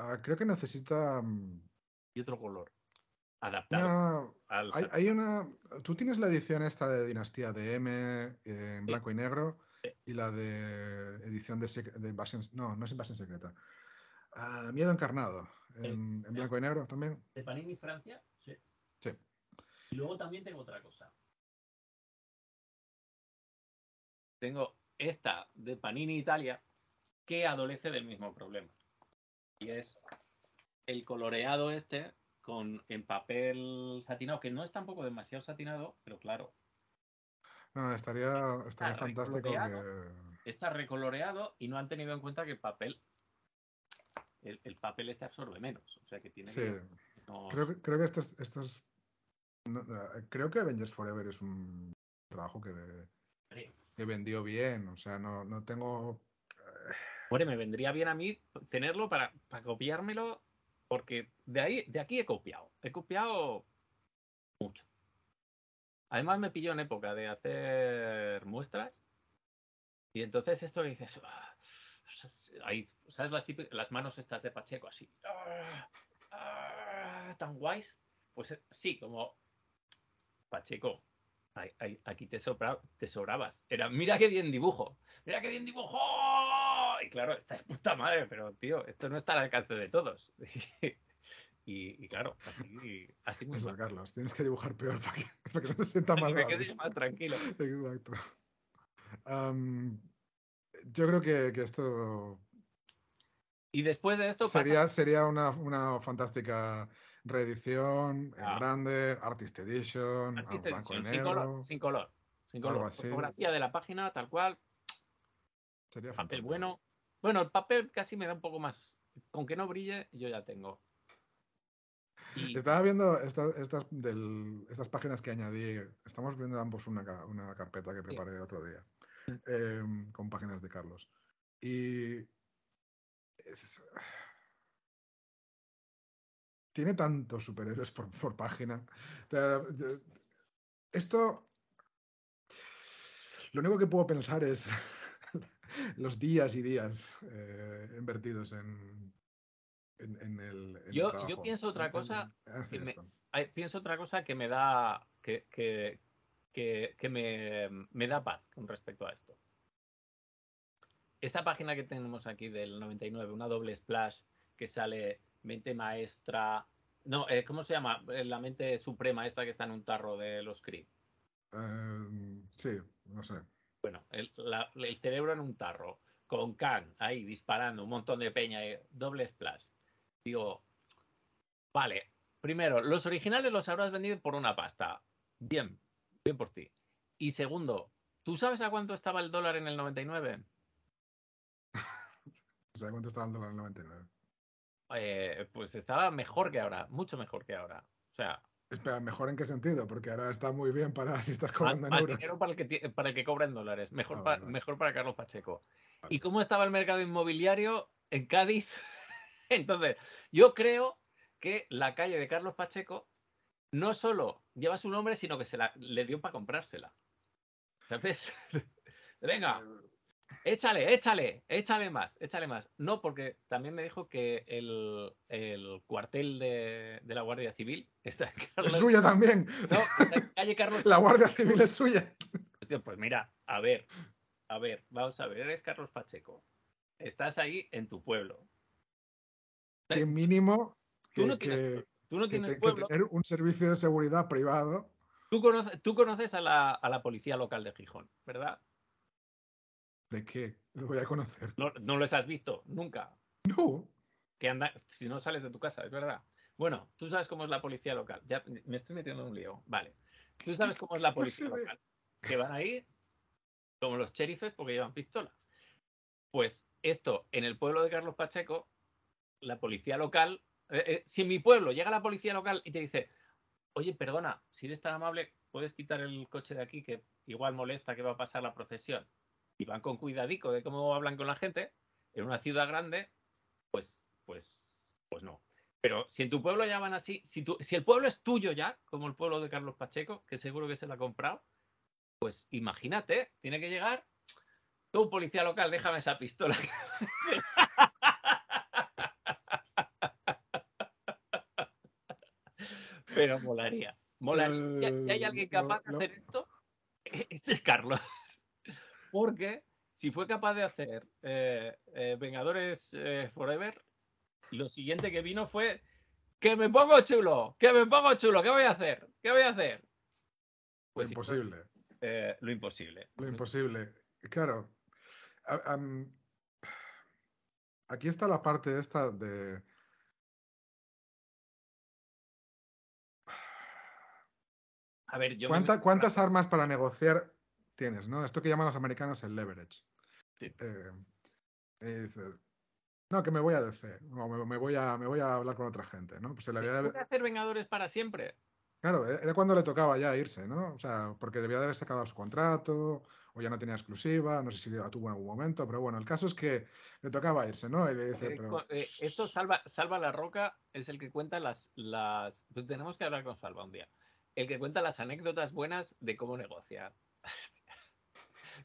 Ah, creo que necesita. Mm, y otro color. Adaptado. hay, una. Tú tienes la edición esta de Dinastía de M eh, en blanco y negro y la de edición de, de, No, no es Invasión Secreta. Ah, Miedo Encarnado en, blanco y negro también. De Panini Francia, sí. Sí. Y luego también tengo otra cosa. Tengo esta de Panini Italia que adolece del mismo problema. Y es el coloreado este con, en papel satinado, que no es tampoco demasiado satinado, pero claro. No, estaría, estaría fantástico Está recoloreado y no han tenido en cuenta que el papel el, papel este absorbe menos. O sea que tiene creo, que estos, estos creo que Avengers Forever es un trabajo que, que vendió bien. O sea, no, tengo. Eh, Hombre, me vendría bien a mí tenerlo para, copiármelo, porque de ahí, de aquí he copiado. He copiado mucho. Además, me pilló en época de hacer muestras. Y entonces esto que dices. Ah, ahí, ¿sabes las, manos estas de Pacheco así? Ah, ah, tan guays. Pues eh, sí, como Pacheco, aquí te, sobra, te sobrabas. Era, mira qué bien dibujo, mira qué bien dibujo, y claro, está de puta madre, pero tío, esto no está al alcance de todos. [LAUGHS] Y, claro, así, así Carlos, tienes que dibujar peor para que, [LAUGHS] no se sienta mal. Para que quedes más tranquilo. Exacto. yo creo que, esto. Y después de esto. Sería, sería una, una, fantástica reedición en ah. grande, Artist Edition, Artist sin, color, sin color. Fotografía de la página, tal cual. Sería fantástico. bueno. Bueno, el papel casi me da un poco más. Con que no brille, yo ya tengo. Estaba viendo estas, estas páginas que añadí. Estamos viendo ambos una, carpeta que preparé el otro día mm. em, con páginas de Carlos. Y. tiene tantos superhéroes por, por página. Esto. Lo único que puedo pensar es los días y días eh, invertidos en, en, el. yo, yo pienso otra cosa. Que pienso otra cosa que me da. que, me, me, da paz con respecto a esto. Esta página que tenemos aquí del 99, una doble splash que sale mente maestra. No, eh, ¿cómo se llama? Eh, la mente suprema esta que está en un tarro de los script sí, no sé bueno, el, cerebro en un tarro, con Khan ahí disparando un montón de peña, y eh, doble splash. Digo, vale, primero, los originales los habrás vendido por una pasta. Bien, bien por ti. Y segundo, ¿tú sabes a cuánto estaba el dólar en el 99? [LAUGHS] ¿Sabes cuánto estaba el dólar en el 99? Eh, pues estaba mejor que ahora, mucho mejor que ahora. O sea, Espera, ¿mejor en qué sentido? Porque ahora está muy bien para si estás ah, cobrando en euros. para el que, para dólares. Mejor, para, Carlos Pacheco. ¿Y cómo estaba el mercado inmobiliario en Cádiz? [LAUGHS] Entonces, yo creo que la calle de Carlos Pacheco no solo lleva su nombre, sino que se la, le dio para comprársela. entonces [LAUGHS] Venga, eh, échale, échale, échale más, échale más. No, porque también me dijo que el, cuartel de, la Guardia Civil está en Carlos. Es suya también. No, calle Carlos. [LAUGHS] La Guardia Civil es suya. Pues, pues mira, a ver, a ver, vamos a ver, eres Carlos Pacheco. Estás ahí en tu pueblo. Que eh, mínimo que, tú no tienes, tener un servicio de seguridad privado. Tú conoces, tú conoces a, la, a la policía local de Gijón, ¿verdad? ¿De qué? Lo voy a conocer. No, no los has visto, nunca. No. Que anda, si no sales de tu casa, es verdad. Bueno, tú sabes cómo es la policía local. Ya me estoy metiendo en un lío. Vale. Tú sabes cómo es la [LAUGHS] policía local. Que van ahí como los sheriffes porque llevan pistolas Pues esto, en el pueblo de Carlos Pacheco, la policía local, eh, eh, si en mi pueblo llega la policía local y te dice, oye, perdona, si eres tan amable, puedes quitar el coche de aquí que igual molesta que va a pasar la procesión y van con cuidadico de cómo hablan con la gente, en una ciudad grande, pues, pues, pues no. Pero si en tu pueblo ya van así, si, tu, si el pueblo es tuyo ya, como el pueblo de Carlos Pacheco, que seguro que se lo ha comprado, pues imagínate, tiene que llegar tú, policía local, déjame esa pistola. [LAUGHS] Pero molaría. Molaría. Si, hay alguien capaz de hacer esto, [LAUGHS] este es Carlos. Porque si fue capaz de hacer eh, eh, Vengadores eh, Forever, lo siguiente que vino fue que me pongo chulo, que me pongo chulo, ¿qué voy a hacer? ¿Qué voy a hacer? Pues lo imposible. lo imposible. Lo imposible. Claro. aquí está la parte esta de... A ver, yo ¿Cuántas armas para negociar tienes, ¿no? Esto que llaman los americanos el leverage. Sí. Eh, eh, no, que me voy a decir o me, voy a, me voy a hablar con otra gente, ¿no? Pues se le había de... hacer Vengadores para siempre. Claro, e, era cuando le tocaba ya irse, ¿no? O sea, porque debía de haberse acabado su contrato, o ya no tenía exclusiva, no sé si la tuvo en algún momento, pero bueno, el caso es que le tocaba irse, ¿no? Y eh, esto salva, salva la roca, es el que cuenta las, las. Pues tenemos que hablar con Salva un día. El que cuenta las anécdotas buenas de cómo negocia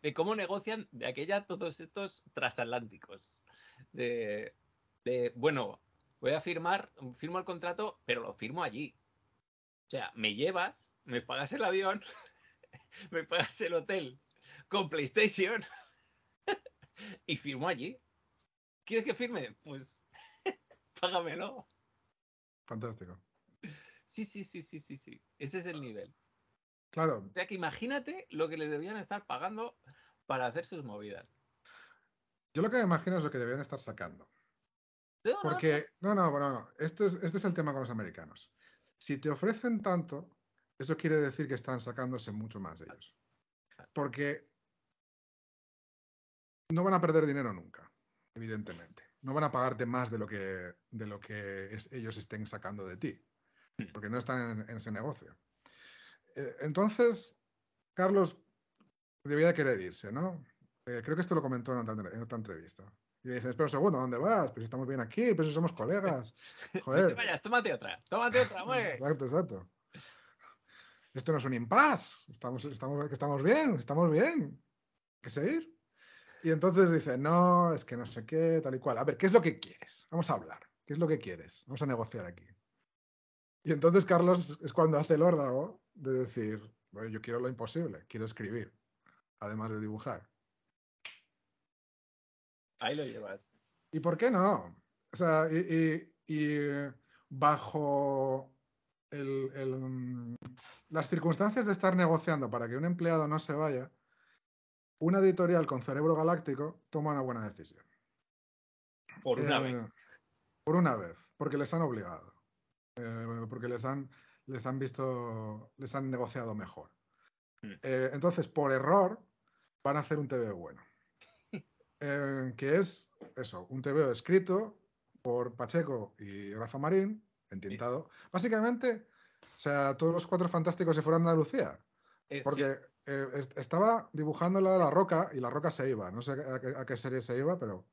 de cómo negocian de aquella todos estos transatlánticos. De, bueno, voy a firmar, firmo el contrato, pero lo firmo allí. O sea, me llevas, me pagas el avión, [LAUGHS] me pagas el hotel con PlayStation [LAUGHS] y firmo allí. ¿Quieres que firme? Pues [LAUGHS] págamelo. Fantástico. Sí, sí, sí, sí, sí, sí. Ese es el ah. nivel. Claro. O sea que imagínate lo que le debían estar pagando para hacer sus movidas. Yo lo que me imagino es lo que debían estar sacando. Porque, no, no, bueno, no. Este es, el tema con los americanos. Si te ofrecen tanto, eso quiere decir que están sacándose mucho más de ellos. Porque no van a perder dinero nunca, evidentemente. No van a pagarte más de lo que, de lo que ellos estén sacando de ti. Hmm. Porque no están en ese negocio. Eh, entonces, Carlos debía querer irse, ¿no? Eh, creo que esto lo comentó en otra, entrevista. Y le dice, espera un segundo, ¿dónde vas? Pero si estamos bien aquí, pero si somos colegas. [LAUGHS] Joder. no vayas, tómate otra, tómate otra, exacto, exacto. Esto no es un impas. Estamos, estamos, estamos bien, estamos bien. ¿Qué seguir. Y entonces dice, no, es que no sé qué, tal y cual. A ver, ¿qué es lo que quieres? Vamos a hablar. ¿Qué es lo que quieres? Vamos a negociar aquí. Y entonces Carlos es cuando hace el órdago de decir, yo quiero lo imposible, quiero escribir, además de dibujar. Ahí lo llevas. ¿Y por qué no? O sea, y, eh, bajo mm, las circunstancias de estar negociando para que un empleado no se vaya, una editorial con cerebro galáctico toma una buena decisión. Por una eh, vez. Por una vez, porque les han obligado. Eh, porque les han les han visto, les han negociado mejor. Mm. Eh, entonces, por error, van a hacer un tv bueno. [LAUGHS] Eh, que es eso, un TV escrito por Pacheco y Rafa Marín, entintado. Básicamente, o sea, todos los cuatro fantásticos se fueron a Andalucía. porque eh, estaba dibujándola la roca y la roca se iba. No sé a, qué, serie se iba, pero.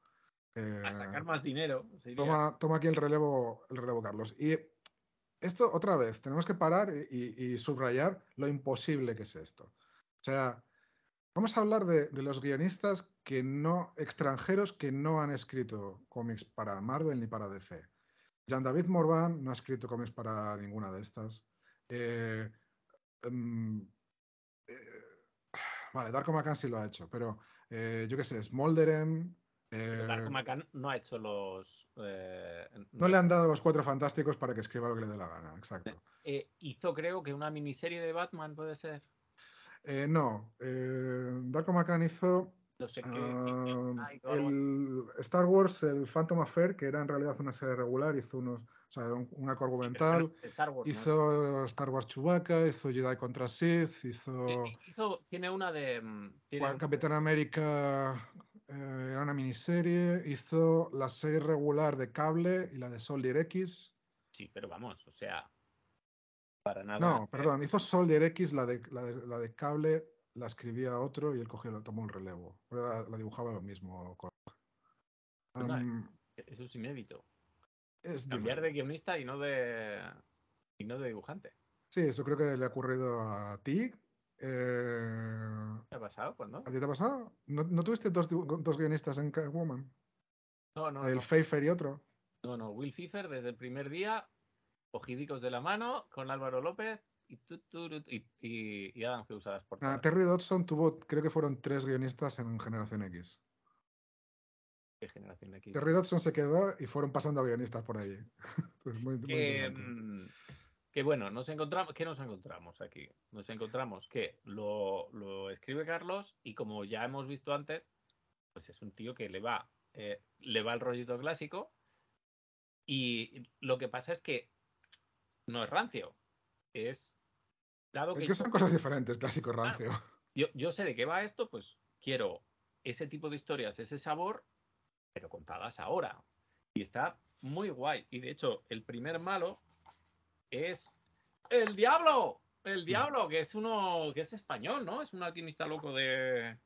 a sacar más dinero. Toma, toma, aquí el relevo, el relevo Carlos. Y esto otra vez, tenemos que parar y, subrayar lo imposible que es esto. O sea, vamos a hablar de, los guionistas que no, extranjeros que no han escrito cómics para Marvel ni para DC. Jean David Morvan no ha escrito cómics para ninguna de estas. Eh, mm, eh, vale, Darko McCann sí lo ha hecho, pero eh, yo qué sé, Smolderen, eh, no ha hecho los. Eh, no, le han dado los cuatro fantásticos para que escriba lo que le dé la gana, exacto. Eh, hizo, creo que una miniserie de Batman, puede ser. no. Darko McCann hizo. Ah, Star Wars, el Phantom Affair, que era en realidad una serie regular, hizo unos, o sea, un, un hizo Star Wars Chewbacca, hizo Jedi contra Sith, hizo. hizo tiene una de. Mm, Capitán América era eh, una miniserie, hizo la serie regular de cable y la de Soldier X. Sí, pero vamos, o sea, para nada. No, perdón, hizo Soldier X, la de, cable, la escribía otro y él cogió, tomó un relevo. la, dibujaba lo mismo. Pues um, eso es inédito. Es Cambiar de guionista y no de, y no de dibujante. Sí, eso creo que le ha ocurrido a ti, eh, ¿Te ha pasado? cuándo? ¿A ti te ha pasado? ¿No, tuviste dos, dos, guionistas en Catwoman? No, no. El Pfeiffer y otro. No, no. Will Pfeiffer desde el primer día, Ojidicos de la mano, con Álvaro López y, tu, y, y, Adam que ah, Terry Dodson tuvo, creo que fueron tres guionistas en Generación X. ¿Qué Generación X? Terry Dodson se quedó y fueron pasando a guionistas por allí. Entonces, [LAUGHS] muy, interesante mm, que bueno, nos encontramos, ¿qué nos encontramos aquí? Nos encontramos que lo, escribe Carlos y como ya hemos visto antes, pues es un tío que le va, eh, le va el rollito clásico y lo que pasa es que no es rancio, es... Dado es que, son cosas diferentes, clásico rancio. yo, yo sé de qué va esto, pues quiero ese tipo de historias, ese sabor, pero contadas ahora. Y está muy guay. Y de hecho, el primer malo es El Diablo. El mm. Diablo, que es uno, que es español, ¿no? Es un alquimista loco de...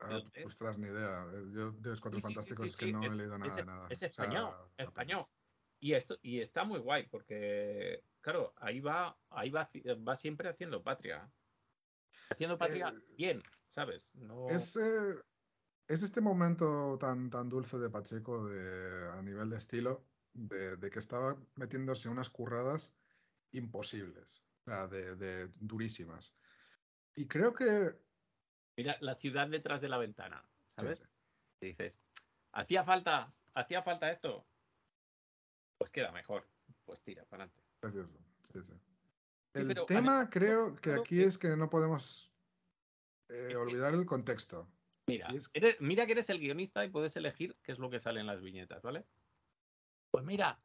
Ah, ostras, ni idea. Yo de los Cuatro Fantásticos que no he leído e- nada. Es, nada. es español, español. Y, esto, y está muy guay, porque, claro, ahí va, ahí va, va siempre haciendo patria. Haciendo eh, patria bien, ¿sabes? Eh, es, este momento tan, tan dulce de Pacheco a nivel de estilo de, que estaba metiéndose unas curradas imposibles, o sea, de, durísimas. Y creo que... Mira, la ciudad detrás de la ventana, ¿sabes? Y dices, hacía falta, hacía falta esto. Pues queda mejor, pues tira para adelante. Precioso, El tema creo que aquí es que no podemos eh, olvidar el contexto. Mira, mira que eres el guionista y puedes elegir qué es lo que sale en las viñetas, ¿vale? Pues mira,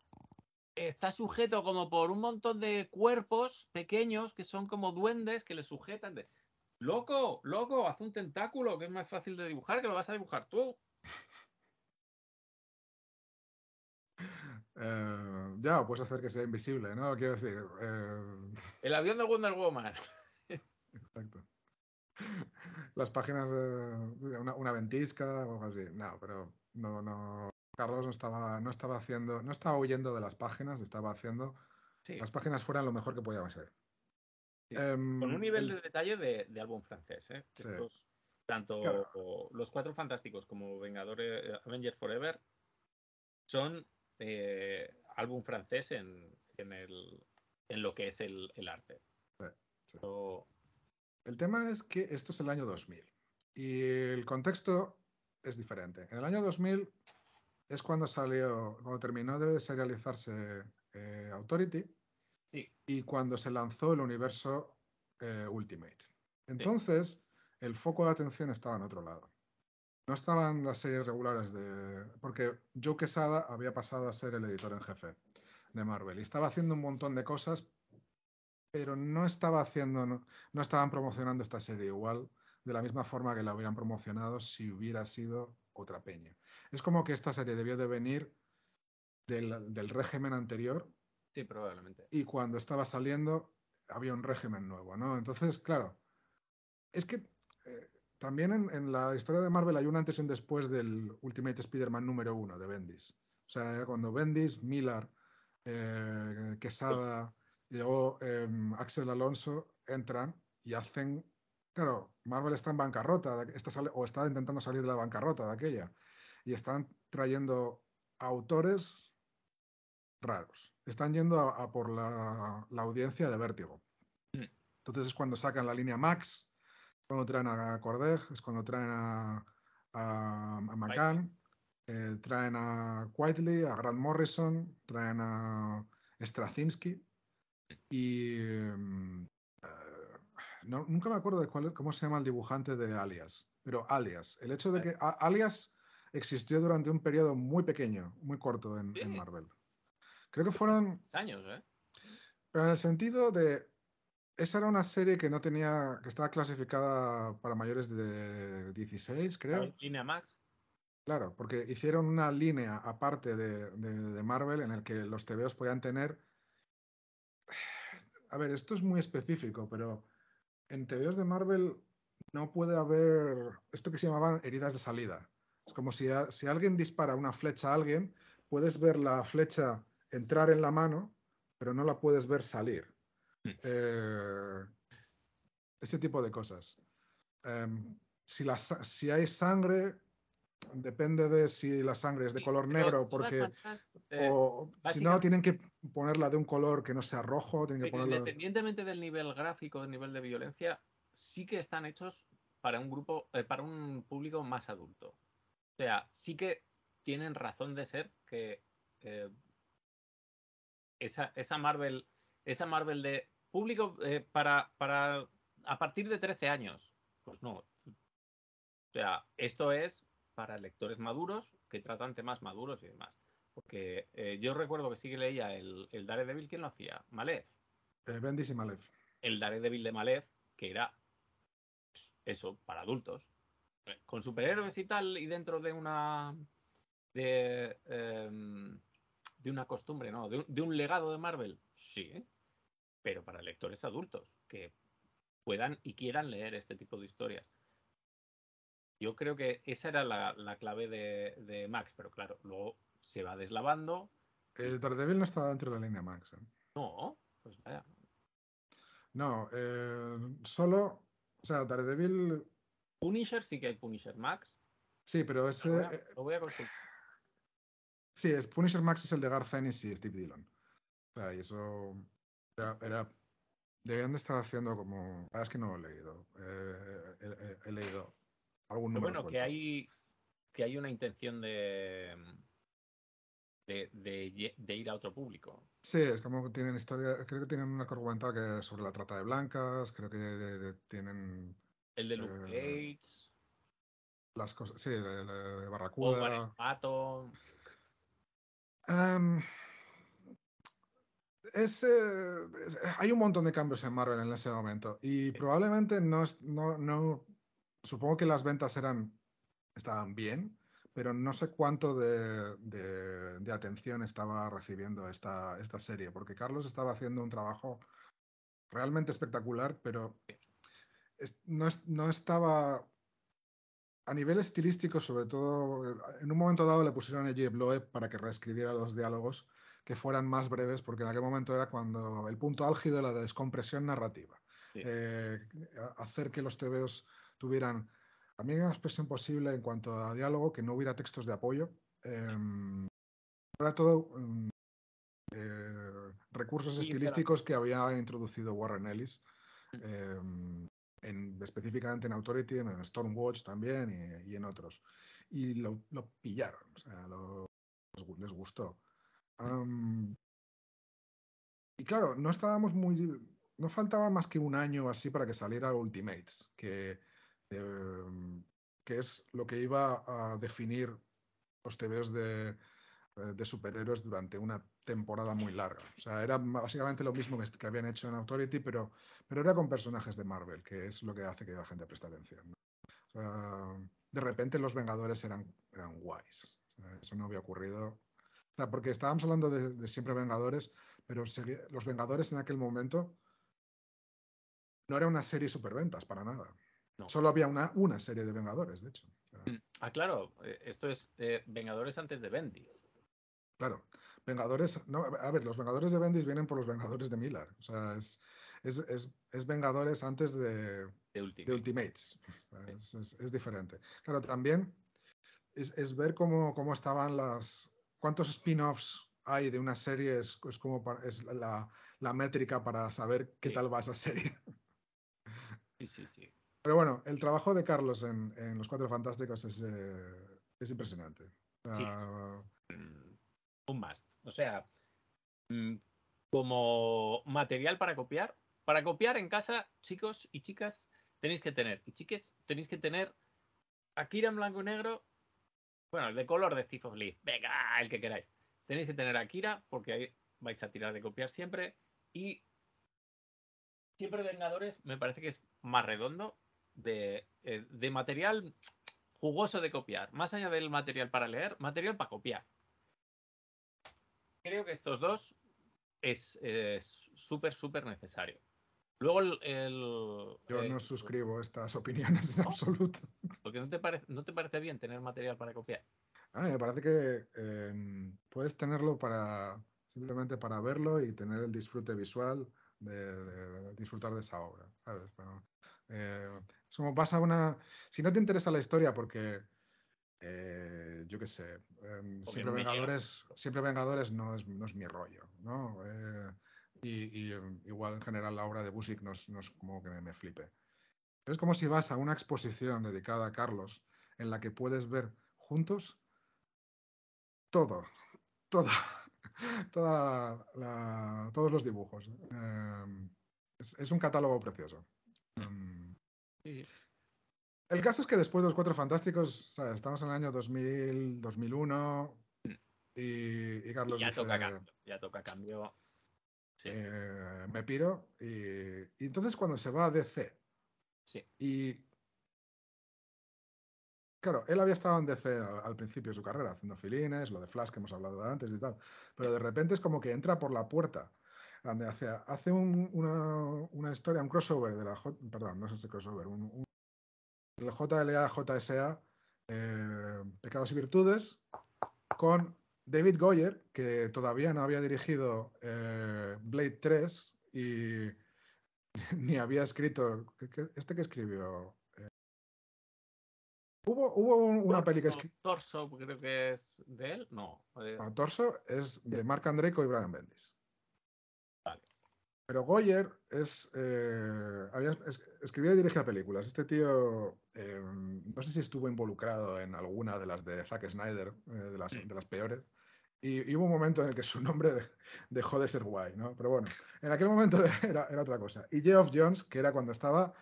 está sujeto como por un montón de cuerpos pequeños que son como duendes que le sujetan de... Loco, loco, haz un tentáculo que es más fácil de dibujar, que lo vas a dibujar tú. Eh, ya, puedes hacer que sea invisible, ¿no? Quiero decir. Eh, El avión de Wonder Woman. Exacto. Las páginas, de una, una ventisca algo así. No, pero no, no, Carlos no estaba, no estaba haciendo, no estaba huyendo de las páginas, estaba haciendo sí, las páginas fueran lo mejor que podía ser. Em, con un nivel de detalle de, álbum francés, ¿eh? tanto los cuatro fantásticos como Vengadores Avengers Forever son eh, álbum francés en, lo que es el, arte. el tema es que esto es el año 2000 y el contexto es diferente. En el año 2000 es cuando salió, cuando terminó de serializarse eh, Authority y cuando se lanzó el universo eh, Ultimate. Entonces, el foco de atención estaba en otro lado. No estaban las series regulares de. Porque Joe Quesada había pasado a ser el editor en jefe de Marvel y estaba haciendo un montón de cosas, pero no estaba haciendo. no estaban promocionando esta serie igual, de la misma forma que la hubieran promocionado si hubiera sido otra peña. Es como que esta serie debió de venir del, régimen anterior. Sí, probablemente. Y cuando estaba saliendo había un régimen nuevo, ¿no? Entonces, claro, es que eh, también en, la historia de Marvel hay un antes y un después del Ultimate Spider-Man número uno de Bendis. O sea, cuando Bendis, Miller, eh, Quesada y luego em, Axel Alonso entran y hacen Claro, Marvel está en bancarrota o está intentando salir de la bancarrota de aquella. Y están trayendo autores raros. Están yendo a, por la, audiencia de vértigo. Mm. Entonces es cuando sacan la línea Max, es cuando traen a Cordeg, es cuando traen a, McCann, traen a Quietly, a Grant Morrison, traen a Straczynski y, mm, nunca me acuerdo de cuál, cómo se llama el dibujante de Alias, pero Alias, el hecho de que Alias existió durante un periodo muy pequeño, muy corto en, Marvel. Creo que fueron... Años, ¿eh? Pero en el sentido de... Esa era una serie que no tenía... que estaba clasificada para mayores de 16, creo. Línea Max. Claro, porque hicieron una línea aparte de, de, Marvel en el que los TVOs podían tener... [SIGHS] A ver, esto es muy específico, pero en teorías de Marvel no puede haber esto que se llamaban heridas de salida. Es como si, si alguien dispara una flecha a alguien, puedes ver la flecha entrar en la mano, pero no la puedes ver salir. Hmm. Eh, ese tipo de cosas. Em, si, si hay sangre, depende de si la sangre es de color negro, porque eh, si no tienen que ponerla de un color que no sea rojo, tienen que Independientemente del nivel gráfico, del nivel de violencia, sí que están hechos para un grupo, eh, para un público más adulto. O sea, sí que tienen razón de ser que eh, esa, esa Marvel, esa Marvel de público para, para a partir de 13 años. Pues no. O sea, esto es para lectores maduros que tratan temas maduros y demás. Porque eh, yo recuerdo que sí que leía el, Daredevil, ¿quién lo hacía? Malef. Eh, Bendis y Malef. El Daredevil de Malef, que era pues, eso, para adultos. Eh, con superhéroes y tal, y dentro de una. de. Em, de una costumbre, ¿no? de un legado de Marvel. Sí, pero para lectores adultos que puedan y quieran leer este tipo de historias. Yo creo que esa era la, clave de, Max, pero claro, luego se va deslavando. Daredevil no estaba dentro de la línea Max. ¿eh? No, pues vaya. No, eh, solo. O sea, Daredevil. Punisher sí que hay Punisher Max. Sí, pero ese. Lo voy a, eh, consultar. Sí, es Punisher Max es el de Garth Ennis y Steve Dillon. O sea, y eso era, era debían de estar haciendo como. es que no lo he leído. Eh, he, leído Algún bueno, que hay, que hay una intención de, de, ir a otro público. Sí, es como que tienen historia, creo que tienen una argumental sobre la trata de blancas, creo que tienen... El de Luke eh, Gates. Las cosas, sí, la, de Barracuda. Pato. Em, eh, hay un montón de cambios en Marvel en ese momento y probablemente no, es, no supongo que las ventas eran, estaban bien, pero no sé cuánto de, atención estaba recibiendo esta, esta, serie, porque Carlos estaba haciendo un trabajo realmente espectacular, pero no, estaba a nivel estilístico, sobre todo, en un momento dado le pusieron a J. Loeb para que reescribiera los diálogos que fueran más breves, porque en aquel momento era cuando el punto álgido de la descompresión narrativa. Eh, hacer que los tebeos tuvieran la expresión posible en cuanto a diálogo, que no hubiera textos de apoyo. Em, em, eh, era todo recursos estilísticos que había introducido Warren Ellis, mm. em, en, específicamente en Authority, en Stormwatch también y, en otros. Y lo, pillaron, les gustó. Mm. y claro, no estábamos muy. No faltaba más que un año así para que saliera Ultimates, que este, que es lo que iba a definir los TVs eh, de, superhéroes durante una temporada muy larga. O sea, era básicamente lo mismo que, habían hecho en Authority, pero, pero era con personajes de Marvel, que es lo que hace que la gente preste atención. de repente los Vengadores eran, eran guays. eso no había ocurrido. O sea, porque estábamos hablando de, de siempre Vengadores, pero los Vengadores en aquel momento no era una serie superventas para nada. Solo había una, una serie de Vengadores, de hecho. Mm, ah, claro, eh, esto es eh, Vengadores antes de Bendis. Claro, Vengadores, no, a ver, los Vengadores de Bendis vienen por los Vengadores de Miller. O sea, es, Vengadores antes de, Ultimates. Es, diferente. Claro, también es, ver cómo, estaban las. cuántos spin-offs hay de una serie, es, como es la, métrica para saber qué tal va esa serie. Sí, sí, sí. Pero bueno, el trabajo de Carlos en, Los Cuatro Fantásticos es, eh, impresionante. Mm, un must. O sea, mm, como material para copiar, para copiar en casa, chicos y chicas, tenéis que tener, y chiques, tenéis que tener Akira en blanco y negro, bueno, el de color de Steve Leaf, venga, el que queráis. Tenéis que tener Akira porque ahí vais a tirar de copiar siempre y siempre Vengadores me parece que es más redondo eh, de, material jugoso de copiar, más allá del material para leer, material para copiar. Creo que estos dos es súper, súper necesario. Luego el, Yo eh, no suscribo estas opiniones en absoluto. Porque no te, parece, no te parece bien tener material para copiar. me parece que em, puedes tenerlo para simplemente para verlo y tener el disfrute visual de, disfrutar de esa obra, ¿sabes? Eh, es como vas a una. Si no te interesa la historia, porque. Eh, yo qué sé. Em, siempre, Vengadores, siempre Vengadores no es, no es mi rollo, ¿no? Eh, y, em, igual en general la obra de Busik no es, como que me, me, flipe. Es como si vas a una exposición dedicada a Carlos en la que puedes ver juntos todo, todo, toda [LAUGHS] todos los dibujos. Em, es un catálogo precioso. Mm. El caso es que después de los Cuatro Fantásticos, estamos en el año 2000, 2001, mm. y, Carlos ya toca cambio, ya toca cambio. Eh, me piro. Y, entonces cuando se va a DC. Sí. Y. Claro, él había estado en DC al, al, principio de su carrera, haciendo filines, lo de Flash que hemos hablado antes y tal. Pero de repente es como que entra por la puerta hace, una, historia, un crossover de la J, perdón, no es este crossover, un, JLA, JSA, eh, Pecados y Virtudes, con David Goyer, que todavía no había dirigido eh, Blade 3 y [LAUGHS] ni había escrito. ¿Este eh, que escribió? hubo, una película que escribió. Torso, creo que es de él, no. no ah, Torso es de Mark Andreco y Brian Bendis. Pero Goyer eh, es, escribía y dirigía películas. Este tío, em, no sé si estuvo involucrado en alguna de las de Zack Snyder, eh, de, las, de, las, peores. Y, hubo un momento en el que su nombre dejó de ser guay, ¿no? Pero bueno, en aquel momento era, otra cosa. Y Geoff Jones, que era cuando estaba.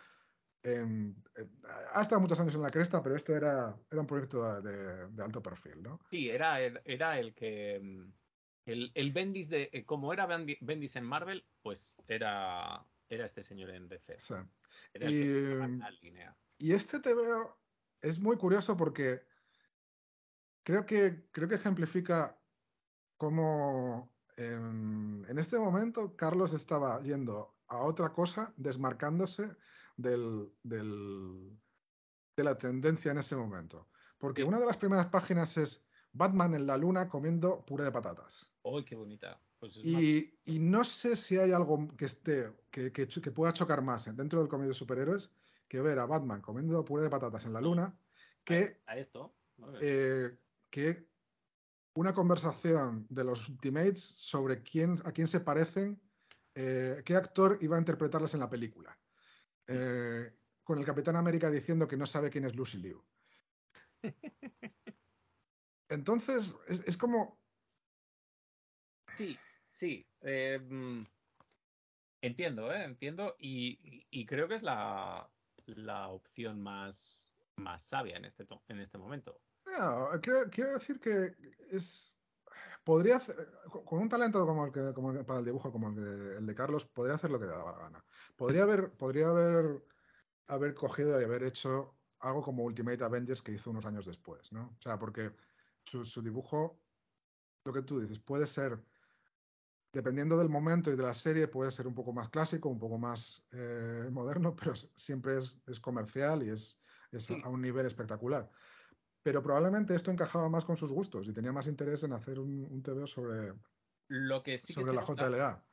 Em, em, ha estado muchos años en la cresta, pero esto era, era un proyecto de, alto perfil, ¿no? Sí, era era el que el, el Bendis de. Eh, como era Bendis en Marvel, pues era, era este señor en DC. y, eh, y este te veo. Es muy curioso porque creo que, creo que ejemplifica cómo em, en, este momento Carlos estaba yendo a otra cosa, desmarcándose del, de la tendencia en ese momento. Porque una de las primeras páginas es Batman en la luna comiendo puré de patatas. ¡Uy, qué bonita! Pues y, no sé si hay algo que esté que, pueda chocar más dentro del cómic de superhéroes que ver a Batman comiendo puré de patatas en la luna que a, esto eh, que una conversación de los Ultimates sobre quién a quién se parecen eh, qué actor iba a interpretarles en la película eh, con el Capitán América diciendo que no sabe quién es Lucy Liu [LAUGHS] Entonces, es, como... Sí, sí. Em, entiendo, ¿eh? entiendo y, creo que es la, opción más, más sabia en este, en este momento. quiero decir que es podría hacer, con un talento como el para el dibujo como el de, el de, Carlos podría hacer lo que le daba la gana podría haber podría haber haber cogido y haber hecho algo como Ultimate Avengers que hizo unos años después no o sea porque su, dibujo, lo que tú dices, puede ser, dependiendo del momento y de la serie, puede ser un poco más clásico, un poco más eh, moderno, [LAUGHS] pero siempre es, comercial y es, es a un nivel espectacular. Pero probablemente esto encajaba más con sus gustos y tenía más interés en hacer un, un sobre, sobre la JLA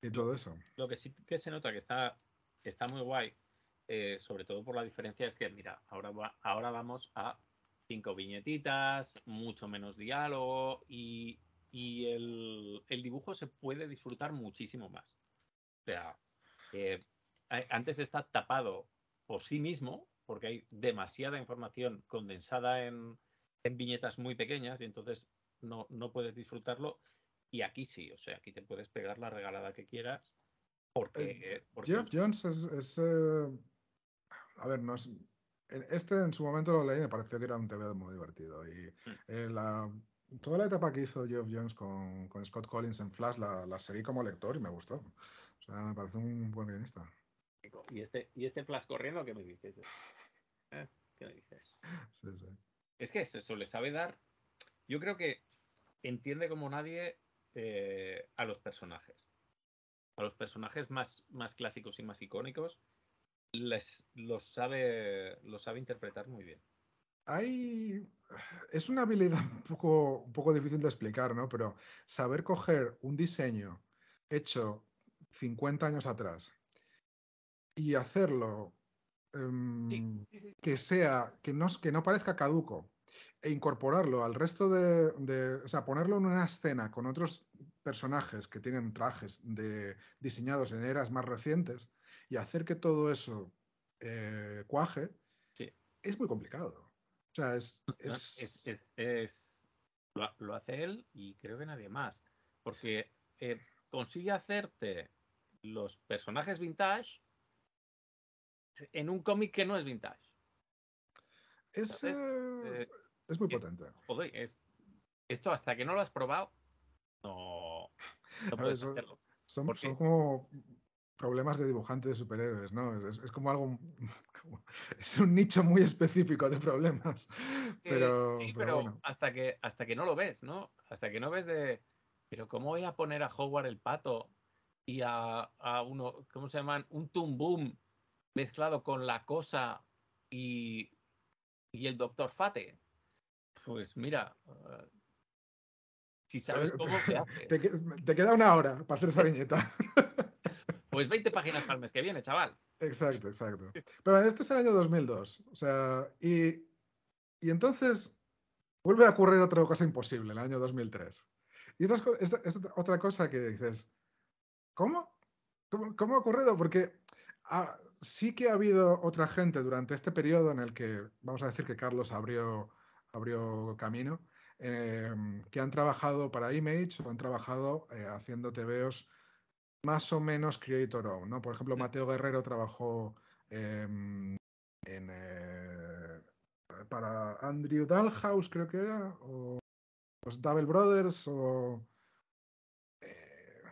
y todo eso. Lo que sí que se nota que está, está muy guay, eh, sobre todo por la diferencia, es que, mira, ahora, ahora vamos a cinco viñetitas, mucho menos diálogo y, el, dibujo se puede disfrutar muchísimo más. O sea, eh, antes está tapado por sí mismo porque hay demasiada información condensada en, viñetas muy pequeñas y entonces no, puedes disfrutarlo. Y aquí sí, o sea, aquí te puedes pegar la regalada que quieras porque... Eh, eh, Jeff Jones es... A ver, no es, este en su momento lo leí y me pareció que era un TV muy divertido. Y hmm. eh, toda la etapa que hizo Geoff Jones con, Scott Collins en Flash la, seguí como lector y me gustó. O sea, me parece un buen guionista. ¿Y este, este Flash corriendo qué me dices? Eh, es que eso, le sabe dar. Yo creo que entiende como nadie eh, a los personajes. A los personajes más clásicos y más icónicos lo sabe, sabe interpretar muy bien. es una habilidad un poco, un poco difícil de explicar, ¿no? Pero saber coger un diseño hecho 50 años atrás y hacerlo em, que sea, que no, parezca caduco e incorporarlo al resto de, o sea, ponerlo en una escena con otros personajes que tienen trajes diseñados en eras más recientes y hacer que todo eso eh, cuaje es muy complicado. O sea, es. lo, hace él y creo que nadie más. Porque eh, consigue hacerte los personajes vintage en un cómic que no es vintage. Es, eh, es muy potente. es, esto hasta que no lo has probado, no, puedes hacerlo. son, como problemas de dibujante de superhéroes, ¿no? Es, como algo, [LAUGHS] es un nicho muy específico de problemas. Pero, sí, pero, hasta, que, hasta que no lo ves, ¿no? Hasta que no ves de, pero ¿cómo voy a poner a Howard el pato y a, uno, ¿cómo se llaman? Un tumbum mezclado con la cosa y, y el doctor Fate. Pues mira, eh, si sabes cómo se [LAUGHS] hace. te, queda una hora para hacer esa viñeta. [LAUGHS] Pues 20 páginas para el mes que viene, chaval. Exacto, exacto. Pero este es el año 2002. O sea, y, entonces vuelve a ocurrir otra cosa imposible, el año 2003. Y esta es, otra cosa que dices, ¿cómo? ¿Cómo, ha ocurrido? Porque ah, sí que ha habido otra gente durante este periodo en el que, vamos a decir que Carlos abrió, abrió camino, eh, que han trabajado para Image o han trabajado eh, haciendo TVOs más o menos creator own, ¿no? Por ejemplo, Mateo Guerrero trabajó em, en, eh, para Andrew Dalhouse, creo que era, o los Double Brothers, o eh,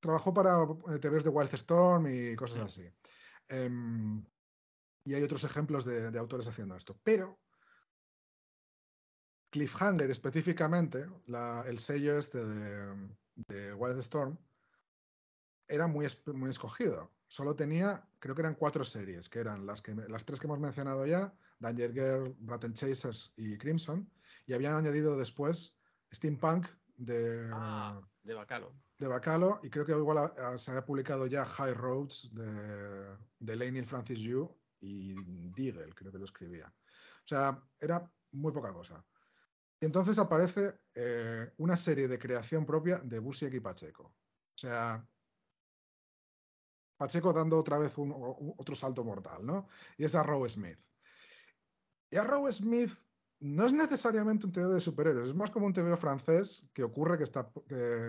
trabajó para eh, TVs de Wildstorm y cosas así. Em, y hay otros ejemplos de, autores haciendo esto. Pero Cliffhanger específicamente, el sello este de, de Wildstorm, era muy, muy escogido. Solo tenía, creo que eran cuatro series, que eran las, que, las tres que hemos mencionado ya, Danger Girl, Rattle Chasers y Crimson, y habían añadido después Steampunk de... Ah, de Bacalo. De Bacalo, y creo que igual se había publicado ya High Roads de, de Laney Francis Yu y Deagle, creo que lo escribía. O sea, era muy poca cosa. Y entonces aparece eh, una serie de creación propia de Busiek y Pacheco. O sea, Pacheco dando otra vez otro salto mortal, ¿no? Y es a Rowe Smith. Y a Rowe Smith no es necesariamente un TVO de superhéroes, es más como un TVO francés que ocurre que está.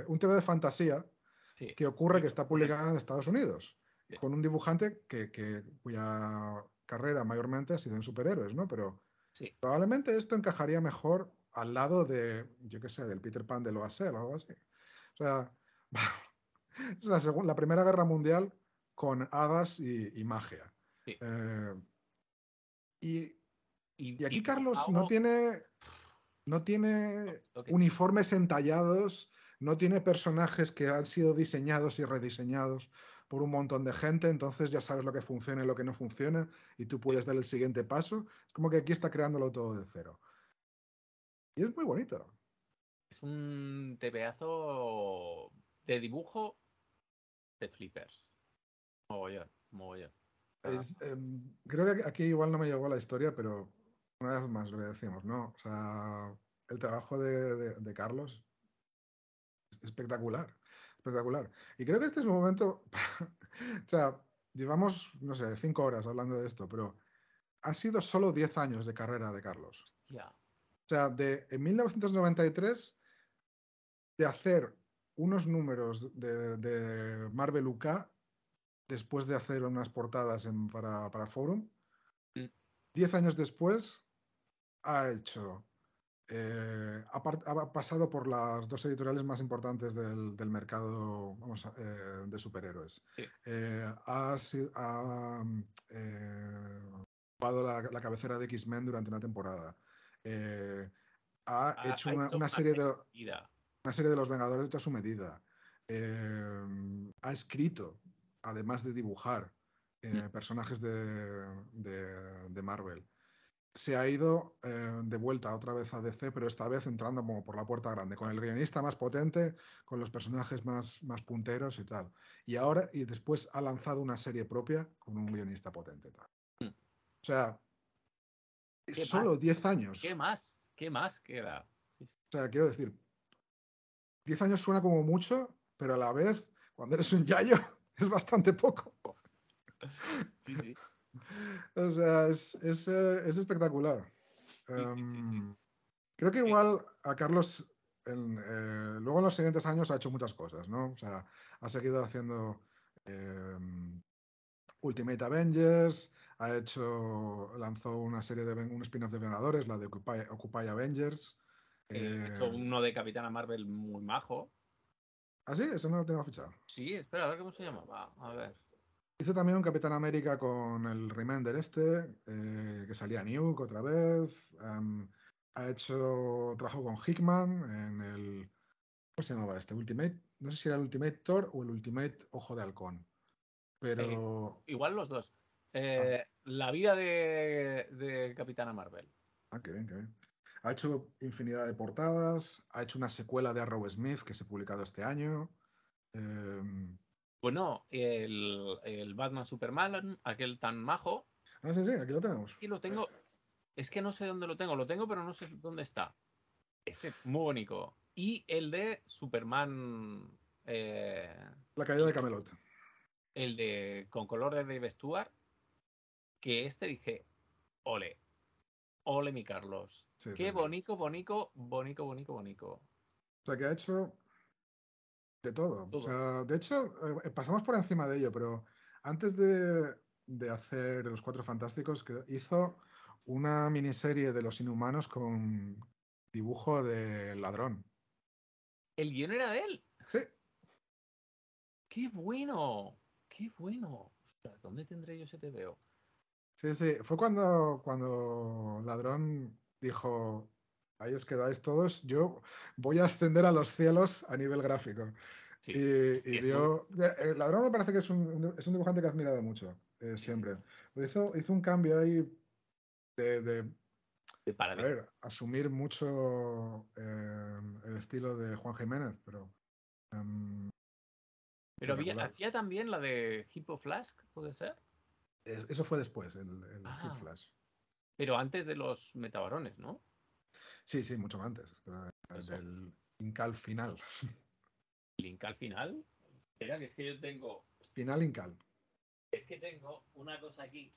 un TVO de fantasía que ocurre que está publicado en Estados Unidos, con un dibujante que, cuya carrera mayormente ha sido en superhéroes, ¿no? Pero probablemente esto encajaría mejor al lado de, yo qué sé, del Peter Pan de Loasel o algo así. O sea, [LAUGHS] la, la Primera Guerra Mundial con hadas y, magia. Eh, y, aquí Carlos no tiene, no tiene uniformes entallados, no tiene personajes que han sido diseñados y rediseñados por un montón de gente, entonces ya sabes lo que funciona y lo que no funciona y tú puedes dar el siguiente paso. Es como que aquí está creándolo todo de cero. Y es muy bonito. Es un tebeazo de dibujo de flippers. Mogollón, ah. em, creo que aquí igual no me llegó la historia, pero una vez más lo decimos, ¿no? O sea, el trabajo de, Carlos espectacular, espectacular. Y creo que este es un momento, [LAUGHS] o sea, llevamos, no sé, cinco horas hablando de esto, pero ha sido solo diez años de carrera de Carlos. Ya. O sea, de, en 1993, de hacer unos números de, de Marvel UK después de hacer unas portadas para, para, Forum. Mm. Diez años después ha hecho, eh, ha, pasado por las dos editoriales más importantes del, mercado eh, de superhéroes. Eh, ha, ha la, cabecera de X-Men durante una temporada. Ha, hecho una, serie de una serie de los Vengadores hecha a su medida. ha escrito además de dibujar eh, mm. personajes de, Marvel. Se ha ido eh, de vuelta otra vez a DC, pero esta vez entrando como por la puerta grande, con el guionista más potente, con los personajes más, punteros y tal. Y ahora, y después ha lanzado una serie propia con un guionista potente. Tal. Mm. O sea, solo 10 años. ¿Qué más? ¿Qué más queda? O sea, quiero decir, 10 años suena como mucho, pero a la vez, cuando eres un yayo, es bastante poco. Sí, sí. O sea, es, eh, espectacular. Em, creo que igual a Carlos, eh, luego en los siguientes años ha hecho muchas cosas, ¿no? O sea, ha seguido haciendo em, Ultimate Avengers, ha hecho, lanzó una serie de un spin-off de Vengadores, la de Occupy, Avengers. Eh, ha hecho em, uno de Capitana Marvel muy majo. ¿Ah, sí? Eso no lo tengo fichado. Sí, espera, a ver cómo se llamaba. A ver. Hizo también un Capitán América con el Remender este, eh, que salía Nuke otra vez. Em, ha hecho trabajo con Hickman en el. ¿Cómo se llamaba este? Ultimate. No sé si era el Ultimate Thor o el Ultimate Ojo de Halcón. Pero. Eh, igual los dos. Eh, ah. La vida de, de Capitana Marvel. Ah, qué bien, qué bien. Ha hecho infinidad de portadas, ha hecho una secuela de Arrow Smith que se ha publicado este año. Em, bueno, el, Batman Superman, aquel tan majo. Ah, sí, sí, aquí lo tenemos. Aquí lo tengo. Es que no sé dónde lo tengo, lo tengo, pero no sé dónde está. Ese es muy bonito. Y el de Superman. Eh, La caída de Camelot. El de con color de Dave Que este dije, ole, Ole mi Carlos. Qué bonito, bonito, bonito, bonito, bonito! O sea, que ha hecho de todo. de hecho, eh, pasamos por encima de ello, pero antes de, de hacer Los Cuatro Fantásticos, hizo una miniserie de Los Inhumanos con dibujo de Ladrón. ¿El guión era de él? Sí. ¡Qué bueno! ¡Qué bueno! sea ¿dónde tendré yo ese TVO? Sí, sí, fue cuando, cuando Ladrón dijo, ahí os quedáis todos, yo voy a ascender a los cielos a nivel gráfico. y, Ladrón me parece que es un, dibujante que ha admirado mucho, eh, siempre. hizo, hizo un cambio ahí de, de a asumir mucho em, el estilo de Juan Jiménez, pero. Em, pero hacía también la de Hippo Flask, ¿puede ser? Eso fue después, el, Hit Flash. Pero antes de los metabarones, ¿no? Sí, sí, mucho antes. el Del Incal final. ¿El [LAUGHS] Incal final? Espera, es que yo tengo. Final Incal. Es que tengo una cosa aquí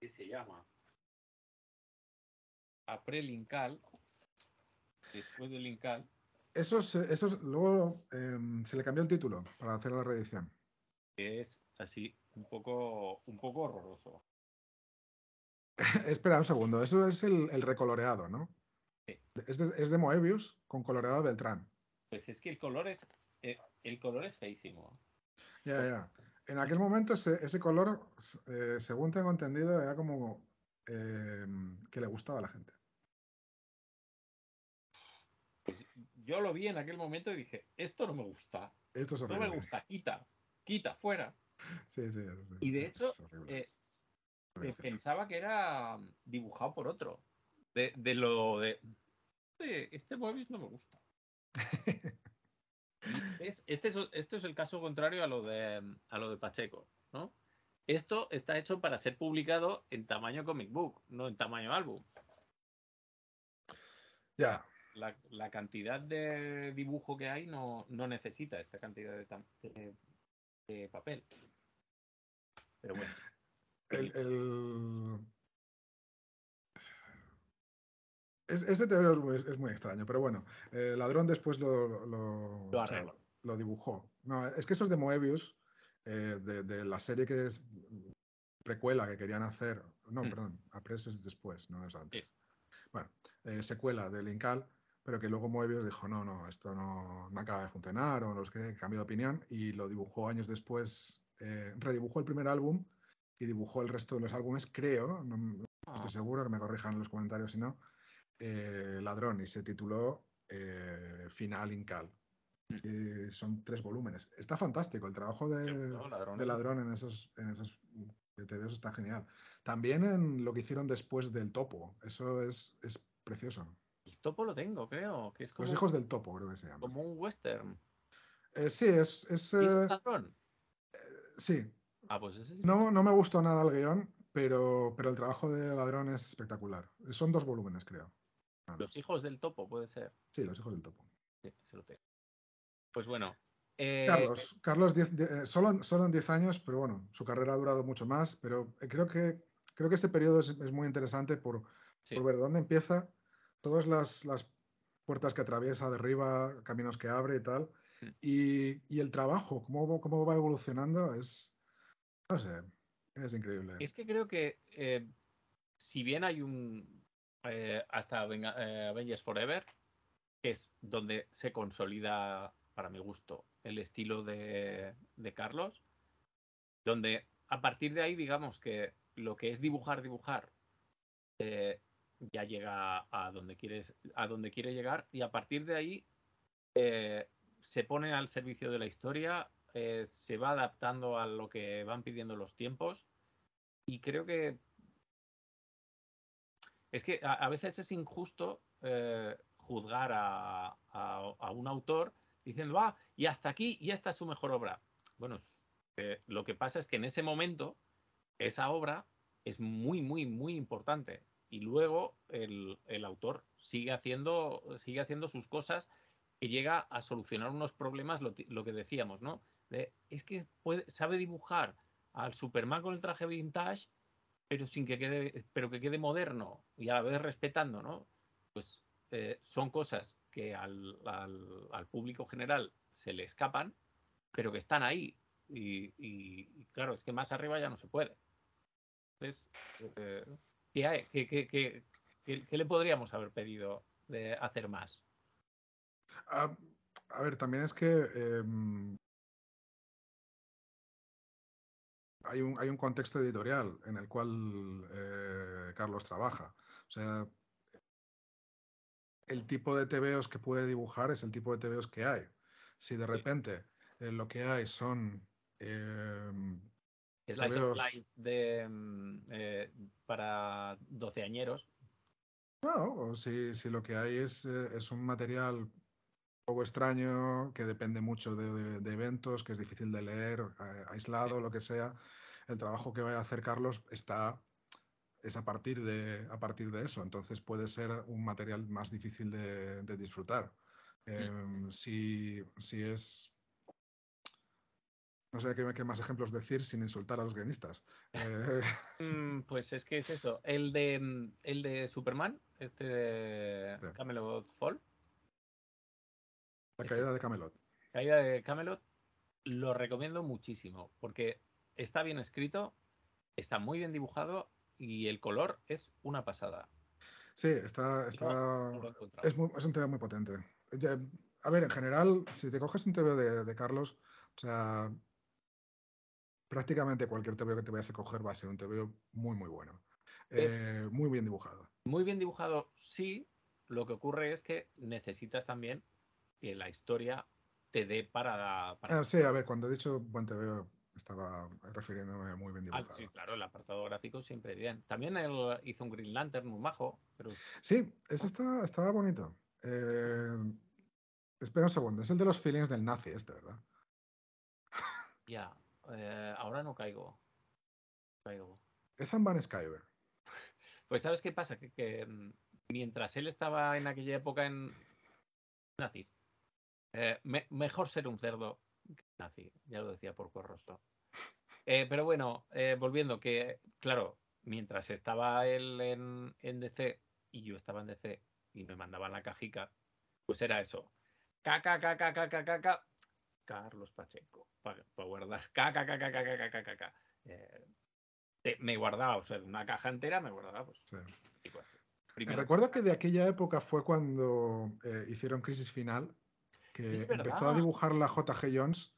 que se llama April-Incal, después del Incal. Eso, es, luego em, se le cambió el título para hacer la reedición. Es así un poco, un poco horroroso. [LAUGHS] Espera un segundo, eso es el, recoloreado, ¿no? Es, de, Moebius con coloreado Beltrán. Pues es que el color es, eh, el color es feísimo. Ya, ya. En aquel momento ese, color, eh, según tengo entendido, era como eh, que le gustaba a la gente. Pues yo lo vi en aquel momento y dije, esto no me gusta. Esto no me gusta, quita, quita, fuera. Y de hecho, eh, eh, pensaba que era dibujado por otro. De, lo de. Este, este no me gusta. [LAUGHS] es, este, es, este es el caso contrario a lo de, a lo de Pacheco, ¿no? Esto está hecho para ser publicado en tamaño comic book, no en tamaño álbum. Ya. La, cantidad de dibujo que hay no, no necesita esta cantidad de papel. Pero bueno. El, Es, ese teoría es, es muy, extraño, pero bueno, el Ladrón después lo, lo, dibujó. No, es que eso es de Moebius, eh, de, la serie que es precuela que querían hacer, no, mm. perdón, apreses después, no es antes. Bueno, eh, secuela del Incal, pero que luego Moebius dijo, no, no, esto no, no acaba de funcionar, o los que cambió de opinión, y lo dibujó años después eh, redibujó el primer álbum y dibujó el resto de los álbumes, creo, no, ah. estoy seguro, que me corrijan en los comentarios si no, eh, Ladrón y se tituló eh, Final Incal. Mm. son tres volúmenes. Está fantástico el trabajo de, ladrón, en esos, en esos está genial. También en lo que hicieron después del topo. Eso es, precioso. El topo lo tengo, creo. Que es Los hijos del topo, creo que se llama. Como un western. sí, es. es Sí. Ah, pues no, me gustó nada el guión, pero, el trabajo de Ladrón es espectacular. Son dos volúmenes, creo. los hijos del topo, puede ser. Sí, los hijos del topo. se lo tengo. Pues bueno. Eh, Carlos, Carlos eh, solo, en 10 años, pero bueno, su carrera ha durado mucho más, pero eh, creo que, creo que este periodo es, muy interesante por, ver dónde empieza, todas las, las puertas que atraviesa, derriba, caminos que abre y tal. Hmm. Y, el trabajo, cómo, cómo, va evolucionando, es, no sé, es increíble. Es que creo que eh, si bien hay un, eh, hasta eh, Avengers Forever, que es donde se consolida, para mi gusto, el estilo de, Carlos, donde a partir de ahí, digamos que lo que es dibujar, dibujar, ya llega a donde quieres, a donde quiere llegar, y a partir de ahí se pone al servicio de la historia, eh, se va adaptando a lo que van pidiendo los tiempos y creo que es que a, veces es injusto eh, juzgar a, un autor diciendo, ah, y hasta aquí, y esta es su mejor obra. Bueno, eh, lo que pasa es que en ese momento esa obra es muy, muy, muy importante y luego el, autor sigue haciendo, sigue haciendo sus cosas que llega a solucionar unos problemas, lo, que decíamos, ¿no? es que puede, sabe dibujar al Superman con el traje vintage, pero sin que quede, pero que quede moderno y a la vez respetando, ¿no? Pues eh, son cosas que al, público general se le escapan, pero que están ahí. Y, claro, es que más arriba ya no se puede. Entonces, eh, qué le podríamos haber pedido de hacer más? Ah, a, ver, también es que em, hay, un, hay un contexto editorial en el cual eh, Carlos trabaja. O sea, el tipo de TVOs que puede dibujar es el tipo de TVOs que hay. Si de repente eh, lo que hay son em, es de em, eh, para doceañeros. No, o si, si, lo que hay es un material poco extraño, que depende mucho de, eventos, que es difícil de leer, aislado, lo que sea. El trabajo que vaya a hacer Carlos está es a partir de a partir de eso. Entonces puede ser un material más difícil de, disfrutar. Mm. Em, si, es no sé qué, más ejemplos decir sin insultar a los guionistas. Eh, [LAUGHS] mm, pues es que es eso. El de el de Superman, este de Camelot Fall, caída de Camelot. Caída de Camelot lo recomiendo muchísimo porque está bien escrito, está muy bien dibujado y el color es una pasada. Sí, está, está es, un tebeo muy potente. a ver, en general, si te coges un tebeo de, Carlos, o sea, prácticamente cualquier tebeo que te vayas a coger va a ser un tebeo muy, muy bueno. Eh, eh, muy bien dibujado. Muy bien dibujado, sí. Lo que ocurre es que necesitas también que la historia te dé para... Ah, sí, a ver, cuando he dicho buen estaba refiriéndome muy bien Ah, sí, claro, el apartado gráfico siempre bien. También él hizo un Green Lantern muy majo. Pero... Sí, eso está, estaba bonito. Eh, espera un segundo, es el de los feelings del nazi este, ¿verdad? [LAUGHS] Ya, eh, ahora no caigo. Caigo. Ethan Van Skyver. Pues ¿sabes qué pasa? Que, mm, mientras él estaba en aquella época en nazi, mejor ser un cerdo que nazi, ya lo decía por corroso pero bueno, volviendo, que claro, mientras estaba él en, DC y yo estaba en DC y me mandaban la cajica, pues era eso. Caca, Carlos Pacheco, para guardar. Caca, me guardaba, o sea, una caja entera me guardaba, pues. Recuerdo que de aquella época fue cuando hicieron Crisis Final que empezó a dibujar la JG Jones.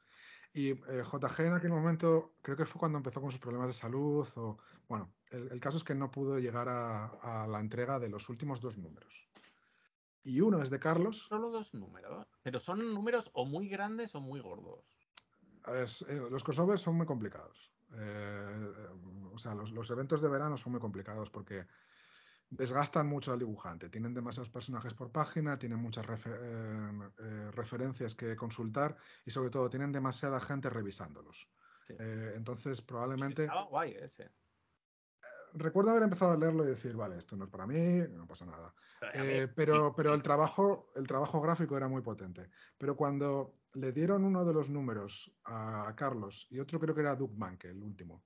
Y eh, JG en aquel momento, creo que fue cuando empezó con sus problemas de salud. O, bueno, el, caso es que no pudo llegar a, la entrega de los últimos dos números. Y uno es de Carlos. Solo dos números, pero son números o muy grandes o muy gordos. Eh, los crossovers son muy complicados. Eh, o sea, los, los, eventos de verano son muy complicados porque desgastan mucho al dibujante. Tienen demasiados personajes por página, tienen muchas eh, eh, referencias que consultar y sobre todo tienen demasiada gente revisándolos. Eh, entonces probablemente... guay ese. Recuerdo haber empezado a leerlo y decir, vale, esto no es para mí, no pasa nada. pero pero el, trabajo, el trabajo gráfico era muy potente. Pero cuando le dieron uno de los números a Carlos y otro creo que era Doug Manke, el último,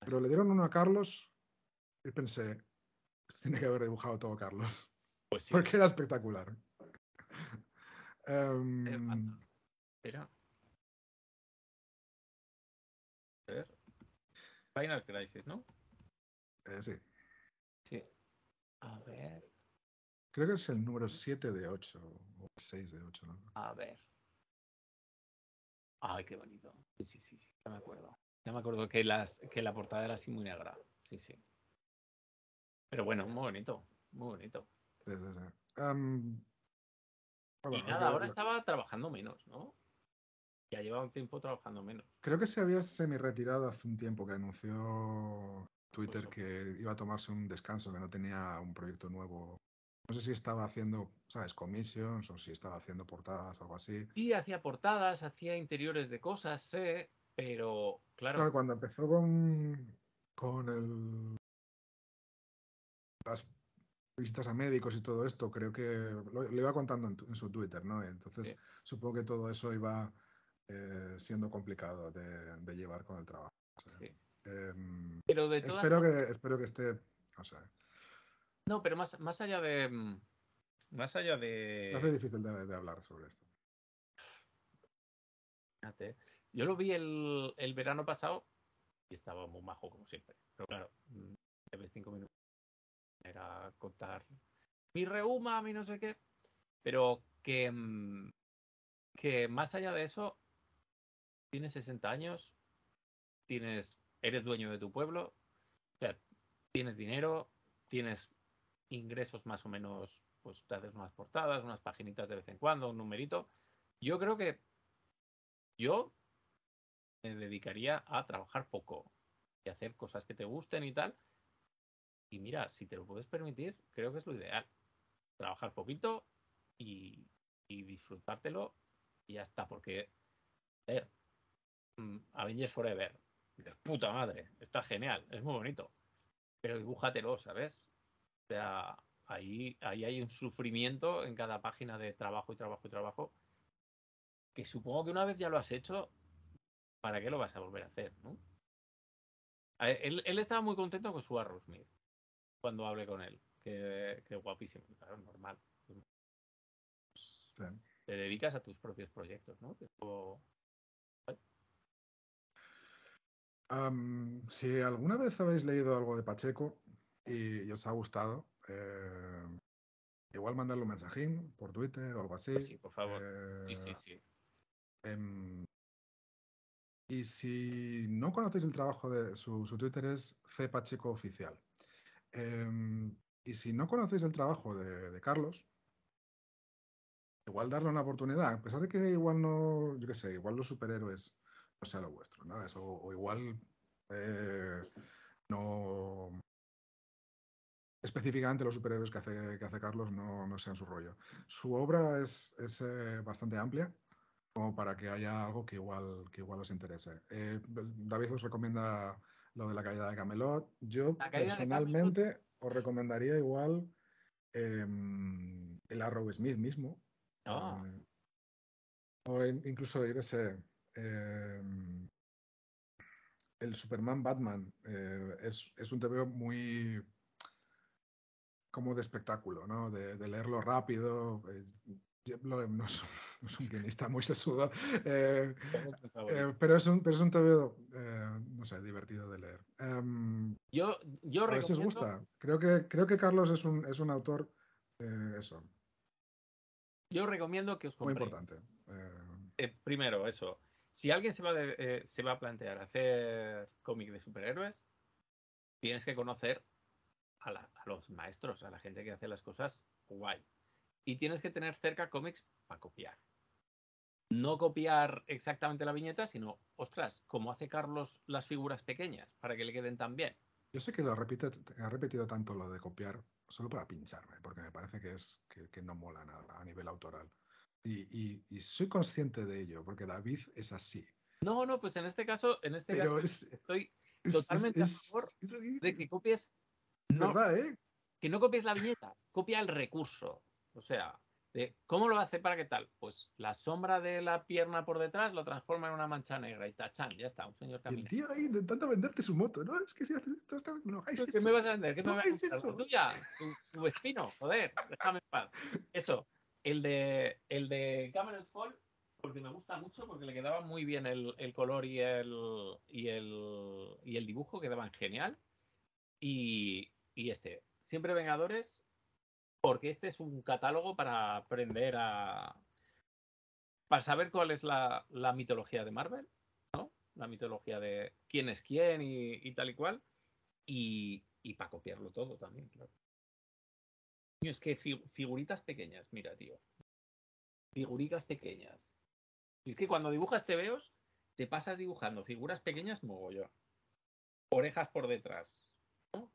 pero le dieron uno a Carlos y pensé, [LAUGHS] tiene que haber dibujado todo Carlos. Pues sí. Porque era espectacular. Em, eh, Espera. A ver. Final Crisis, ¿no? Eh, sí. Sí. A ver. Creo que es el número 7 de 8 o 6 de 8, ¿no? A ver. Ay, qué bonito. Sí, sí, sí, ya me acuerdo. Ya me acuerdo que la portada era así muy negra. Sí, sí. Pero bueno, muy bonito, muy bonito. Sí, em, ah, y nada, ahora estaba trabajando menos, ¿no? Ya llevaba un tiempo trabajando menos. Creo que se había semi-retirado hace un tiempo que anunció Twitter que iba a tomarse un descanso, que no tenía un proyecto nuevo. No sé si estaba haciendo, ¿sabes? Commissions o si estaba haciendo portadas, o algo así. Sí, hacía portadas, hacía interiores de cosas, sé, pero claro. Claro, cuando empezó con, con el las vistas a médicos y todo esto, creo que lo, iba contando en, su Twitter, ¿no? Entonces, supongo que todo eso iba eh, siendo complicado de, llevar con el trabajo. Em, pero de espero, que, espero que esté. no, pero más, más allá de. Mm, más allá de. Es difícil de, hablar sobre esto. Yo lo vi el, verano pasado y estaba muy majo, como siempre. Pero claro, de mm, ves cinco minutos era contar mi reuma, mi no sé qué, pero que, mm, que más allá de eso, tienes 60 años, tienes, eres dueño de tu pueblo, tienes dinero, tienes ingresos más o menos, pues te haces unas portadas, unas paginitas de vez en cuando, un numerito. Yo creo que yo me dedicaría a trabajar poco y hacer cosas que te gusten y tal, y mira, si te lo puedes permitir, creo que es lo ideal. Trabajar poquito y, disfrutártelo y ya está, porque a ver, mm, Avengers Forever, de puta madre, está genial, es muy bonito, pero dibújatelo, ¿sabes? O sea, ahí, ahí hay un sufrimiento en cada página de trabajo y trabajo y trabajo, que supongo que una vez ya lo has hecho, ¿para qué lo vas a volver a hacer, Él, él, estaba muy contento con su Arrowsmith cuando hable con él. Que, guapísimo, claro, normal. Te dedicas a tus propios proyectos, ¿no? si alguna vez habéis leído algo de Pacheco y, os ha gustado, eh, igual mandarle un mensajín por Twitter o algo así. Pues sí, por favor. Eh, sí, sí, sí. Em, y si no conocéis el trabajo de su, su Twitter es C Pacheco Oficial. Em, y si no conocéis el trabajo de, Carlos, igual darle una oportunidad, a pesar de que igual no, yo qué sé, igual los superhéroes no sea lo vuestro, o igual eh, no específicamente los superhéroes que hace, que hace Carlos no, no sean su rollo. Su obra es, es eh, bastante amplia, como para que haya algo que igual, que igual os interese. Eh, David os recomienda lo de la caída de Camelot. Yo personalmente os recomendaría igual em, el Arrow Smith mismo. Ah. Eh, o incluso, yo ese sé, em, el Superman Batman eh, es, es, un TV muy como de espectáculo, ¿no? De, de leerlo rápido. Eh, Em, no es, un guionista muy sesudo, eh, eh, pero es un, pero eh, no sé, divertido de leer. a em, yo, yo a gusta. Creo que, creo que Carlos es un, autor, eso. Yo recomiendo que os compréis. Muy importante. primero, eso. Si alguien se va, a plantear hacer cómic de superhéroes, tienes que conocer a los maestros, a la gente que hace las cosas guay y tienes que tener cerca cómics para copiar. No copiar exactamente la viñeta, sino, ostras, como hace Carlos las figuras pequeñas para que le queden tan bien? Yo sé que lo ha repetido tanto lo de copiar solo para pincharme, porque me parece que, es, que, no mola nada a nivel autoral. Y, soy consciente de ello, porque David es así. No, no, pues en este caso, en este caso, estoy totalmente a favor de que copies. No, verdad, ¿eh? Que no copies la viñeta, copia el recurso. O sea, ¿cómo lo hace para qué tal? Pues la sombra de la pierna por detrás lo transforma en una mancha negra y tachan, ya está, un señor camina. el tío ahí intentando venderte su moto, ¿no? Es que si haces esto, no ¿Qué me vas a vender? ¿Qué me vas a eso. tuya? Tu, tu espino, joder, déjame en paz. Eso, el de, el de Camelot Fall porque me gusta mucho, porque le quedaba muy bien el, el color y el, y el, y el dibujo, quedaban genial. Y, y, este, siempre Vengadores, porque este es un catálogo para aprender a... para saber cuál es la, mitología de Marvel, ¿no? La mitología de quién es quién y, tal y cual, y, para copiarlo todo también, claro. Es que figuritas pequeñas, mira, tío. Figuritas pequeñas. es que cuando dibujas te veos, te pasas dibujando figuras pequeñas yo. Orejas por detrás. ¿no?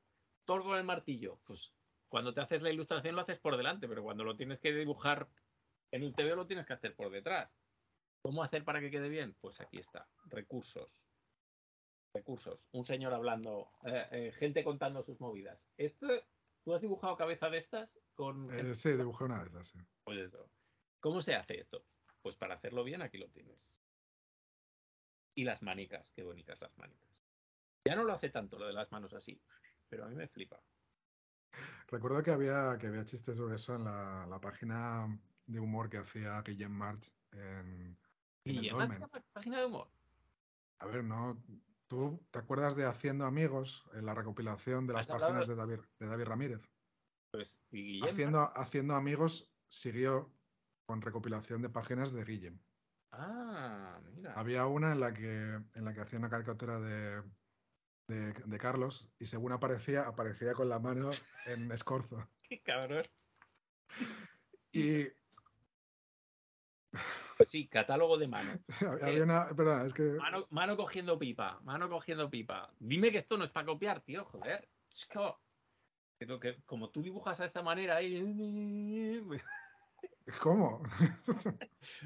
Tordo el martillo. Pues cuando te haces la ilustración lo haces por delante, pero cuando lo tienes que dibujar en el TV lo tienes que hacer por detrás. ¿Cómo hacer para que quede bien? Pues aquí está, recursos. Recursos. Un señor hablando, eh, eh, gente contando sus movidas. ¿Esto, ¿Tú has dibujado cabeza de estas? Con... Eh, sí, dibujé una de estas. Pues eso. ¿Cómo se hace esto? Pues para hacerlo bien aquí lo tienes. Y las manicas, qué bonitas las manicas. Ya no lo hace tanto lo de las manos así, pero a mí me flipa. Recuerdo que había, que había chistes sobre eso en la, página de humor que hacía Guillem March en, en página de humor? A ver, no. ¿Tú te acuerdas de Haciendo Amigos en la recopilación de las páginas de David, de David Ramírez? Pues, ¿y Haciendo, Haciendo Amigos siguió con recopilación de páginas de Guillem. Ah, mira. Había una en la que, en la que hacía una caricatura de de, Carlos y según aparecía, aparecía con la mano en [LAUGHS] escorzo. ¡Qué cabrón! Y... [LAUGHS] Pues sí, catálogo de mano. [LAUGHS] Había eh, una... es que... Mano, cogiendo pipa, mano cogiendo pipa. Dime que esto no es para copiar, tío, joder. Chico. que como tú dibujas a esta manera... ¿Cómo?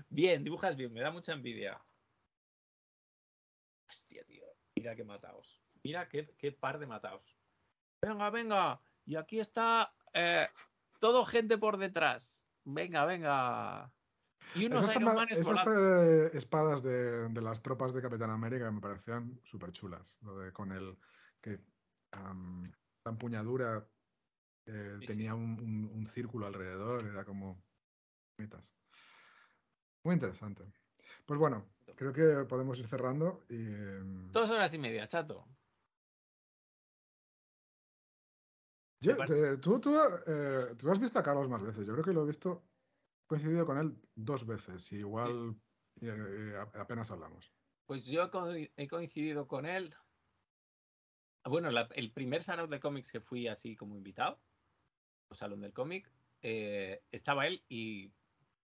bien, dibujas bien, me da mucha envidia. Hostia, tío. Mira que mataos. Mira qué, par de mataos. Venga, venga. Y aquí está eh, todo gente por detrás. Venga, venga. Y esas, eh, espadas de, las tropas de Capitán América me parecían súper chulas. Lo de con el que la empuñadura eh, tenía Un, círculo alrededor, era como Muy interesante. Pues bueno, creo que podemos ir cerrando. Em, Dos horas y media, chato. tú, tú, eh, tú, has visto a Carlos más veces. Yo creo que lo he visto coincidido con él dos veces. igual eh, apenas hablamos. Pues yo he coincidido con él. Bueno, el primer salón de cómics que fui así como invitado, o salón del cómic, eh, estaba él y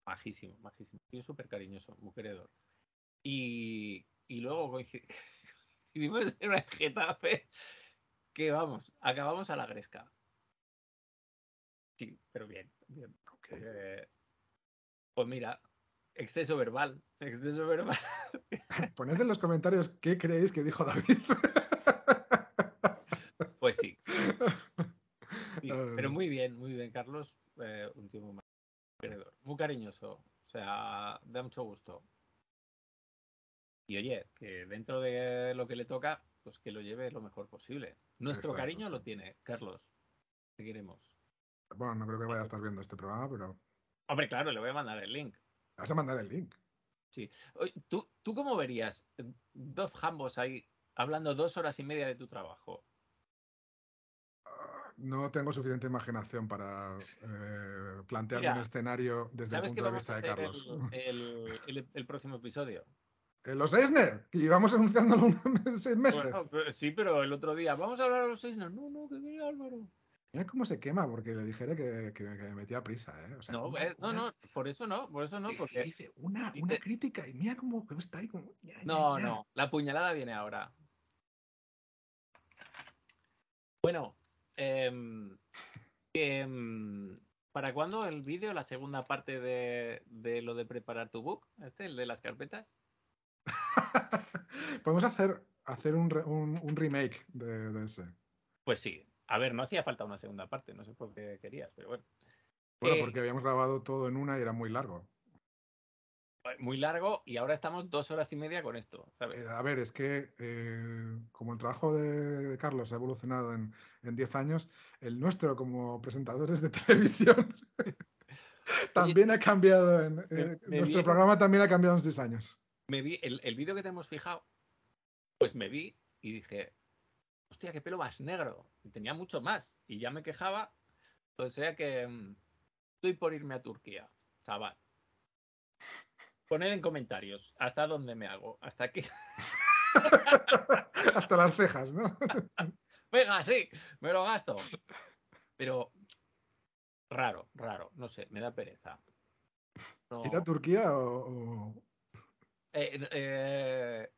majísimo, majísimo. Tío súper cariñoso, muy queredor. Y, y luego [LAUGHS] coincidimos en una Getafe que vamos, acabamos a la gresca. Sí, pero bien, bien. Eh, pues mira, exceso verbal, exceso verbal. [LAUGHS] Poned en los comentarios qué creéis que dijo David. [LAUGHS] pues sí. Ah. Pero muy bien, muy bien, Carlos. Eh, un tipo muy cariñoso. O sea, da mucho gusto. Y oye, que dentro de lo que le toca, pues que lo lleve lo mejor posible. Nuestro cariño lo tiene, Carlos. seguiremos Bueno, no creo que vaya a estar viendo este programa, pero. Hombre, claro, le voy a mandar el link. Vas a mandar el link. Sí. ¿Tú, cómo verías dos jambos ahí hablando dos horas y media de tu trabajo? Ah, no tengo suficiente imaginación para plantear eh, plantearme un escenario desde el punto de vista de Carlos. el, próximo episodio. Eh, los Eisner, que llevamos anunciándolo los [LAUGHS] seis meses. sí, pero el otro día, vamos a hablar a los Eisner. No, no, que mira Álvaro. Mira cómo se quema, porque le dijera que, me metía prisa, ¿eh? no, eh, no, por eso no, por eso no, porque... Dice una, crítica y mira cómo está ahí como... no, no, la puñalada viene ahora. Bueno, em, em, ¿para cuándo el vídeo, la segunda parte de lo de preparar tu book? Este, el de las carpetas. [LAUGHS] Podemos hacer, hacer un, remake de, ese. Pues sí. A ver, no hacía falta una segunda parte, no sé por qué querías, pero bueno. Bueno, eh, porque habíamos grabado todo en una y era muy largo. Muy largo y ahora estamos dos horas y media con esto. Eh, a ver, es que eh, como el trabajo de, Carlos ha evolucionado en diez años, el nuestro como presentadores de [LAUGHS] televisión [LAUGHS] también ha cambiado. En, nuestro programa también ha cambiado en seis años el, vídeo que tenemos fijado, pues me vi y dije, hostia, qué pelo más negro. tenía mucho más. Y ya me quejaba. O pues sea que mm, estoy por irme a Turquía, chaval. Poned en comentarios hasta dónde me hago. Hasta aquí. [LAUGHS] hasta las cejas, ¿no? [LAUGHS] Venga, sí, me lo gasto. Pero raro, raro, no sé, me da pereza. ¿Ir a Turquía o, eh, eh,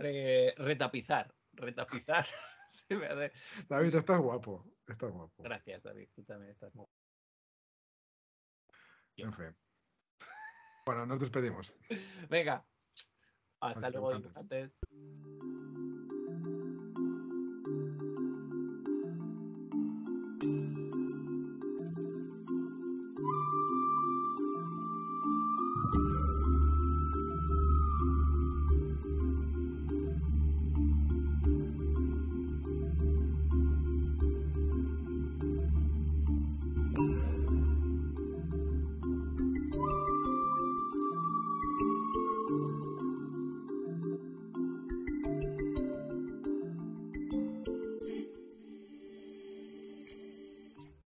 eh, retapizar, retapizar. [LAUGHS] David, estás guapo, estás guapo. Gracias, David, tú también estás muy En fin. bueno, nos despedimos. Venga, hasta luego, antes.